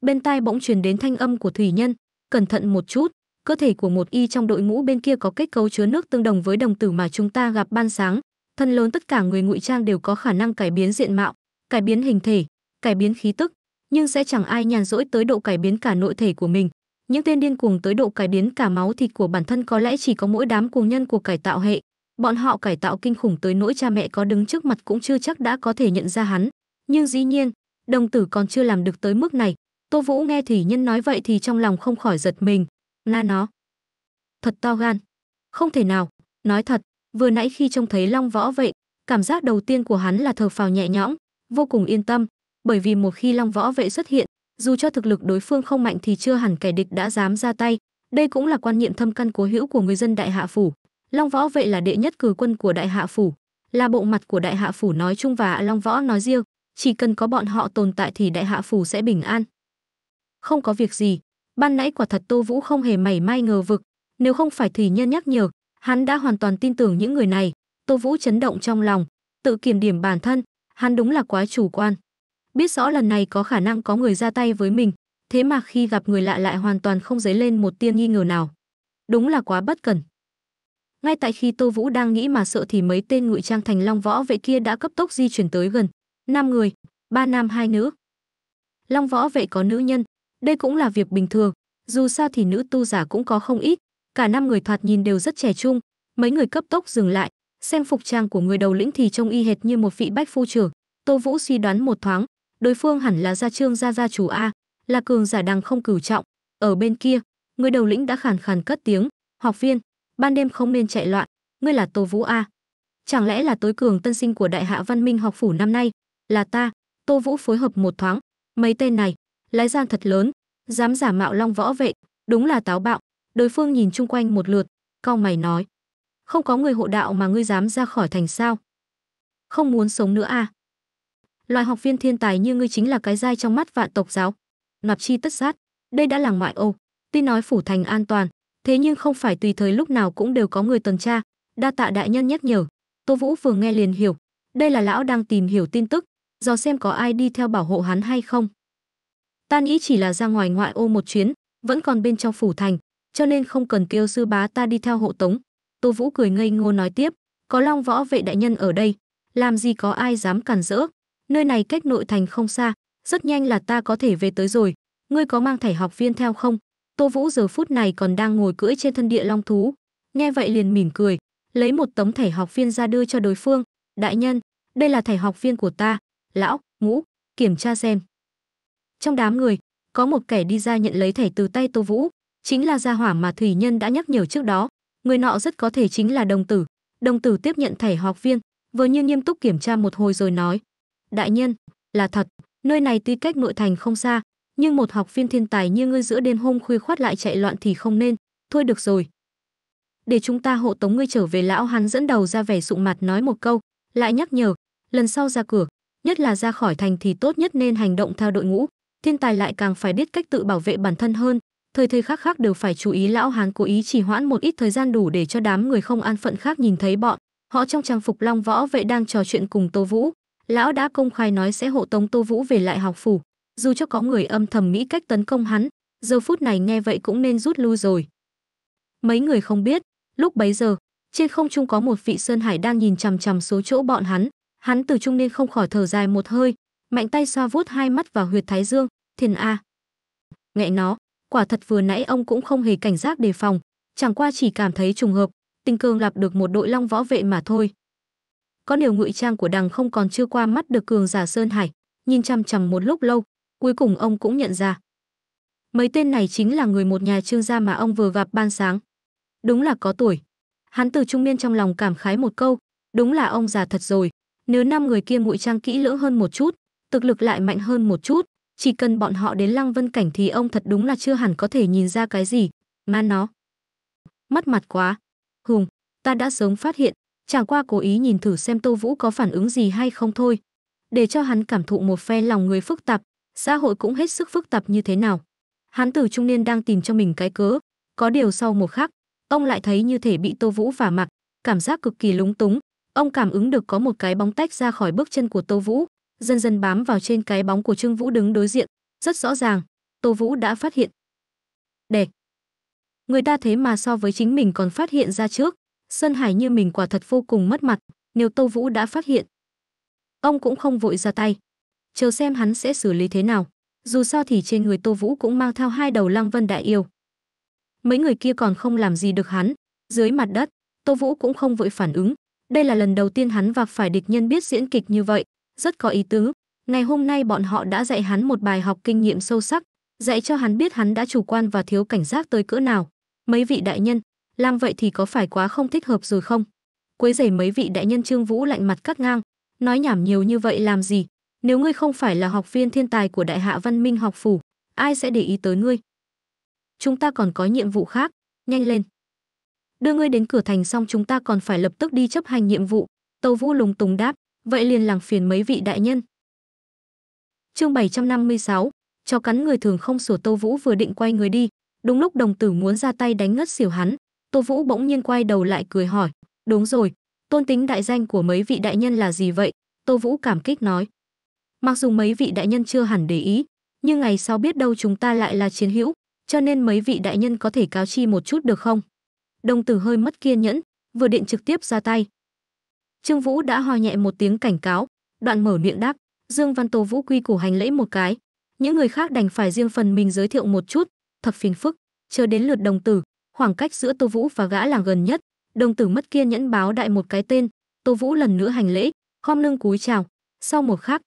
bên tai bỗng truyền đến thanh âm của thủy nhân cẩn thận một chút cơ thể của một y trong đội ngũ bên kia có kết cấu chứa nước tương đồng với đồng tử mà chúng ta gặp ban sáng thân lớn tất cả người ngụy trang đều có khả năng cải biến diện mạo cải biến hình thể cải biến khí tức nhưng sẽ chẳng ai nhàn rỗi tới độ cải biến cả nội thể của mình những tên điên cuồng tới độ cải biến cả máu thịt của bản thân có lẽ chỉ có mỗi đám cuồng nhân của cải tạo hệ. Bọn họ cải tạo kinh khủng tới nỗi cha mẹ có đứng trước mặt cũng chưa chắc đã có thể nhận ra hắn. Nhưng dĩ nhiên, đồng tử còn chưa làm được tới mức này. Tô Vũ nghe Thủy Nhân nói vậy thì trong lòng không khỏi giật mình. Na nó. Thật to gan. Không thể nào. Nói thật, vừa nãy khi trông thấy Long Võ vậy, cảm giác đầu tiên của hắn là thờ phào nhẹ nhõm, vô cùng yên tâm, bởi vì một khi Long Võ Vệ xuất hiện, dù cho thực lực đối phương không mạnh thì chưa hẳn kẻ địch đã dám ra tay đây cũng là quan niệm thâm căn cố hữu của người dân đại hạ phủ long võ vệ là đệ nhất cử quân của đại hạ phủ là bộ mặt của đại hạ phủ nói chung và long võ nói riêng chỉ cần có bọn họ tồn tại thì đại hạ phủ sẽ bình an không có việc gì ban nãy quả thật tô vũ không hề mảy may ngờ vực nếu không phải thì nhân nhắc nhở hắn đã hoàn toàn tin tưởng những người này tô vũ chấn động trong lòng tự kiểm điểm bản thân hắn đúng là quá chủ quan biết rõ lần này có khả năng có người ra tay với mình thế mà khi gặp người lạ lại hoàn toàn không dấy lên một tiên nghi ngờ nào đúng là quá bất cẩn ngay tại khi tô vũ đang nghĩ mà sợ thì mấy tên ngụy trang thành long võ vệ kia đã cấp tốc di chuyển tới gần năm người ba nam hai nữ long võ vệ có nữ nhân đây cũng là việc bình thường dù sao thì nữ tu giả cũng có không ít cả năm người thoạt nhìn đều rất trẻ trung mấy người cấp tốc dừng lại xem phục trang của người đầu lĩnh thì trông y hệt như một vị bách phu trưởng tô vũ suy đoán một thoáng đối phương hẳn là gia trương gia gia chủ a là cường giả đằng không cửu trọng ở bên kia người đầu lĩnh đã khàn khàn cất tiếng học viên ban đêm không nên chạy loạn ngươi là tô vũ a chẳng lẽ là tối cường tân sinh của đại hạ văn minh học phủ năm nay là ta tô vũ phối hợp một thoáng mấy tên này lái gian thật lớn dám giả mạo long võ vệ đúng là táo bạo đối phương nhìn chung quanh một lượt cau mày nói không có người hộ đạo mà ngươi dám ra khỏi thành sao không muốn sống nữa à loài học viên thiên tài như ngươi chính là cái gai trong mắt vạn tộc giáo nạp chi tất sát đây đã là ngoại ô tuy nói phủ thành an toàn thế nhưng không phải tùy thời lúc nào cũng đều có người tuần tra đa tạ đại nhân nhắc nhở tô vũ vừa nghe liền hiểu đây là lão đang tìm hiểu tin tức do xem có ai đi theo bảo hộ hắn hay không ta nghĩ chỉ là ra ngoài ngoại ô một chuyến vẫn còn bên trong phủ thành cho nên không cần kêu sư bá ta đi theo hộ tống tô vũ cười ngây ngô nói tiếp có long võ vệ đại nhân ở đây làm gì có ai dám cản rỡ nơi này cách nội thành không xa, rất nhanh là ta có thể về tới rồi. Ngươi có mang thẻ học viên theo không? Tô Vũ giờ phút này còn đang ngồi cưỡi trên thân địa long thú, nghe vậy liền mỉm cười, lấy một tấm thẻ học viên ra đưa cho đối phương, "Đại nhân, đây là thẻ học viên của ta, lão, ngũ, kiểm tra xem." Trong đám người, có một kẻ đi ra nhận lấy thẻ từ tay Tô Vũ, chính là gia hỏa mà thủy nhân đã nhắc nhở trước đó, người nọ rất có thể chính là đồng tử. Đồng tử tiếp nhận thẻ học viên, vừa như nghiêm túc kiểm tra một hồi rồi nói, đại nhân là thật nơi này tuy cách nội thành không xa nhưng một học viên thiên tài như ngươi giữa đêm hôm khuya khoát lại chạy loạn thì không nên thôi được rồi để chúng ta hộ tống ngươi trở về lão hắn dẫn đầu ra vẻ sụng mặt nói một câu lại nhắc nhở lần sau ra cửa nhất là ra khỏi thành thì tốt nhất nên hành động theo đội ngũ thiên tài lại càng phải biết cách tự bảo vệ bản thân hơn thời thời khắc khác đều phải chú ý lão hán cố ý chỉ hoãn một ít thời gian đủ để cho đám người không an phận khác nhìn thấy bọn họ trong trang phục long võ vệ đang trò chuyện cùng tô vũ lão đã công khai nói sẽ hộ tống Tô Vũ về lại học phủ, dù cho có người âm thầm nghĩ cách tấn công hắn, giờ phút này nghe vậy cũng nên rút lui rồi. Mấy người không biết, lúc bấy giờ, trên không trung có một vị sơn hải đang nhìn chằm chằm số chỗ bọn hắn, hắn từ trung nên không khỏi thở dài một hơi, mạnh tay xoa vuốt hai mắt vào huyệt thái dương, "Thiên a." À. nó, quả thật vừa nãy ông cũng không hề cảnh giác đề phòng, chẳng qua chỉ cảm thấy trùng hợp, tình cờ gặp được một đội long võ vệ mà thôi có điều ngụy trang của đằng không còn chưa qua mắt được cường giả sơn hải nhìn chăm chằm một lúc lâu cuối cùng ông cũng nhận ra mấy tên này chính là người một nhà trương gia mà ông vừa gặp ban sáng đúng là có tuổi hắn từ trung niên trong lòng cảm khái một câu đúng là ông già thật rồi nếu năm người kia ngụy trang kỹ lưỡng hơn một chút thực lực lại mạnh hơn một chút chỉ cần bọn họ đến lăng vân cảnh thì ông thật đúng là chưa hẳn có thể nhìn ra cái gì mà nó mất mặt quá hùng ta đã sớm phát hiện chẳng qua cố ý nhìn thử xem Tô Vũ có phản ứng gì hay không thôi, để cho hắn cảm thụ một phe lòng người phức tạp, xã hội cũng hết sức phức tạp như thế nào. Hắn từ trung niên đang tìm cho mình cái cớ, có điều sau một khắc, ông lại thấy như thể bị Tô Vũ vả mặt, cảm giác cực kỳ lúng túng, ông cảm ứng được có một cái bóng tách ra khỏi bước chân của Tô Vũ, dần dần bám vào trên cái bóng của Trương Vũ đứng đối diện, rất rõ ràng, Tô Vũ đã phát hiện. Đệt. Người ta thế mà so với chính mình còn phát hiện ra trước, Sơn Hải như mình quả thật vô cùng mất mặt, nếu tô Vũ đã phát hiện. Ông cũng không vội ra tay, chờ xem hắn sẽ xử lý thế nào. Dù sao thì trên người Tô Vũ cũng mang theo hai đầu Lăng Vân Đại Yêu. Mấy người kia còn không làm gì được hắn, dưới mặt đất, Tô Vũ cũng không vội phản ứng. Đây là lần đầu tiên hắn và phải địch nhân biết diễn kịch như vậy, rất có ý tứ. Ngày hôm nay bọn họ đã dạy hắn một bài học kinh nghiệm sâu sắc, dạy cho hắn biết hắn đã chủ quan và thiếu cảnh giác tới cỡ nào. Mấy vị đại nhân, làm vậy thì có phải quá không thích hợp rồi không? Quấy rầy mấy vị đại nhân Trương Vũ lạnh mặt cắt ngang, nói nhảm nhiều như vậy làm gì? Nếu ngươi không phải là học viên thiên tài của Đại Hạ Văn Minh học phủ, ai sẽ để ý tới ngươi? Chúng ta còn có nhiệm vụ khác, nhanh lên. Đưa ngươi đến cửa thành xong chúng ta còn phải lập tức đi chấp hành nhiệm vụ, Tâu Vũ lúng túng đáp, vậy liền làm phiền mấy vị đại nhân. Chương 756, cho cắn người thường không sủa Tô Vũ vừa định quay người đi, đúng lúc đồng tử muốn ra tay đánh ngất xỉu hắn, Tô Vũ bỗng nhiên quay đầu lại cười hỏi, "Đúng rồi, tôn tính đại danh của mấy vị đại nhân là gì vậy?" Tô Vũ cảm kích nói. Mặc dù mấy vị đại nhân chưa hẳn để ý, nhưng ngày sau biết đâu chúng ta lại là chiến hữu, cho nên mấy vị đại nhân có thể cáo chi một chút được không? Đồng Tử hơi mất kiên nhẫn, vừa điện trực tiếp ra tay. Trương Vũ đã ho nhẹ một tiếng cảnh cáo, đoạn mở miệng đáp, Dương Văn Tô Vũ quy củ hành lễ một cái, những người khác đành phải riêng phần mình giới thiệu một chút, thật phiền phức, chờ đến lượt đồng tử, khoảng cách giữa Tô Vũ và gã là gần nhất. Đồng tử mất kiên nhẫn báo đại một cái tên, Tô Vũ lần nữa hành lễ, khom lưng cúi chào. Sau một khắc,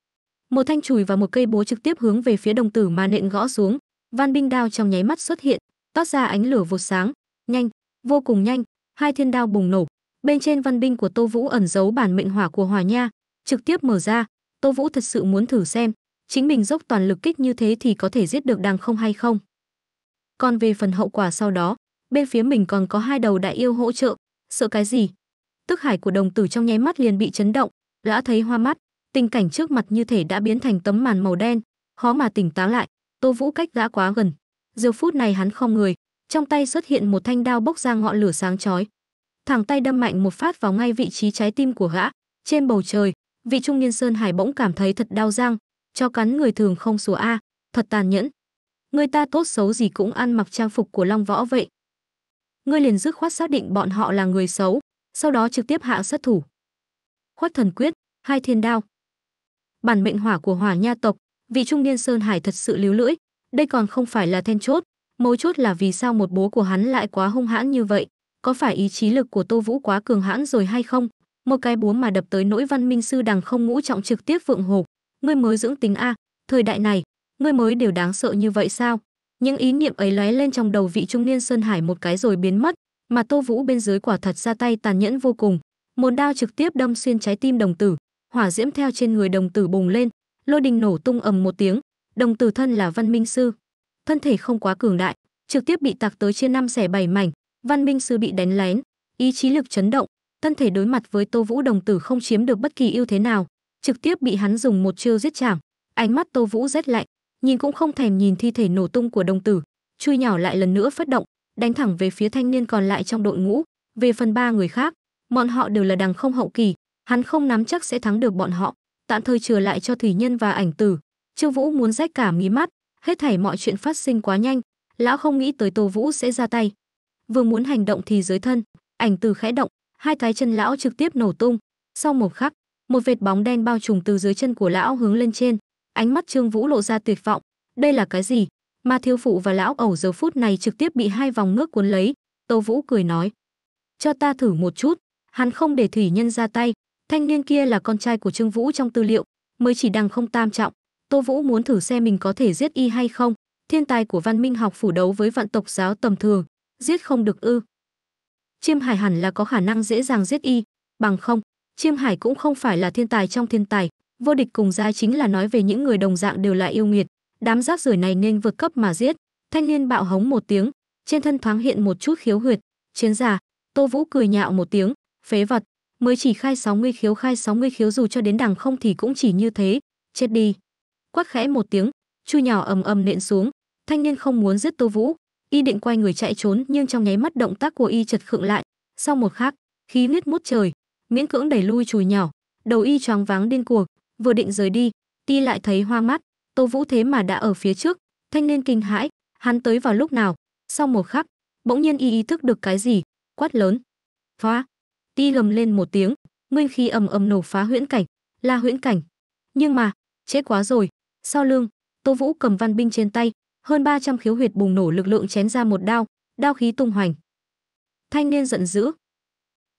một thanh chùi và một cây bố trực tiếp hướng về phía đồng tử mà nện gõ xuống, van binh đao trong nháy mắt xuất hiện, toát ra ánh lửa vột sáng, nhanh, vô cùng nhanh, hai thiên đao bùng nổ. Bên trên văn binh của Tô Vũ ẩn giấu bản mệnh hỏa của hòa Nha, trực tiếp mở ra, Tô Vũ thật sự muốn thử xem, chính mình dốc toàn lực kích như thế thì có thể giết được đàng không hay không. Còn về phần hậu quả sau đó, bên phía mình còn có hai đầu đại yêu hỗ trợ, sợ cái gì? Tức hải của đồng tử trong nháy mắt liền bị chấn động, đã thấy hoa mắt, tình cảnh trước mặt như thể đã biến thành tấm màn màu đen, khó mà tỉnh táo lại, Tô Vũ cách đã quá gần. Giờ phút này hắn không người, trong tay xuất hiện một thanh đao bốc ra ngọn lửa sáng chói. Thẳng tay đâm mạnh một phát vào ngay vị trí trái tim của gã, trên bầu trời, vị trung niên sơn hải bỗng cảm thấy thật đau răng, cho cắn người thường không sủa a, thật tàn nhẫn. Người ta tốt xấu gì cũng ăn mặc trang phục của Long Võ vậy, ngươi liền dứt khoát xác định bọn họ là người xấu, sau đó trực tiếp hạ sát thủ. khoát thần quyết, hai thiên đao. Bản mệnh hỏa của hỏa nha tộc, vị trung niên Sơn Hải thật sự líu lưỡi, đây còn không phải là then chốt, mấu chốt là vì sao một bố của hắn lại quá hung hãn như vậy, có phải ý chí lực của Tô Vũ quá cường hãn rồi hay không? Một cái búa mà đập tới nỗi văn minh sư đằng không ngũ trọng trực tiếp vượng hộp, ngươi mới dưỡng tính a, thời đại này, ngươi mới đều đáng sợ như vậy sao? Những ý niệm ấy lóe lên trong đầu vị trung niên Sơn Hải một cái rồi biến mất, mà Tô Vũ bên dưới quả thật ra tay tàn nhẫn vô cùng, một đao trực tiếp đâm xuyên trái tim đồng tử, hỏa diễm theo trên người đồng tử bùng lên, lôi đình nổ tung ầm một tiếng, đồng tử thân là văn minh sư, thân thể không quá cường đại, trực tiếp bị tạc tới chia năm xẻ bảy mảnh, văn minh sư bị đánh lén, ý chí lực chấn động, thân thể đối mặt với Tô Vũ đồng tử không chiếm được bất kỳ ưu thế nào, trực tiếp bị hắn dùng một chiêu giết chàng. Ánh mắt Tô Vũ rét lạnh, nhìn cũng không thèm nhìn thi thể nổ tung của đồng tử, chui nhỏ lại lần nữa phát động, đánh thẳng về phía thanh niên còn lại trong đội ngũ, về phần ba người khác, bọn họ đều là đằng không hậu kỳ, hắn không nắm chắc sẽ thắng được bọn họ, tạm thời chừa lại cho thủy nhân và ảnh tử. Trương Vũ muốn rách cả mí mắt, hết thảy mọi chuyện phát sinh quá nhanh, lão không nghĩ tới Tô Vũ sẽ ra tay. Vừa muốn hành động thì dưới thân, ảnh tử khẽ động, hai cái chân lão trực tiếp nổ tung, sau một khắc, một vệt bóng đen bao trùm từ dưới chân của lão hướng lên trên, ánh mắt Trương Vũ lộ ra tuyệt vọng, đây là cái gì? Mà thiếu phụ và lão ẩu giờ phút này trực tiếp bị hai vòng nước cuốn lấy, Tô Vũ cười nói, cho ta thử một chút, hắn không để thủy nhân ra tay, thanh niên kia là con trai của Trương Vũ trong tư liệu, mới chỉ đằng không tam trọng, Tô Vũ muốn thử xem mình có thể giết y hay không, thiên tài của văn minh học phủ đấu với vạn tộc giáo tầm thường, giết không được ư? Chiêm Hải hẳn là có khả năng dễ dàng giết y, bằng không, Chiêm Hải cũng không phải là thiên tài trong thiên tài, vô địch cùng gia chính là nói về những người đồng dạng đều là yêu nghiệt đám rác rưởi này nên vượt cấp mà giết thanh niên bạo hống một tiếng trên thân thoáng hiện một chút khiếu huyệt chiến giả tô vũ cười nhạo một tiếng phế vật mới chỉ khai 60 khiếu khai 60 khiếu dù cho đến đằng không thì cũng chỉ như thế chết đi quát khẽ một tiếng chu nhỏ ầm ầm nện xuống thanh niên không muốn giết tô vũ y định quay người chạy trốn nhưng trong nháy mắt động tác của y chật khựng lại sau một khắc khí huyết mút trời miễn cưỡng đẩy lui chùi nhỏ đầu y choáng váng điên cuồng vừa định rời đi ti lại thấy hoang mắt tô vũ thế mà đã ở phía trước thanh niên kinh hãi hắn tới vào lúc nào sau một khắc bỗng nhiên y ý thức được cái gì quát lớn phá ti gầm lên một tiếng nguyên khí ầm ầm nổ phá huyễn cảnh là huyễn cảnh nhưng mà chết quá rồi sau lưng tô vũ cầm văn binh trên tay hơn 300 khiếu huyệt bùng nổ lực lượng chém ra một đao đao khí tung hoành thanh niên giận dữ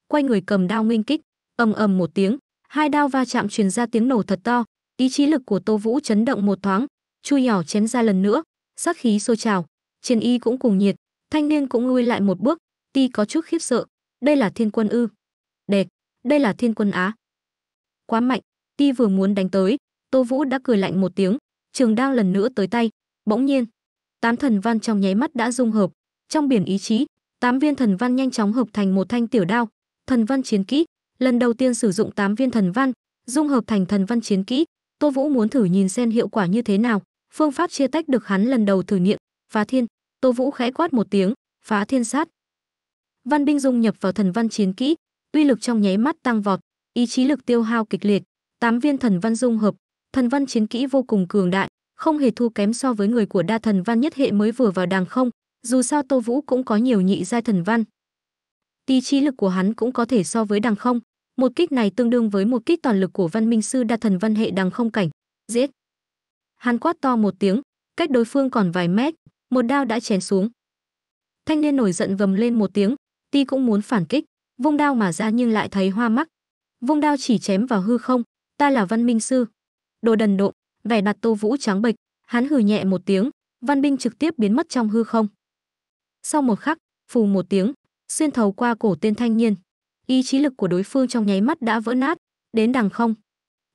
quay người cầm đao nguyên kích ầm ầm một tiếng hai đao va chạm truyền ra tiếng nổ thật to ý chí lực của tô vũ chấn động một thoáng chui nhỏ chém ra lần nữa sắc khí sôi trào trên y cũng cùng nhiệt thanh niên cũng lui lại một bước ti có chút khiếp sợ đây là thiên quân ư đẹp đây là thiên quân á quá mạnh ti vừa muốn đánh tới tô vũ đã cười lạnh một tiếng trường đao lần nữa tới tay bỗng nhiên tám thần văn trong nháy mắt đã dung hợp trong biển ý chí tám viên thần văn nhanh chóng hợp thành một thanh tiểu đao thần văn chiến kỹ lần đầu tiên sử dụng 8 viên thần văn, dung hợp thành thần văn chiến kỹ, Tô Vũ muốn thử nhìn xem hiệu quả như thế nào, phương pháp chia tách được hắn lần đầu thử nghiệm, phá thiên, Tô Vũ khẽ quát một tiếng, phá thiên sát. Văn binh dung nhập vào thần văn chiến kỹ, uy lực trong nháy mắt tăng vọt, ý chí lực tiêu hao kịch liệt, tám viên thần văn dung hợp, thần văn chiến kỹ vô cùng cường đại, không hề thua kém so với người của đa thần văn nhất hệ mới vừa vào đàng không, dù sao Tô Vũ cũng có nhiều nhị giai thần văn, tí trí lực của hắn cũng có thể so với đằng không. Một kích này tương đương với một kích toàn lực của văn minh sư đa thần văn hệ đằng không cảnh. Giết! Hắn quát to một tiếng, cách đối phương còn vài mét, một đao đã chém xuống. Thanh niên nổi giận gầm lên một tiếng, ti cũng muốn phản kích, vung đao mà ra nhưng lại thấy hoa mắt. Vung đao chỉ chém vào hư không, ta là văn minh sư. Đồ đần độn, vẻ mặt Tô Vũ trắng bệch, hắn hừ nhẹ một tiếng, văn binh trực tiếp biến mất trong hư không. Sau một khắc, phù một tiếng, xuyên thấu qua cổ tên thanh niên. Ý chí lực của đối phương trong nháy mắt đã vỡ nát, đến đằng không.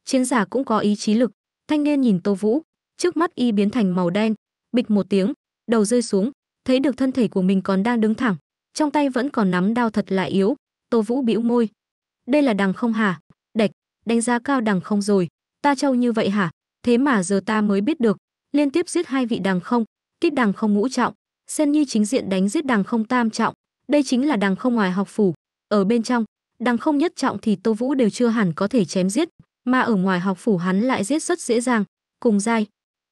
Chiến giả cũng có ý chí lực, thanh niên nhìn Tô Vũ, trước mắt y biến thành màu đen, bịch một tiếng, đầu rơi xuống, thấy được thân thể của mình còn đang đứng thẳng, trong tay vẫn còn nắm đao thật là yếu, Tô Vũ bĩu môi. Đây là đằng không hả? Đạch, đánh giá cao đằng không rồi, ta trâu như vậy hả? Thế mà giờ ta mới biết được, liên tiếp giết hai vị đằng không, kích đằng không ngũ trọng, Sen như chính diện đánh giết đằng không tam trọng, đây chính là đằng không ngoài học phủ ở bên trong đằng không nhất trọng thì tô vũ đều chưa hẳn có thể chém giết mà ở ngoài học phủ hắn lại giết rất dễ dàng cùng dai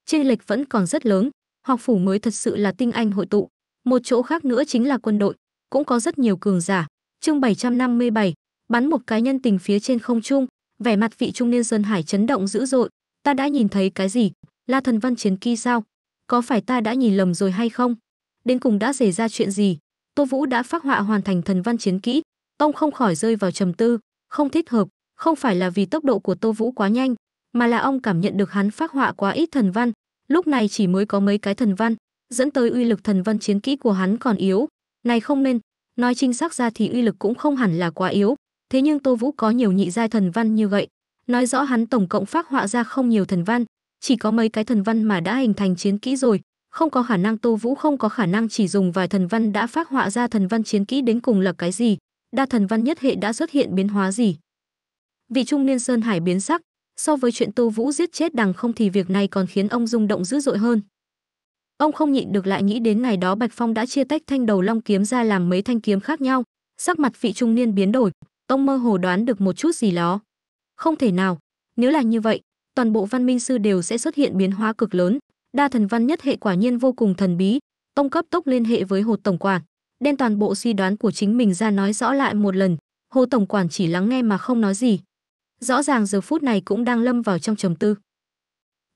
trên lệch vẫn còn rất lớn học phủ mới thật sự là tinh anh hội tụ một chỗ khác nữa chính là quân đội cũng có rất nhiều cường giả chương 757, bắn một cái nhân tình phía trên không trung vẻ mặt vị trung niên dân hải chấn động dữ dội ta đã nhìn thấy cái gì là thần văn chiến kỳ sao có phải ta đã nhìn lầm rồi hay không đến cùng đã xảy ra chuyện gì Tô Vũ đã phác họa hoàn thành thần văn chiến kỹ, tông không khỏi rơi vào trầm tư, không thích hợp, không phải là vì tốc độ của Tô Vũ quá nhanh, mà là ông cảm nhận được hắn phác họa quá ít thần văn, lúc này chỉ mới có mấy cái thần văn, dẫn tới uy lực thần văn chiến kỹ của hắn còn yếu, này không nên, nói chính xác ra thì uy lực cũng không hẳn là quá yếu, thế nhưng Tô Vũ có nhiều nhị giai thần văn như vậy, nói rõ hắn tổng cộng phác họa ra không nhiều thần văn, chỉ có mấy cái thần văn mà đã hình thành chiến kỹ rồi, không có khả năng Tô Vũ không có khả năng chỉ dùng vài thần văn đã phát họa ra thần văn chiến kỹ đến cùng là cái gì, đa thần văn nhất hệ đã xuất hiện biến hóa gì. Vị trung niên Sơn Hải biến sắc, so với chuyện Tô Vũ giết chết đằng không thì việc này còn khiến ông rung động dữ dội hơn. Ông không nhịn được lại nghĩ đến ngày đó Bạch Phong đã chia tách thanh đầu long kiếm ra làm mấy thanh kiếm khác nhau, sắc mặt vị trung niên biến đổi, ông mơ hồ đoán được một chút gì đó. Không thể nào, nếu là như vậy, toàn bộ văn minh sư đều sẽ xuất hiện biến hóa cực lớn, đa thần văn nhất hệ quả nhiên vô cùng thần bí tông cấp tốc liên hệ với hồ tổng quản đem toàn bộ suy đoán của chính mình ra nói rõ lại một lần hồ tổng quản chỉ lắng nghe mà không nói gì rõ ràng giờ phút này cũng đang lâm vào trong trầm tư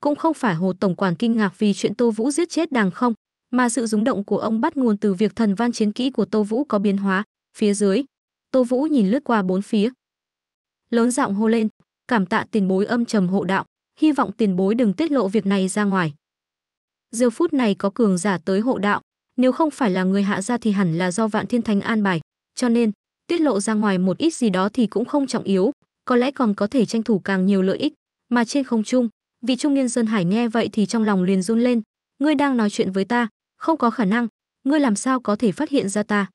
cũng không phải hồ tổng quản kinh ngạc vì chuyện tô vũ giết chết đàng không mà sự rúng động của ông bắt nguồn từ việc thần văn chiến kỹ của tô vũ có biến hóa phía dưới tô vũ nhìn lướt qua bốn phía lớn giọng hô lên cảm tạ tiền bối âm trầm hộ đạo hy vọng tiền bối đừng tiết lộ việc này ra ngoài Giờ phút này có cường giả tới hộ đạo, nếu không phải là người hạ gia thì hẳn là do Vạn Thiên Thánh an bài, cho nên tiết lộ ra ngoài một ít gì đó thì cũng không trọng yếu, có lẽ còn có thể tranh thủ càng nhiều lợi ích. Mà trên không trung, vị trung niên Sơn Hải nghe vậy thì trong lòng liền run lên, ngươi đang nói chuyện với ta, không có khả năng, ngươi làm sao có thể phát hiện ra ta?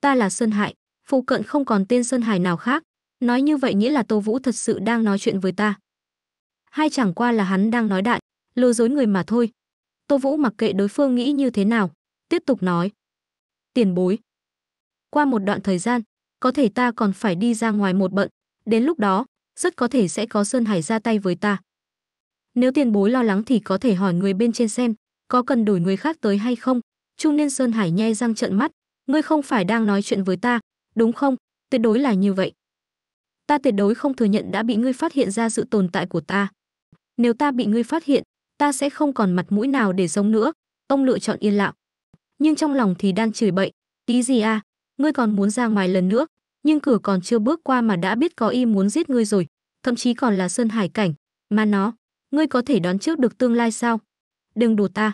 Ta là Sơn Hải, phụ cận không còn tên Sơn Hải nào khác, nói như vậy nghĩa là Tô Vũ thật sự đang nói chuyện với ta. Hay chẳng qua là hắn đang nói đại, lừa dối người mà thôi, Tô Vũ mặc kệ đối phương nghĩ như thế nào, tiếp tục nói. Tiền bối. Qua một đoạn thời gian, có thể ta còn phải đi ra ngoài một bận, đến lúc đó, rất có thể sẽ có Sơn Hải ra tay với ta. Nếu tiền bối lo lắng thì có thể hỏi người bên trên xem, có cần đổi người khác tới hay không? Trung niên Sơn Hải nhe răng trợn mắt, ngươi không phải đang nói chuyện với ta, đúng không? Tuyệt đối là như vậy. Ta tuyệt đối không thừa nhận đã bị ngươi phát hiện ra sự tồn tại của ta. Nếu ta bị ngươi phát hiện, ta sẽ không còn mặt mũi nào để sống nữa ông lựa chọn yên lặng nhưng trong lòng thì đang chửi bậy tí gì à ngươi còn muốn ra ngoài lần nữa nhưng cửa còn chưa bước qua mà đã biết có y muốn giết ngươi rồi thậm chí còn là sơn hải cảnh mà nó ngươi có thể đoán trước được tương lai sao đừng đùa ta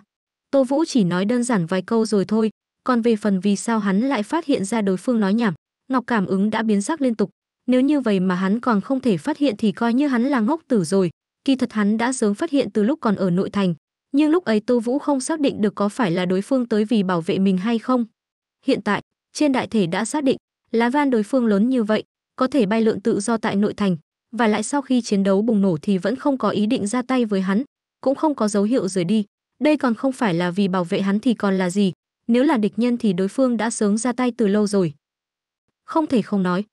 tô vũ chỉ nói đơn giản vài câu rồi thôi còn về phần vì sao hắn lại phát hiện ra đối phương nói nhảm ngọc cảm ứng đã biến sắc liên tục nếu như vậy mà hắn còn không thể phát hiện thì coi như hắn là ngốc tử rồi Kỳ thật hắn đã sớm phát hiện từ lúc còn ở nội thành, nhưng lúc ấy Tô Vũ không xác định được có phải là đối phương tới vì bảo vệ mình hay không. Hiện tại, trên đại thể đã xác định, lá van đối phương lớn như vậy, có thể bay lượn tự do tại nội thành, và lại sau khi chiến đấu bùng nổ thì vẫn không có ý định ra tay với hắn, cũng không có dấu hiệu rời đi. Đây còn không phải là vì bảo vệ hắn thì còn là gì, nếu là địch nhân thì đối phương đã sớm ra tay từ lâu rồi. Không thể không nói.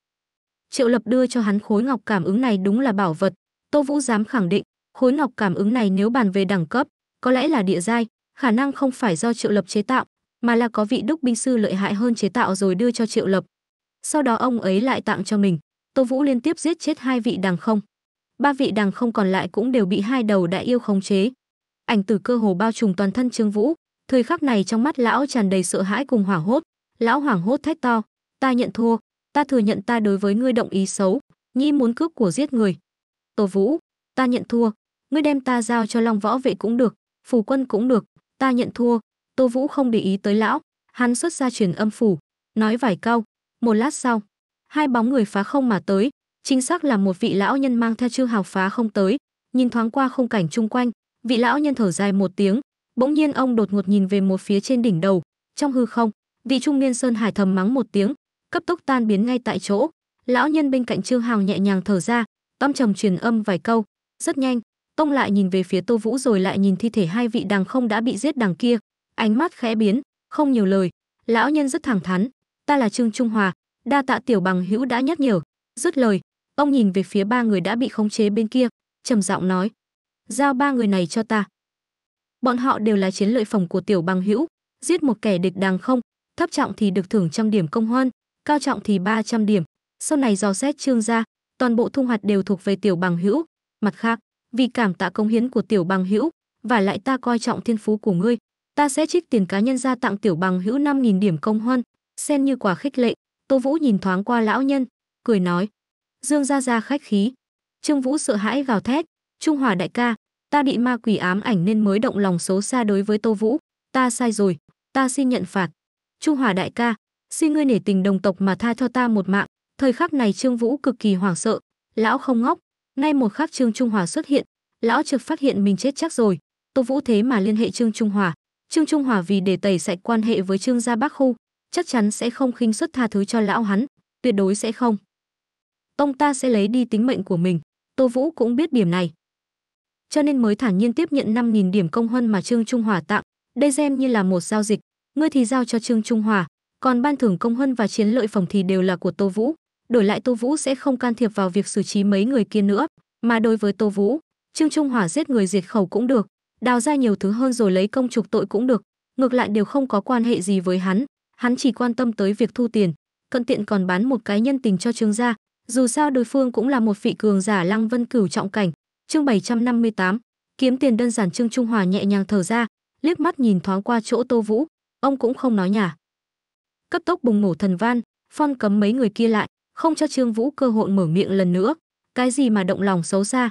Triệu Lập đưa cho hắn khối ngọc cảm ứng này đúng là bảo vật, Tô Vũ dám khẳng định, khối ngọc cảm ứng này nếu bàn về đẳng cấp, có lẽ là địa giai, khả năng không phải do Triệu Lập chế tạo, mà là có vị đúc binh sư lợi hại hơn chế tạo rồi đưa cho Triệu Lập. Sau đó ông ấy lại tặng cho mình. Tô Vũ liên tiếp giết chết hai vị đàng không. Ba vị đàng không còn lại cũng đều bị hai đầu đại yêu khống chế. Ảnh tử cơ hồ bao trùm toàn thân Trương Vũ, thời khắc này trong mắt lão tràn đầy sợ hãi cùng hoảng hốt, lão hoảng hốt thét to, "Ta nhận thua, ta thừa nhận ta đối với ngươi động ý xấu, nhi muốn cướp của giết người, Tô Vũ, ta nhận thua, ngươi đem ta giao cho Long Võ vệ cũng được, phủ quân cũng được, ta nhận thua." Tô Vũ không để ý tới lão, hắn xuất ra truyền âm phủ, nói vài câu, một lát sau, hai bóng người phá không mà tới, chính xác là một vị lão nhân mang theo chư hào phá không tới, nhìn thoáng qua khung cảnh chung quanh, vị lão nhân thở dài một tiếng, bỗng nhiên ông đột ngột nhìn về một phía trên đỉnh đầu, trong hư không, vị trung niên sơn hải thầm mắng một tiếng, cấp tốc tan biến ngay tại chỗ. Lão nhân bên cạnh Trương Hào nhẹ nhàng thở ra, Tâm trầm truyền âm vài câu, rất nhanh, Tông lại nhìn về phía Tô Vũ rồi lại nhìn thi thể hai vị đằng không đã bị giết đằng kia, ánh mắt khẽ biến, không nhiều lời, lão nhân rất thẳng thắn, ta là Trương Trung Hòa, đa tạ tiểu bằng hữu đã nhắc nhở, dứt lời, ông nhìn về phía ba người đã bị khống chế bên kia, trầm giọng nói: "Giao ba người này cho ta." Bọn họ đều là chiến lợi phẩm của tiểu bằng hữu, giết một kẻ địch đàng không, thấp trọng thì được thưởng trăm điểm công hơn, cao trọng thì 300 điểm. Sau này dò xét Trương gia, toàn bộ thu hoạch đều thuộc về tiểu bằng hữu. Mặt khác, vì cảm tạ công hiến của tiểu bằng hữu, và lại ta coi trọng thiên phú của ngươi, ta sẽ trích tiền cá nhân ra tặng tiểu bằng hữu 5.000 điểm công huân, xen như quả khích lệ. Tô Vũ nhìn thoáng qua lão nhân, cười nói. Dương ra ra khách khí. Trương Vũ sợ hãi gào thét. Trung Hòa đại ca, ta bị ma quỷ ám ảnh nên mới động lòng xấu xa đối với Tô Vũ. Ta sai rồi, ta xin nhận phạt. Trung Hòa đại ca, xin ngươi nể tình đồng tộc mà tha cho ta một mạng, Thời khắc này Trương Vũ cực kỳ hoảng sợ, lão không ngốc ngay một khắc Trương Trung Hòa xuất hiện, lão trực phát hiện mình chết chắc rồi, Tô Vũ thế mà liên hệ Trương Trung Hòa, Trương Trung Hòa vì để tẩy sạch quan hệ với Trương gia Bắc Khu, chắc chắn sẽ không khinh suất tha thứ cho lão hắn, tuyệt đối sẽ không. Tông ta sẽ lấy đi tính mệnh của mình, Tô Vũ cũng biết điểm này. Cho nên mới thản nhiên tiếp nhận 5.000 điểm công huân mà Trương Trung Hòa tặng, đây xem như là một giao dịch, ngươi thì giao cho Trương Trung Hòa, còn ban thưởng công huân và chiến lợi phẩm thì đều là của Tô Vũ đổi lại Tô Vũ sẽ không can thiệp vào việc xử trí mấy người kia nữa, mà đối với Tô Vũ, Trương Trung Hỏa giết người diệt khẩu cũng được, đào ra nhiều thứ hơn rồi lấy công trục tội cũng được, ngược lại đều không có quan hệ gì với hắn, hắn chỉ quan tâm tới việc thu tiền, cận tiện còn bán một cái nhân tình cho Trương gia, dù sao đối phương cũng là một vị cường giả Lăng Vân cửu trọng cảnh. Chương 758, kiếm tiền đơn giản Trương Trung Hòa nhẹ nhàng thở ra, liếc mắt nhìn thoáng qua chỗ Tô Vũ, ông cũng không nói nhả. Cấp tốc bùng nổ thần van, phong cấm mấy người kia lại, không cho Trương Vũ cơ hội mở miệng lần nữa. Cái gì mà động lòng xấu xa?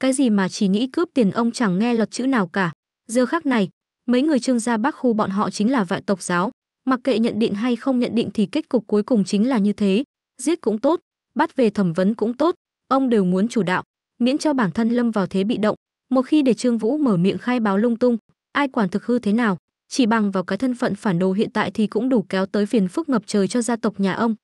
Cái gì mà chỉ nghĩ cướp tiền ông chẳng nghe lọt chữ nào cả? Giờ khác này, mấy người Trương gia Bắc khu bọn họ chính là vạn tộc giáo, mặc kệ nhận định hay không nhận định thì kết cục cuối cùng chính là như thế, giết cũng tốt, bắt về thẩm vấn cũng tốt, ông đều muốn chủ đạo, miễn cho bản thân lâm vào thế bị động, một khi để Trương Vũ mở miệng khai báo lung tung, ai quản thực hư thế nào, chỉ bằng vào cái thân phận phản đồ hiện tại thì cũng đủ kéo tới phiền phức ngập trời cho gia tộc nhà ông.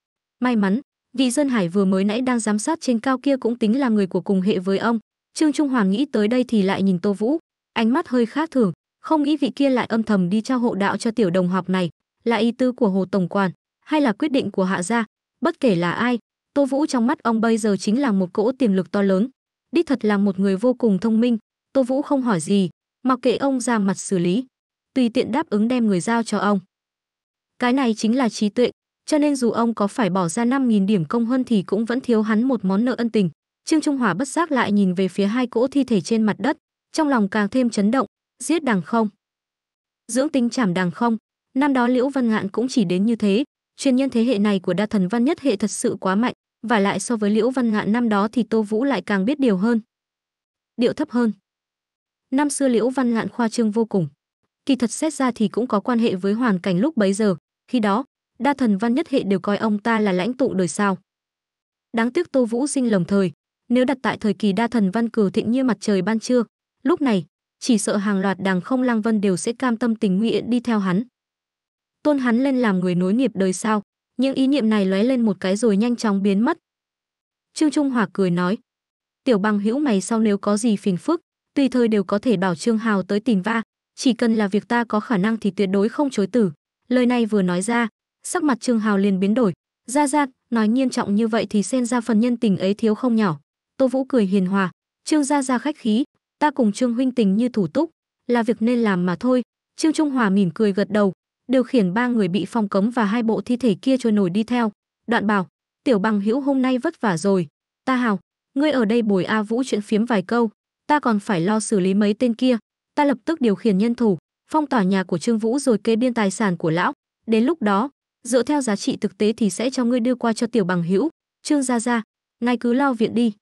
May mắn, vị dân hải vừa mới nãy đang giám sát trên cao kia cũng tính là người của cùng hệ với ông trương trung hoàng nghĩ tới đây thì lại nhìn tô vũ ánh mắt hơi khác thường không nghĩ vị kia lại âm thầm đi trao hộ đạo cho tiểu đồng học này là ý tư của hồ tổng quản hay là quyết định của hạ gia bất kể là ai tô vũ trong mắt ông bây giờ chính là một cỗ tiềm lực to lớn đích thật là một người vô cùng thông minh tô vũ không hỏi gì mặc kệ ông ra mặt xử lý tùy tiện đáp ứng đem người giao cho ông cái này chính là trí tuệ cho nên dù ông có phải bỏ ra 5.000 điểm công hơn thì cũng vẫn thiếu hắn một món nợ ân tình. Trương Trung Hòa bất giác lại nhìn về phía hai cỗ thi thể trên mặt đất, trong lòng càng thêm chấn động, giết đằng không. Dưỡng tinh chảm đằng không, năm đó Liễu Văn Ngạn cũng chỉ đến như thế, truyền nhân thế hệ này của đa thần văn nhất hệ thật sự quá mạnh, và lại so với Liễu Văn Ngạn năm đó thì Tô Vũ lại càng biết điều hơn. Điệu thấp hơn. Năm xưa Liễu Văn Ngạn khoa trương vô cùng, kỳ thật xét ra thì cũng có quan hệ với hoàn cảnh lúc bấy giờ, khi đó đa thần văn nhất hệ đều coi ông ta là lãnh tụ đời sau, Đáng tiếc Tô Vũ sinh lồng thời, nếu đặt tại thời kỳ đa thần văn cử thịnh như mặt trời ban trưa, lúc này, chỉ sợ hàng loạt đàng không lang vân đều sẽ cam tâm tình nguyện đi theo hắn. Tôn hắn lên làm người nối nghiệp đời sau. Những ý niệm này lóe lên một cái rồi nhanh chóng biến mất. Trương Trung Hòa cười nói, tiểu bằng hữu mày sau nếu có gì phiền phức, tùy thời đều có thể bảo Trương Hào tới tìm va, chỉ cần là việc ta có khả năng thì tuyệt đối không chối từ. Lời này vừa nói ra, sắc mặt Trương Hào liền biến đổi, "Gia gia, nói nghiêm trọng như vậy thì xen ra phần nhân tình ấy thiếu không nhỏ." Tô Vũ cười hiền hòa, "Trương gia gia khách khí, ta cùng Trương huynh tình như thủ túc, là việc nên làm mà thôi." Trương Trung Hòa mỉm cười gật đầu, điều khiển ba người bị phong cấm và hai bộ thi thể kia trôi nổi đi theo. Đoạn bảo, "Tiểu Bằng Hữu hôm nay vất vả rồi, ta hào, ngươi ở đây bồi A Vũ chuyện phiếm vài câu, ta còn phải lo xử lý mấy tên kia." Ta lập tức điều khiển nhân thủ, phong tỏa nhà của Trương Vũ rồi kê biên tài sản của lão. Đến lúc đó, dựa theo giá trị thực tế thì sẽ cho ngươi đưa qua cho tiểu bằng hữu trương gia gia ngài cứ lao viện đi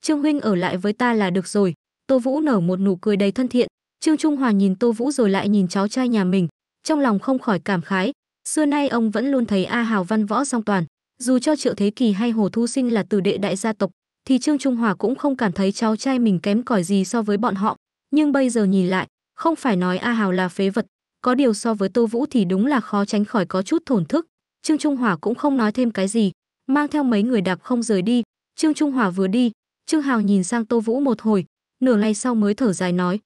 trương huynh ở lại với ta là được rồi tô vũ nở một nụ cười đầy thân thiện trương trung hòa nhìn tô vũ rồi lại nhìn cháu trai nhà mình trong lòng không khỏi cảm khái xưa nay ông vẫn luôn thấy a hào văn võ song toàn dù cho triệu thế kỳ hay hồ thu sinh là từ đệ đại gia tộc thì trương trung hòa cũng không cảm thấy cháu trai mình kém cỏi gì so với bọn họ nhưng bây giờ nhìn lại không phải nói a hào là phế vật có điều so với tô vũ thì đúng là khó tránh khỏi có chút thổn thức Trương Trung Hòa cũng không nói thêm cái gì, mang theo mấy người đạp không rời đi. Trương Trung Hòa vừa đi, Trương Hào nhìn sang Tô Vũ một hồi, nửa ngày sau mới thở dài nói.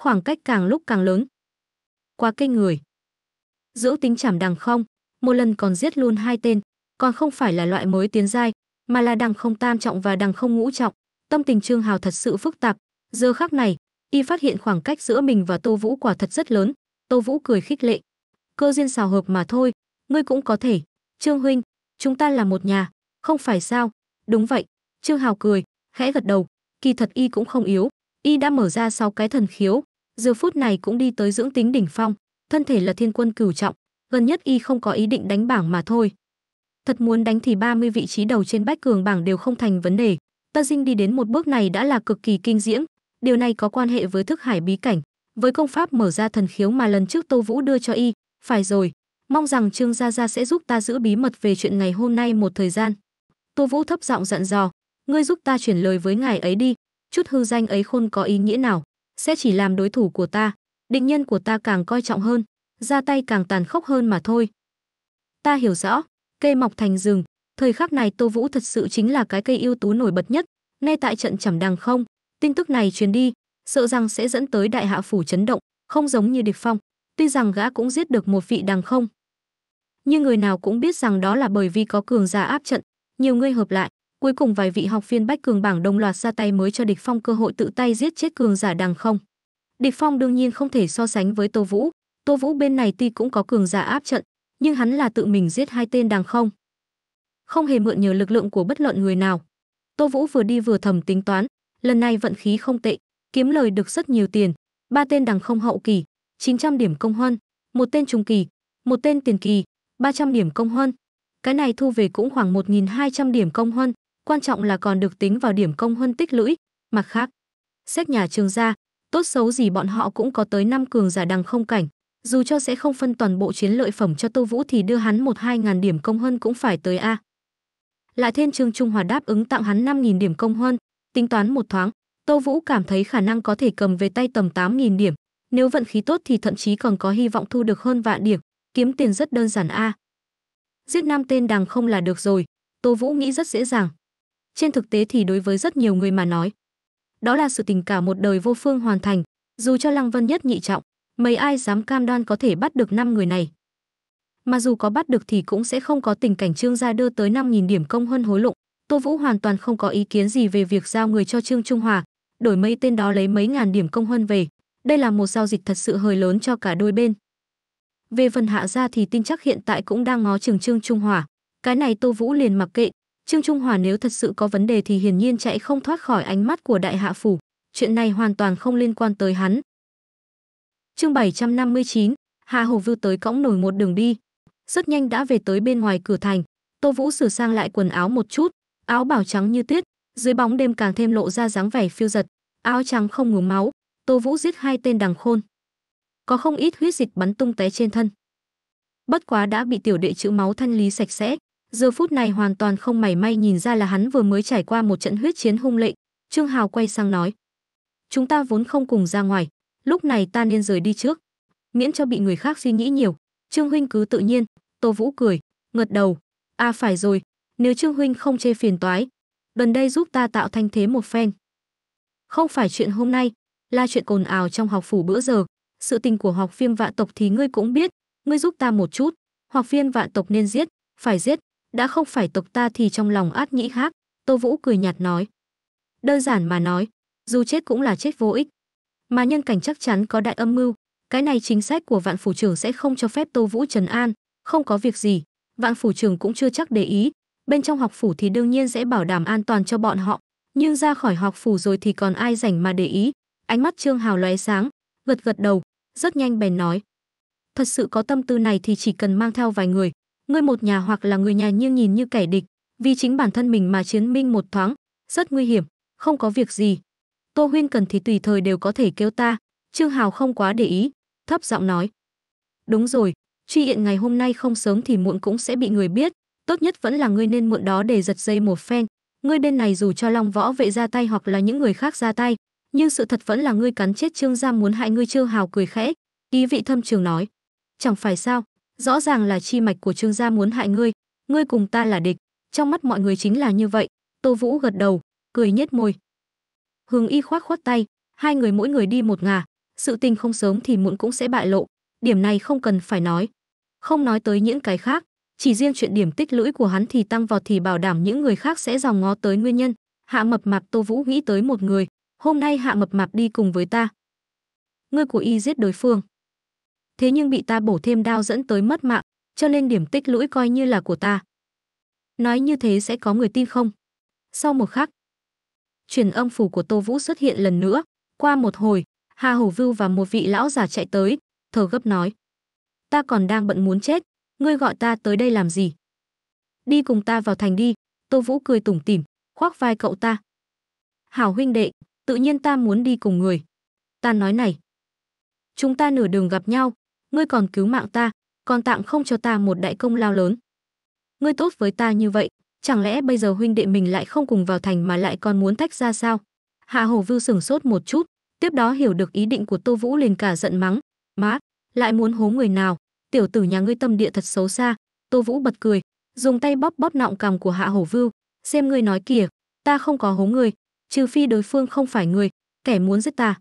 Khoảng cách càng lúc càng lớn. Qua kinh người. Dưỡng tính chảm đằng không, một lần còn giết luôn hai tên, còn không phải là loại mới tiến giai, mà là đằng không tam trọng và đằng không ngũ trọng. Tâm tình Trương Hào thật sự phức tạp, giờ khắc này, y phát hiện khoảng cách giữa mình và Tô Vũ quả thật rất lớn. Tô Vũ cười khích lệ. Cơ duyên xào hợp mà thôi, ngươi cũng có thể. Trương huynh, chúng ta là một nhà, không phải sao? Đúng vậy. Trương Hào cười, khẽ gật đầu, kỳ thật y cũng không yếu, y đã mở ra sáu cái thần khiếu, giờ phút này cũng đi tới dưỡng tính đỉnh phong, thân thể là thiên quân cửu trọng, gần nhất y không có ý định đánh bảng mà thôi. Thật muốn đánh thì 30 vị trí đầu trên bách cường bảng đều không thành vấn đề. Ta Dinh đi đến một bước này đã là cực kỳ kinh diễm, điều này có quan hệ với thức hải bí cảnh, với công pháp mở ra thần khiếu mà lần trước Tô Vũ đưa cho y, phải rồi, mong rằng Trương Gia Gia sẽ giúp ta giữ bí mật về chuyện ngày hôm nay một thời gian. Tô Vũ thấp giọng dặn dò, ngươi giúp ta chuyển lời với ngài ấy đi, chút hư danh ấy khôn có ý nghĩa nào, sẽ chỉ làm đối thủ của ta, định nhân của ta càng coi trọng hơn, ra tay càng tàn khốc hơn mà thôi. Ta hiểu rõ, cây mọc thành rừng, thời khắc này Tô Vũ thật sự chính là cái cây ưu tú nổi bật nhất, ngay tại trận chẩm đằng không, tin tức này truyền đi, sợ rằng sẽ dẫn tới đại hạ phủ chấn động, không giống như địch phong, Tuy rằng gã cũng giết được một vị đằng không, nhưng người nào cũng biết rằng đó là bởi vì có cường giả áp trận, nhiều người hợp lại, cuối cùng vài vị học viên bách cường bảng đồng loạt ra tay mới cho địch phong cơ hội tự tay giết chết cường giả đằng không. Địch phong đương nhiên không thể so sánh với Tô Vũ, Tô Vũ bên này tuy cũng có cường giả áp trận, nhưng hắn là tự mình giết hai tên đằng không. Không hề mượn nhờ lực lượng của bất luận người nào. Tô Vũ vừa đi vừa thầm tính toán, lần này vận khí không tệ, kiếm lời được rất nhiều tiền, ba tên đằng không hậu kỳ, 900 điểm công hoan một tên trung kỳ, một tên tiền kỳ, 300 điểm công hoan Cái này thu về cũng khoảng 1.200 điểm công hoan quan trọng là còn được tính vào điểm công hoan tích lũy. Mặt khác, xét nhà trường ra, tốt xấu gì bọn họ cũng có tới năm cường giả đằng không cảnh. Dù cho sẽ không phân toàn bộ chiến lợi phẩm cho Tô Vũ thì đưa hắn một hai ngàn điểm công huân cũng phải tới A. Lại thêm Trương Trung Hòa đáp ứng tặng hắn 5.000 điểm công hoan tính toán một thoáng, Tô Vũ cảm thấy khả năng có thể cầm về tay tầm 8.000 điểm, nếu vận khí tốt thì thậm chí còn có hy vọng thu được hơn vạn điểm, kiếm tiền rất đơn giản a. À. Giết năm tên đằng không là được rồi, Tô Vũ nghĩ rất dễ dàng. Trên thực tế thì đối với rất nhiều người mà nói, đó là sự tình cả một đời vô phương hoàn thành, dù cho Lăng Vân nhất nhị trọng, mấy ai dám cam đoan có thể bắt được năm người này. Mà dù có bắt được thì cũng sẽ không có tình cảnh Trương gia đưa tới năm nghìn điểm công hơn hối lộ. Tô Vũ hoàn toàn không có ý kiến gì về việc giao người cho Trương Trung Hòa, đổi mấy tên đó lấy mấy ngàn điểm công hơn về. Đây là một giao dịch thật sự hơi lớn cho cả đôi bên. Về phần hạ gia thì tin chắc hiện tại cũng đang ngó chừng Trương Trung Hòa. Cái này Tô Vũ liền mặc kệ. Trương Trung Hòa nếu thật sự có vấn đề thì hiển nhiên chạy không thoát khỏi ánh mắt của đại hạ phủ. Chuyện này hoàn toàn không liên quan tới hắn. Chương 759, Hạ hồ Vưu tới cõng nổi một đường đi. Rất nhanh đã về tới bên ngoài cửa thành. Tô Vũ sửa sang lại quần áo một chút, áo bảo trắng như tuyết, dưới bóng đêm càng thêm lộ ra dáng vẻ phiêu giật, áo trắng không ngủ máu, Tô Vũ giết hai tên đằng khôn. Có không ít huyết dịch bắn tung té trên thân. Bất quá đã bị tiểu đệ chữ máu thanh lý sạch sẽ, giờ phút này hoàn toàn không mảy may nhìn ra là hắn vừa mới trải qua một trận huyết chiến hung lệnh, Trương Hào quay sang nói: "Chúng ta vốn không cùng ra ngoài, lúc này ta nên rời đi trước, miễn cho bị người khác suy nghĩ nhiều." Trương huynh cứ tự nhiên, Tô Vũ cười, ngật đầu, à phải rồi, nếu Trương huynh không chê phiền toái, gần đây giúp ta tạo thanh thế một phen." Không phải chuyện hôm nay, là chuyện cồn ào trong học phủ bữa giờ. Sự tình của học phiêm vạn tộc thì ngươi cũng biết, ngươi giúp ta một chút. Học viên vạn tộc nên giết, phải giết, đã không phải tộc ta thì trong lòng át nghĩ khác. Tô Vũ cười nhạt nói. Đơn giản mà nói, dù chết cũng là chết vô ích. Mà nhân cảnh chắc chắn có đại âm mưu, cái này chính sách của vạn phủ trưởng sẽ không cho phép Tô Vũ Trần an, không có việc gì, vạn phủ trưởng cũng chưa chắc để ý, bên trong học phủ thì đương nhiên sẽ bảo đảm an toàn cho bọn họ, nhưng ra khỏi học phủ rồi thì còn ai rảnh mà để ý, Ánh mắt Trương Hào lóe sáng, gật gật đầu, rất nhanh bèn nói: "Thật sự có tâm tư này thì chỉ cần mang theo vài người, ngươi một nhà hoặc là người nhà nhưng nhìn như kẻ địch, vì chính bản thân mình mà chiến minh một thoáng, rất nguy hiểm, không có việc gì. Tô Huyên cần thì tùy thời đều có thể kêu ta." Trương Hào không quá để ý, thấp giọng nói: "Đúng rồi, truy hiện ngày hôm nay không sớm thì muộn cũng sẽ bị người biết, tốt nhất vẫn là ngươi nên muộn đó để giật dây một phen." ngươi bên này dù cho long võ vệ ra tay hoặc là những người khác ra tay nhưng sự thật vẫn là ngươi cắn chết trương gia muốn hại ngươi trương hào cười khẽ ý vị thâm trường nói chẳng phải sao rõ ràng là chi mạch của trương gia muốn hại ngươi ngươi cùng ta là địch trong mắt mọi người chính là như vậy tô vũ gật đầu cười nhếch môi hương y khoác khoát tay hai người mỗi người đi một ngà sự tình không sớm thì muộn cũng sẽ bại lộ điểm này không cần phải nói không nói tới những cái khác chỉ riêng chuyện điểm tích lũy của hắn thì tăng vào thì bảo đảm những người khác sẽ dòng ngó tới nguyên nhân hạ mập mạp tô vũ nghĩ tới một người hôm nay hạ mập mạp đi cùng với ta. Ngươi của y giết đối phương. Thế nhưng bị ta bổ thêm đao dẫn tới mất mạng, cho nên điểm tích lũi coi như là của ta. Nói như thế sẽ có người tin không? Sau một khắc, truyền âm phủ của Tô Vũ xuất hiện lần nữa. Qua một hồi, Hà Hổ Vưu và một vị lão già chạy tới, thở gấp nói. Ta còn đang bận muốn chết, ngươi gọi ta tới đây làm gì? Đi cùng ta vào thành đi, Tô Vũ cười tủm tỉm, khoác vai cậu ta. Hảo huynh đệ, tự nhiên ta muốn đi cùng người. Ta nói này, chúng ta nửa đường gặp nhau, ngươi còn cứu mạng ta, còn tặng không cho ta một đại công lao lớn. Ngươi tốt với ta như vậy, chẳng lẽ bây giờ huynh đệ mình lại không cùng vào thành mà lại còn muốn tách ra sao? Hạ Hổ Vưu sửng sốt một chút, tiếp đó hiểu được ý định của Tô Vũ liền cả giận mắng, "Má, lại muốn hố người nào? Tiểu tử nhà ngươi tâm địa thật xấu xa." Tô Vũ bật cười, dùng tay bóp bóp nọng cằm của Hạ Hổ Vưu, "Xem ngươi nói kìa, ta không có hố người trừ phi đối phương không phải người, kẻ muốn giết ta.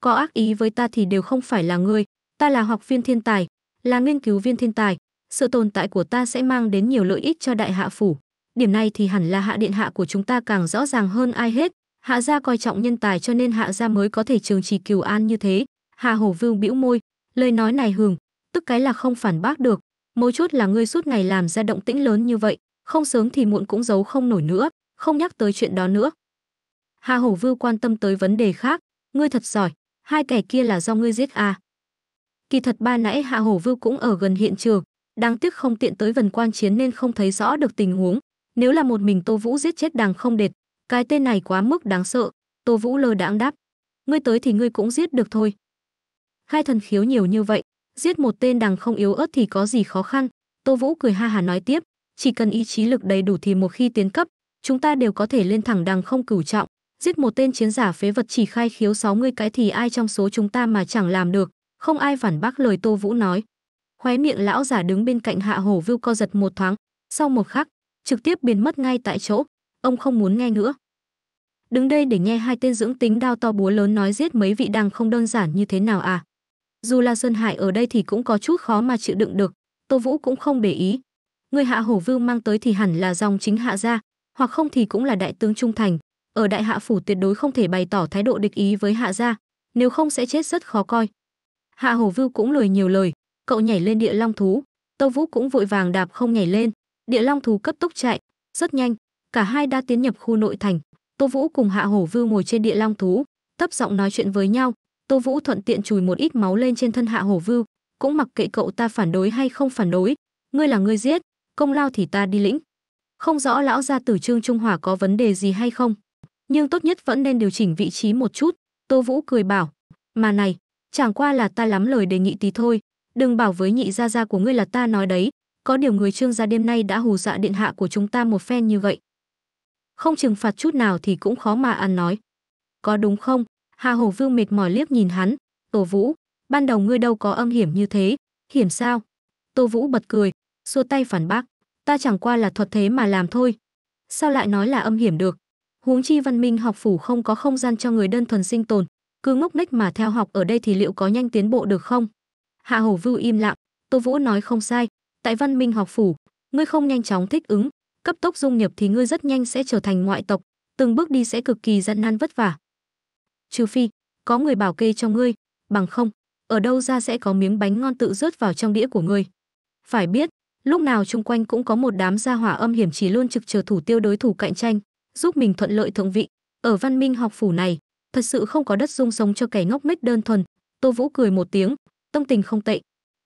Có ác ý với ta thì đều không phải là người, ta là học viên thiên tài, là nghiên cứu viên thiên tài, sự tồn tại của ta sẽ mang đến nhiều lợi ích cho đại hạ phủ. Điểm này thì hẳn là hạ điện hạ của chúng ta càng rõ ràng hơn ai hết, hạ gia coi trọng nhân tài cho nên hạ gia mới có thể trường trì cửu an như thế. Hạ Hổ Vưu bĩu môi, lời nói này hường, tức cái là không phản bác được, Mối chốt là ngươi suốt ngày làm ra động tĩnh lớn như vậy, không sớm thì muộn cũng giấu không nổi nữa, không nhắc tới chuyện đó nữa. Hà Hổ Vưu quan tâm tới vấn đề khác, ngươi thật giỏi, hai kẻ kia là do ngươi giết à. Kỳ thật ba nãy Hạ Hổ Vưu cũng ở gần hiện trường, đáng tiếc không tiện tới vần quan chiến nên không thấy rõ được tình huống. Nếu là một mình Tô Vũ giết chết đằng không đệt, cái tên này quá mức đáng sợ. Tô Vũ lơ đãng đáp, ngươi tới thì ngươi cũng giết được thôi. Hai thần khiếu nhiều như vậy, giết một tên đằng không yếu ớt thì có gì khó khăn. Tô Vũ cười ha hà nói tiếp, chỉ cần ý chí lực đầy đủ thì một khi tiến cấp, chúng ta đều có thể lên thẳng đằng không cửu trọng, giết một tên chiến giả phế vật chỉ khai khiếu 60 cái thì ai trong số chúng ta mà chẳng làm được, không ai phản bác lời Tô Vũ nói. Khóe miệng lão giả đứng bên cạnh Hạ Hổ Vưu co giật một thoáng, sau một khắc, trực tiếp biến mất ngay tại chỗ, ông không muốn nghe nữa. Đứng đây để nghe hai tên dưỡng tính đao to búa lớn nói giết mấy vị đang không đơn giản như thế nào à? Dù là Sơn Hải ở đây thì cũng có chút khó mà chịu đựng được, Tô Vũ cũng không để ý. Người Hạ Hổ Vưu mang tới thì hẳn là dòng chính Hạ gia, hoặc không thì cũng là đại tướng trung thành, ở đại hạ phủ tuyệt đối không thể bày tỏ thái độ địch ý với hạ gia nếu không sẽ chết rất khó coi hạ hổ vưu cũng lười nhiều lời cậu nhảy lên địa long thú tâu vũ cũng vội vàng đạp không nhảy lên địa long thú cấp tốc chạy rất nhanh cả hai đã tiến nhập khu nội thành tô vũ cùng hạ hổ vưu ngồi trên địa long thú thấp giọng nói chuyện với nhau tô vũ thuận tiện chùi một ít máu lên trên thân hạ hổ vưu cũng mặc kệ cậu ta phản đối hay không phản đối ngươi là ngươi giết công lao thì ta đi lĩnh không rõ lão gia tử trương trung hòa có vấn đề gì hay không nhưng tốt nhất vẫn nên điều chỉnh vị trí một chút tô vũ cười bảo mà này chẳng qua là ta lắm lời đề nghị tí thôi đừng bảo với nhị gia gia của ngươi là ta nói đấy có điều người trương gia đêm nay đã hù dọa điện hạ của chúng ta một phen như vậy không trừng phạt chút nào thì cũng khó mà ăn nói có đúng không hà Hồ vương mệt mỏi liếc nhìn hắn tô vũ ban đầu ngươi đâu có âm hiểm như thế hiểm sao tô vũ bật cười xua tay phản bác ta chẳng qua là thuật thế mà làm thôi sao lại nói là âm hiểm được huống chi văn minh học phủ không có không gian cho người đơn thuần sinh tồn cứ ngốc nghếch mà theo học ở đây thì liệu có nhanh tiến bộ được không hạ hổ vưu im lặng tô vũ nói không sai tại văn minh học phủ ngươi không nhanh chóng thích ứng cấp tốc dung nhập thì ngươi rất nhanh sẽ trở thành ngoại tộc từng bước đi sẽ cực kỳ gian nan vất vả trừ phi có người bảo kê cho ngươi bằng không ở đâu ra sẽ có miếng bánh ngon tự rớt vào trong đĩa của ngươi phải biết lúc nào chung quanh cũng có một đám gia hỏa âm hiểm chỉ luôn trực chờ thủ tiêu đối thủ cạnh tranh giúp mình thuận lợi thượng vị. Ở văn minh học phủ này, thật sự không có đất dung sống cho kẻ ngốc nghếch đơn thuần. Tô Vũ cười một tiếng, tâm tình không tệ.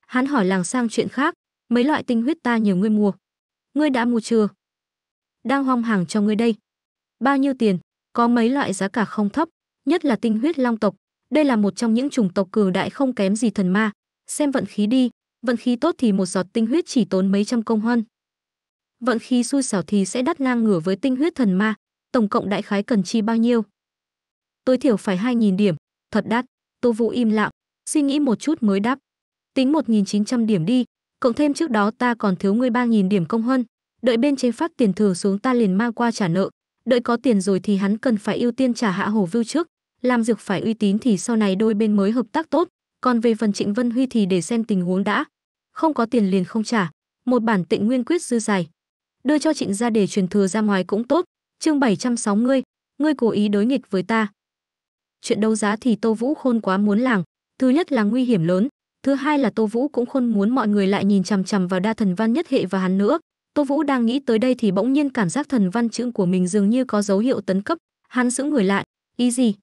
Hắn hỏi làng sang chuyện khác, mấy loại tinh huyết ta nhiều ngươi mua. Ngươi đã mua chưa? Đang hoang hàng cho ngươi đây. Bao nhiêu tiền? Có mấy loại giá cả không thấp, nhất là tinh huyết long tộc. Đây là một trong những chủng tộc cường đại không kém gì thần ma. Xem vận khí đi, vận khí tốt thì một giọt tinh huyết chỉ tốn mấy trăm công hoan vận khí xui xảo thì sẽ đắt ngang ngửa với tinh huyết thần ma, tổng cộng đại khái cần chi bao nhiêu? Tối thiểu phải 2000 điểm, thật đắt. Tô Vũ im lặng, suy nghĩ một chút mới đáp, tính 1900 điểm đi, cộng thêm trước đó ta còn thiếu ngươi 3000 điểm công huân, đợi bên chế phát tiền thừa xuống ta liền mang qua trả nợ, đợi có tiền rồi thì hắn cần phải ưu tiên trả hạ hổ vưu trước, làm dược phải uy tín thì sau này đôi bên mới hợp tác tốt, còn về phần Trịnh Vân Huy thì để xem tình huống đã. Không có tiền liền không trả, một bản tịnh nguyên quyết dư dài, đưa cho trịnh gia để truyền thừa ra ngoài cũng tốt chương 760, ngươi cố ý đối nghịch với ta chuyện đấu giá thì tô vũ khôn quá muốn làng thứ nhất là nguy hiểm lớn thứ hai là tô vũ cũng khôn muốn mọi người lại nhìn chằm chằm vào đa thần văn nhất hệ và hắn nữa tô vũ đang nghĩ tới đây thì bỗng nhiên cảm giác thần văn chữ của mình dường như có dấu hiệu tấn cấp hắn giữ người lại ý gì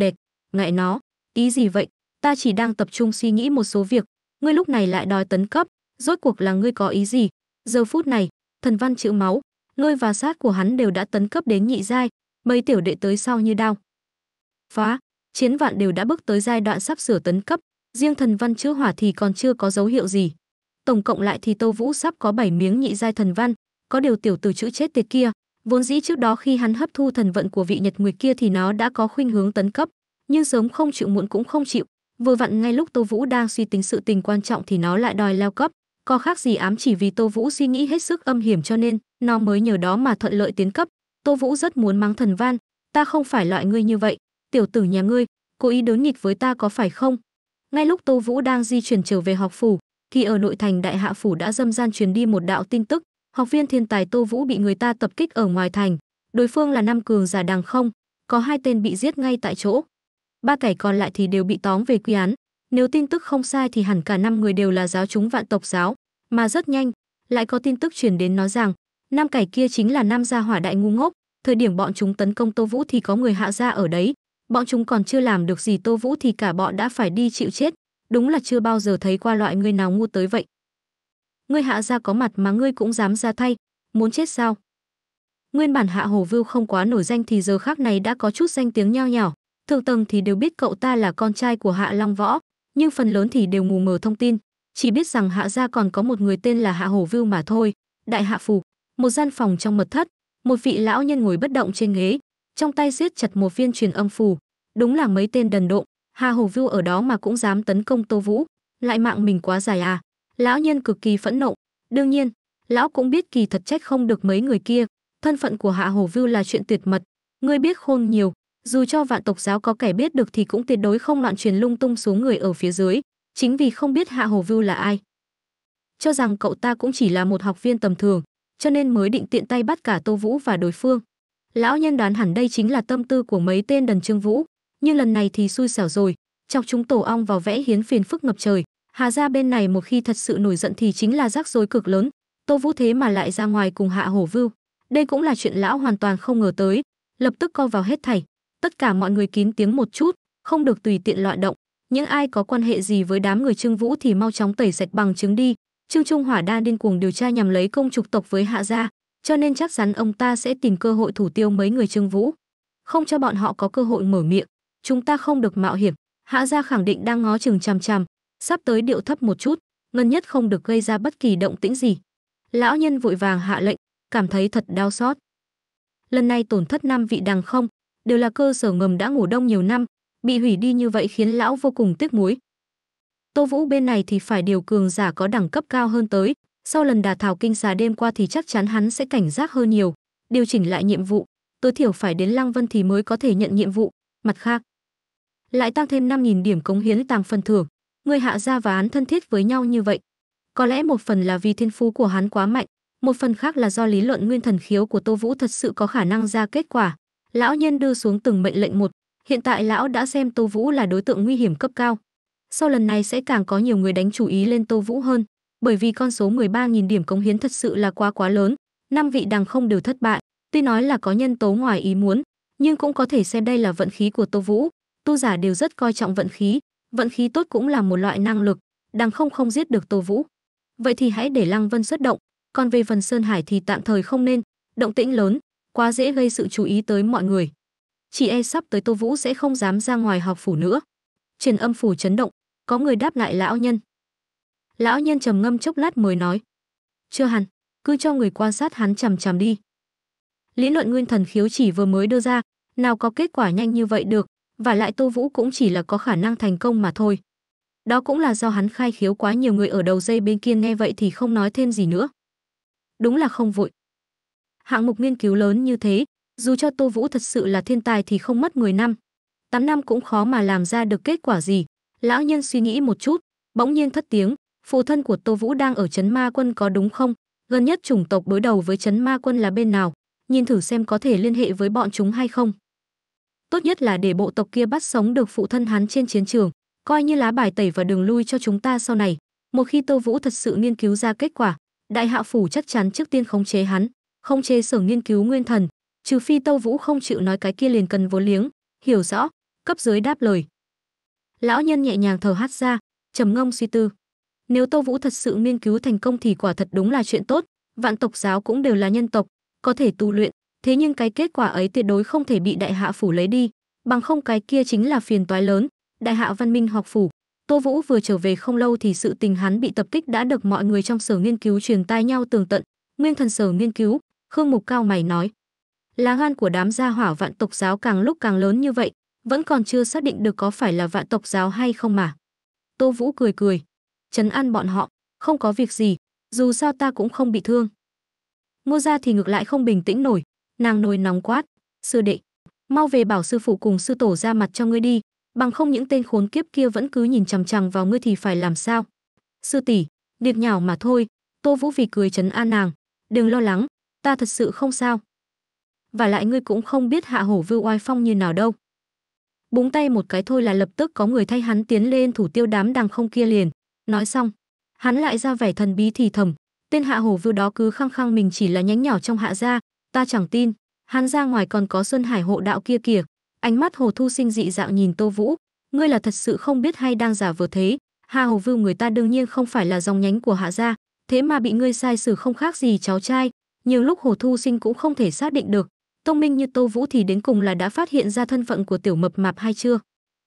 đẹp ngại nó ý gì vậy ta chỉ đang tập trung suy nghĩ một số việc ngươi lúc này lại đòi tấn cấp rốt cuộc là ngươi có ý gì giờ phút này thần văn chữ máu, ngươi và sát của hắn đều đã tấn cấp đến nhị giai, mấy tiểu đệ tới sau như đau. Phá, chiến vạn đều đã bước tới giai đoạn sắp sửa tấn cấp, riêng thần văn chữ hỏa thì còn chưa có dấu hiệu gì. Tổng cộng lại thì Tô Vũ sắp có 7 miếng nhị giai thần văn, có điều tiểu tử chữ chết tiệt kia, vốn dĩ trước đó khi hắn hấp thu thần vận của vị Nhật Nguyệt kia thì nó đã có khuynh hướng tấn cấp, nhưng sớm không chịu muộn cũng không chịu, vừa vặn ngay lúc Tô Vũ đang suy tính sự tình quan trọng thì nó lại đòi leo cấp, có khác gì ám chỉ vì Tô Vũ suy nghĩ hết sức âm hiểm cho nên nó mới nhờ đó mà thuận lợi tiến cấp. Tô Vũ rất muốn mắng Thần Văn, ta không phải loại ngươi như vậy, tiểu tử nhà ngươi, cố ý đối nghịch với ta có phải không? Ngay lúc Tô Vũ đang di chuyển trở về học phủ, thì ở nội thành Đại Hạ phủ đã dâm gian truyền đi một đạo tin tức, học viên thiên tài Tô Vũ bị người ta tập kích ở ngoài thành, đối phương là năm cường giả đàng không, có hai tên bị giết ngay tại chỗ. Ba kẻ còn lại thì đều bị tóm về quy án, nếu tin tức không sai thì hẳn cả năm người đều là giáo chúng vạn tộc giáo, mà rất nhanh, lại có tin tức truyền đến nói rằng, năm cải kia chính là năm gia hỏa đại ngu ngốc, thời điểm bọn chúng tấn công Tô Vũ thì có người hạ gia ở đấy, bọn chúng còn chưa làm được gì Tô Vũ thì cả bọn đã phải đi chịu chết, đúng là chưa bao giờ thấy qua loại người nào ngu tới vậy. Ngươi hạ gia có mặt mà ngươi cũng dám ra thay, muốn chết sao? Nguyên bản Hạ Hồ Vưu không quá nổi danh thì giờ khác này đã có chút danh tiếng nho nhỏ. thượng tầng thì đều biết cậu ta là con trai của Hạ Long Võ, nhưng phần lớn thì đều mù mờ thông tin, chỉ biết rằng hạ gia còn có một người tên là Hạ Hổ Vưu mà thôi. Đại hạ phủ, một gian phòng trong mật thất, một vị lão nhân ngồi bất động trên ghế, trong tay siết chặt một viên truyền âm phù, đúng là mấy tên đần độn, hạ Hổ Vưu ở đó mà cũng dám tấn công Tô Vũ, lại mạng mình quá dài à? Lão nhân cực kỳ phẫn nộ, đương nhiên, lão cũng biết kỳ thật trách không được mấy người kia, thân phận của Hạ Hổ Vưu là chuyện tuyệt mật, ngươi biết khôn nhiều, dù cho vạn tộc giáo có kẻ biết được thì cũng tuyệt đối không loạn truyền lung tung xuống người ở phía dưới, chính vì không biết Hạ Hồ Vưu là ai. Cho rằng cậu ta cũng chỉ là một học viên tầm thường, cho nên mới định tiện tay bắt cả Tô Vũ và đối phương. Lão nhân đoán hẳn đây chính là tâm tư của mấy tên đần Trương Vũ, nhưng lần này thì xui xẻo rồi, chọc chúng tổ ong vào vẽ hiến phiền phức ngập trời. Hà ra bên này một khi thật sự nổi giận thì chính là rắc rối cực lớn, Tô Vũ thế mà lại ra ngoài cùng Hạ Hổ Vưu. Đây cũng là chuyện lão hoàn toàn không ngờ tới, lập tức co vào hết thảy, tất cả mọi người kín tiếng một chút, không được tùy tiện loạn động. Những ai có quan hệ gì với đám người Trương Vũ thì mau chóng tẩy sạch bằng chứng đi. Trương Trung Hỏa đang điên cuồng điều tra nhằm lấy công trục tộc với Hạ gia, cho nên chắc chắn ông ta sẽ tìm cơ hội thủ tiêu mấy người Trương Vũ, không cho bọn họ có cơ hội mở miệng. Chúng ta không được mạo hiểm. Hạ gia khẳng định đang ngó chừng chằm chằm, sắp tới điệu thấp một chút, ngân nhất không được gây ra bất kỳ động tĩnh gì. Lão nhân vội vàng hạ lệnh, cảm thấy thật đau xót. Lần này tổn thất năm vị đằng không, đều là cơ sở ngầm đã ngủ đông nhiều năm, bị hủy đi như vậy khiến lão vô cùng tiếc nuối. Tô Vũ bên này thì phải điều cường giả có đẳng cấp cao hơn tới, sau lần đà thảo kinh xà đêm qua thì chắc chắn hắn sẽ cảnh giác hơn nhiều, điều chỉnh lại nhiệm vụ, tối thiểu phải đến Lăng Vân thì mới có thể nhận nhiệm vụ, mặt khác. Lại tăng thêm 5.000 điểm cống hiến tàng phần thưởng, người hạ gia và án thân thiết với nhau như vậy. Có lẽ một phần là vì thiên phú của hắn quá mạnh, một phần khác là do lý luận nguyên thần khiếu của Tô Vũ thật sự có khả năng ra kết quả lão nhân đưa xuống từng mệnh lệnh một hiện tại lão đã xem tô vũ là đối tượng nguy hiểm cấp cao sau lần này sẽ càng có nhiều người đánh chú ý lên tô vũ hơn bởi vì con số 13.000 điểm cống hiến thật sự là quá quá lớn năm vị đằng không đều thất bại tuy nói là có nhân tố ngoài ý muốn nhưng cũng có thể xem đây là vận khí của tô vũ tu giả đều rất coi trọng vận khí vận khí tốt cũng là một loại năng lực đằng không không giết được tô vũ vậy thì hãy để lăng vân xuất động còn về phần sơn hải thì tạm thời không nên động tĩnh lớn quá dễ gây sự chú ý tới mọi người. Chị e sắp tới Tô Vũ sẽ không dám ra ngoài học phủ nữa. Truyền âm phủ chấn động, có người đáp lại lão nhân. Lão nhân trầm ngâm chốc lát mới nói. Chưa hẳn, cứ cho người quan sát hắn chằm chằm đi. Lý luận nguyên thần khiếu chỉ vừa mới đưa ra, nào có kết quả nhanh như vậy được, và lại Tô Vũ cũng chỉ là có khả năng thành công mà thôi. Đó cũng là do hắn khai khiếu quá nhiều người ở đầu dây bên kia nghe vậy thì không nói thêm gì nữa. Đúng là không vội, hạng mục nghiên cứu lớn như thế, dù cho Tô Vũ thật sự là thiên tài thì không mất 10 năm, 8 năm cũng khó mà làm ra được kết quả gì. Lão nhân suy nghĩ một chút, bỗng nhiên thất tiếng, phụ thân của Tô Vũ đang ở trấn Ma Quân có đúng không? Gần nhất chủng tộc đối đầu với trấn Ma Quân là bên nào? Nhìn thử xem có thể liên hệ với bọn chúng hay không. Tốt nhất là để bộ tộc kia bắt sống được phụ thân hắn trên chiến trường, coi như lá bài tẩy và đường lui cho chúng ta sau này. Một khi Tô Vũ thật sự nghiên cứu ra kết quả, Đại Hạ phủ chắc chắn trước tiên khống chế hắn, không chê sở nghiên cứu nguyên thần trừ phi tâu vũ không chịu nói cái kia liền cần vốn liếng hiểu rõ cấp dưới đáp lời lão nhân nhẹ nhàng thở hát ra trầm ngâm suy tư nếu tâu vũ thật sự nghiên cứu thành công thì quả thật đúng là chuyện tốt vạn tộc giáo cũng đều là nhân tộc có thể tu luyện thế nhưng cái kết quả ấy tuyệt đối không thể bị đại hạ phủ lấy đi bằng không cái kia chính là phiền toái lớn đại hạ văn minh học phủ tô vũ vừa trở về không lâu thì sự tình hắn bị tập kích đã được mọi người trong sở nghiên cứu truyền tai nhau tường tận nguyên thần sở nghiên cứu Khương Mục cao mày nói. Lá gan của đám gia hỏa vạn tộc giáo càng lúc càng lớn như vậy, vẫn còn chưa xác định được có phải là vạn tộc giáo hay không mà. Tô Vũ cười cười. Trấn an bọn họ, không có việc gì, dù sao ta cũng không bị thương. Ngô gia thì ngược lại không bình tĩnh nổi, nàng nồi nóng quát, sư đệ, mau về bảo sư phụ cùng sư tổ ra mặt cho ngươi đi, bằng không những tên khốn kiếp kia vẫn cứ nhìn chằm chằm vào ngươi thì phải làm sao? Sư tỷ, điệp nhào mà thôi, Tô Vũ vì cười trấn an nàng, đừng lo lắng, ta thật sự không sao. Và lại ngươi cũng không biết hạ hổ vưu oai phong như nào đâu. Búng tay một cái thôi là lập tức có người thay hắn tiến lên thủ tiêu đám đằng không kia liền. Nói xong, hắn lại ra vẻ thần bí thì thầm. Tên hạ hổ vưu đó cứ khăng khăng mình chỉ là nhánh nhỏ trong hạ gia, ta chẳng tin. Hắn ra ngoài còn có Xuân Hải hộ đạo kia kìa. Ánh mắt hồ thu sinh dị dạng nhìn Tô Vũ. Ngươi là thật sự không biết hay đang giả vừa thế. Hạ hổ vưu người ta đương nhiên không phải là dòng nhánh của hạ gia. Thế mà bị ngươi sai xử không khác gì cháu trai, nhiều lúc Hồ Thu Sinh cũng không thể xác định được, thông minh như Tô Vũ thì đến cùng là đã phát hiện ra thân phận của tiểu mập mạp hay chưa.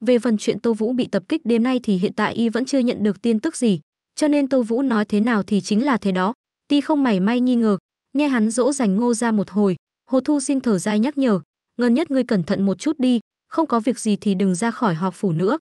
Về phần chuyện Tô Vũ bị tập kích đêm nay thì hiện tại y vẫn chưa nhận được tin tức gì, cho nên Tô Vũ nói thế nào thì chính là thế đó. Ti không mảy may nghi ngờ, nghe hắn dỗ dành Ngô ra một hồi, Hồ Thu Sinh thở dài nhắc nhở, ngần nhất ngươi cẩn thận một chút đi, không có việc gì thì đừng ra khỏi họp phủ nữa,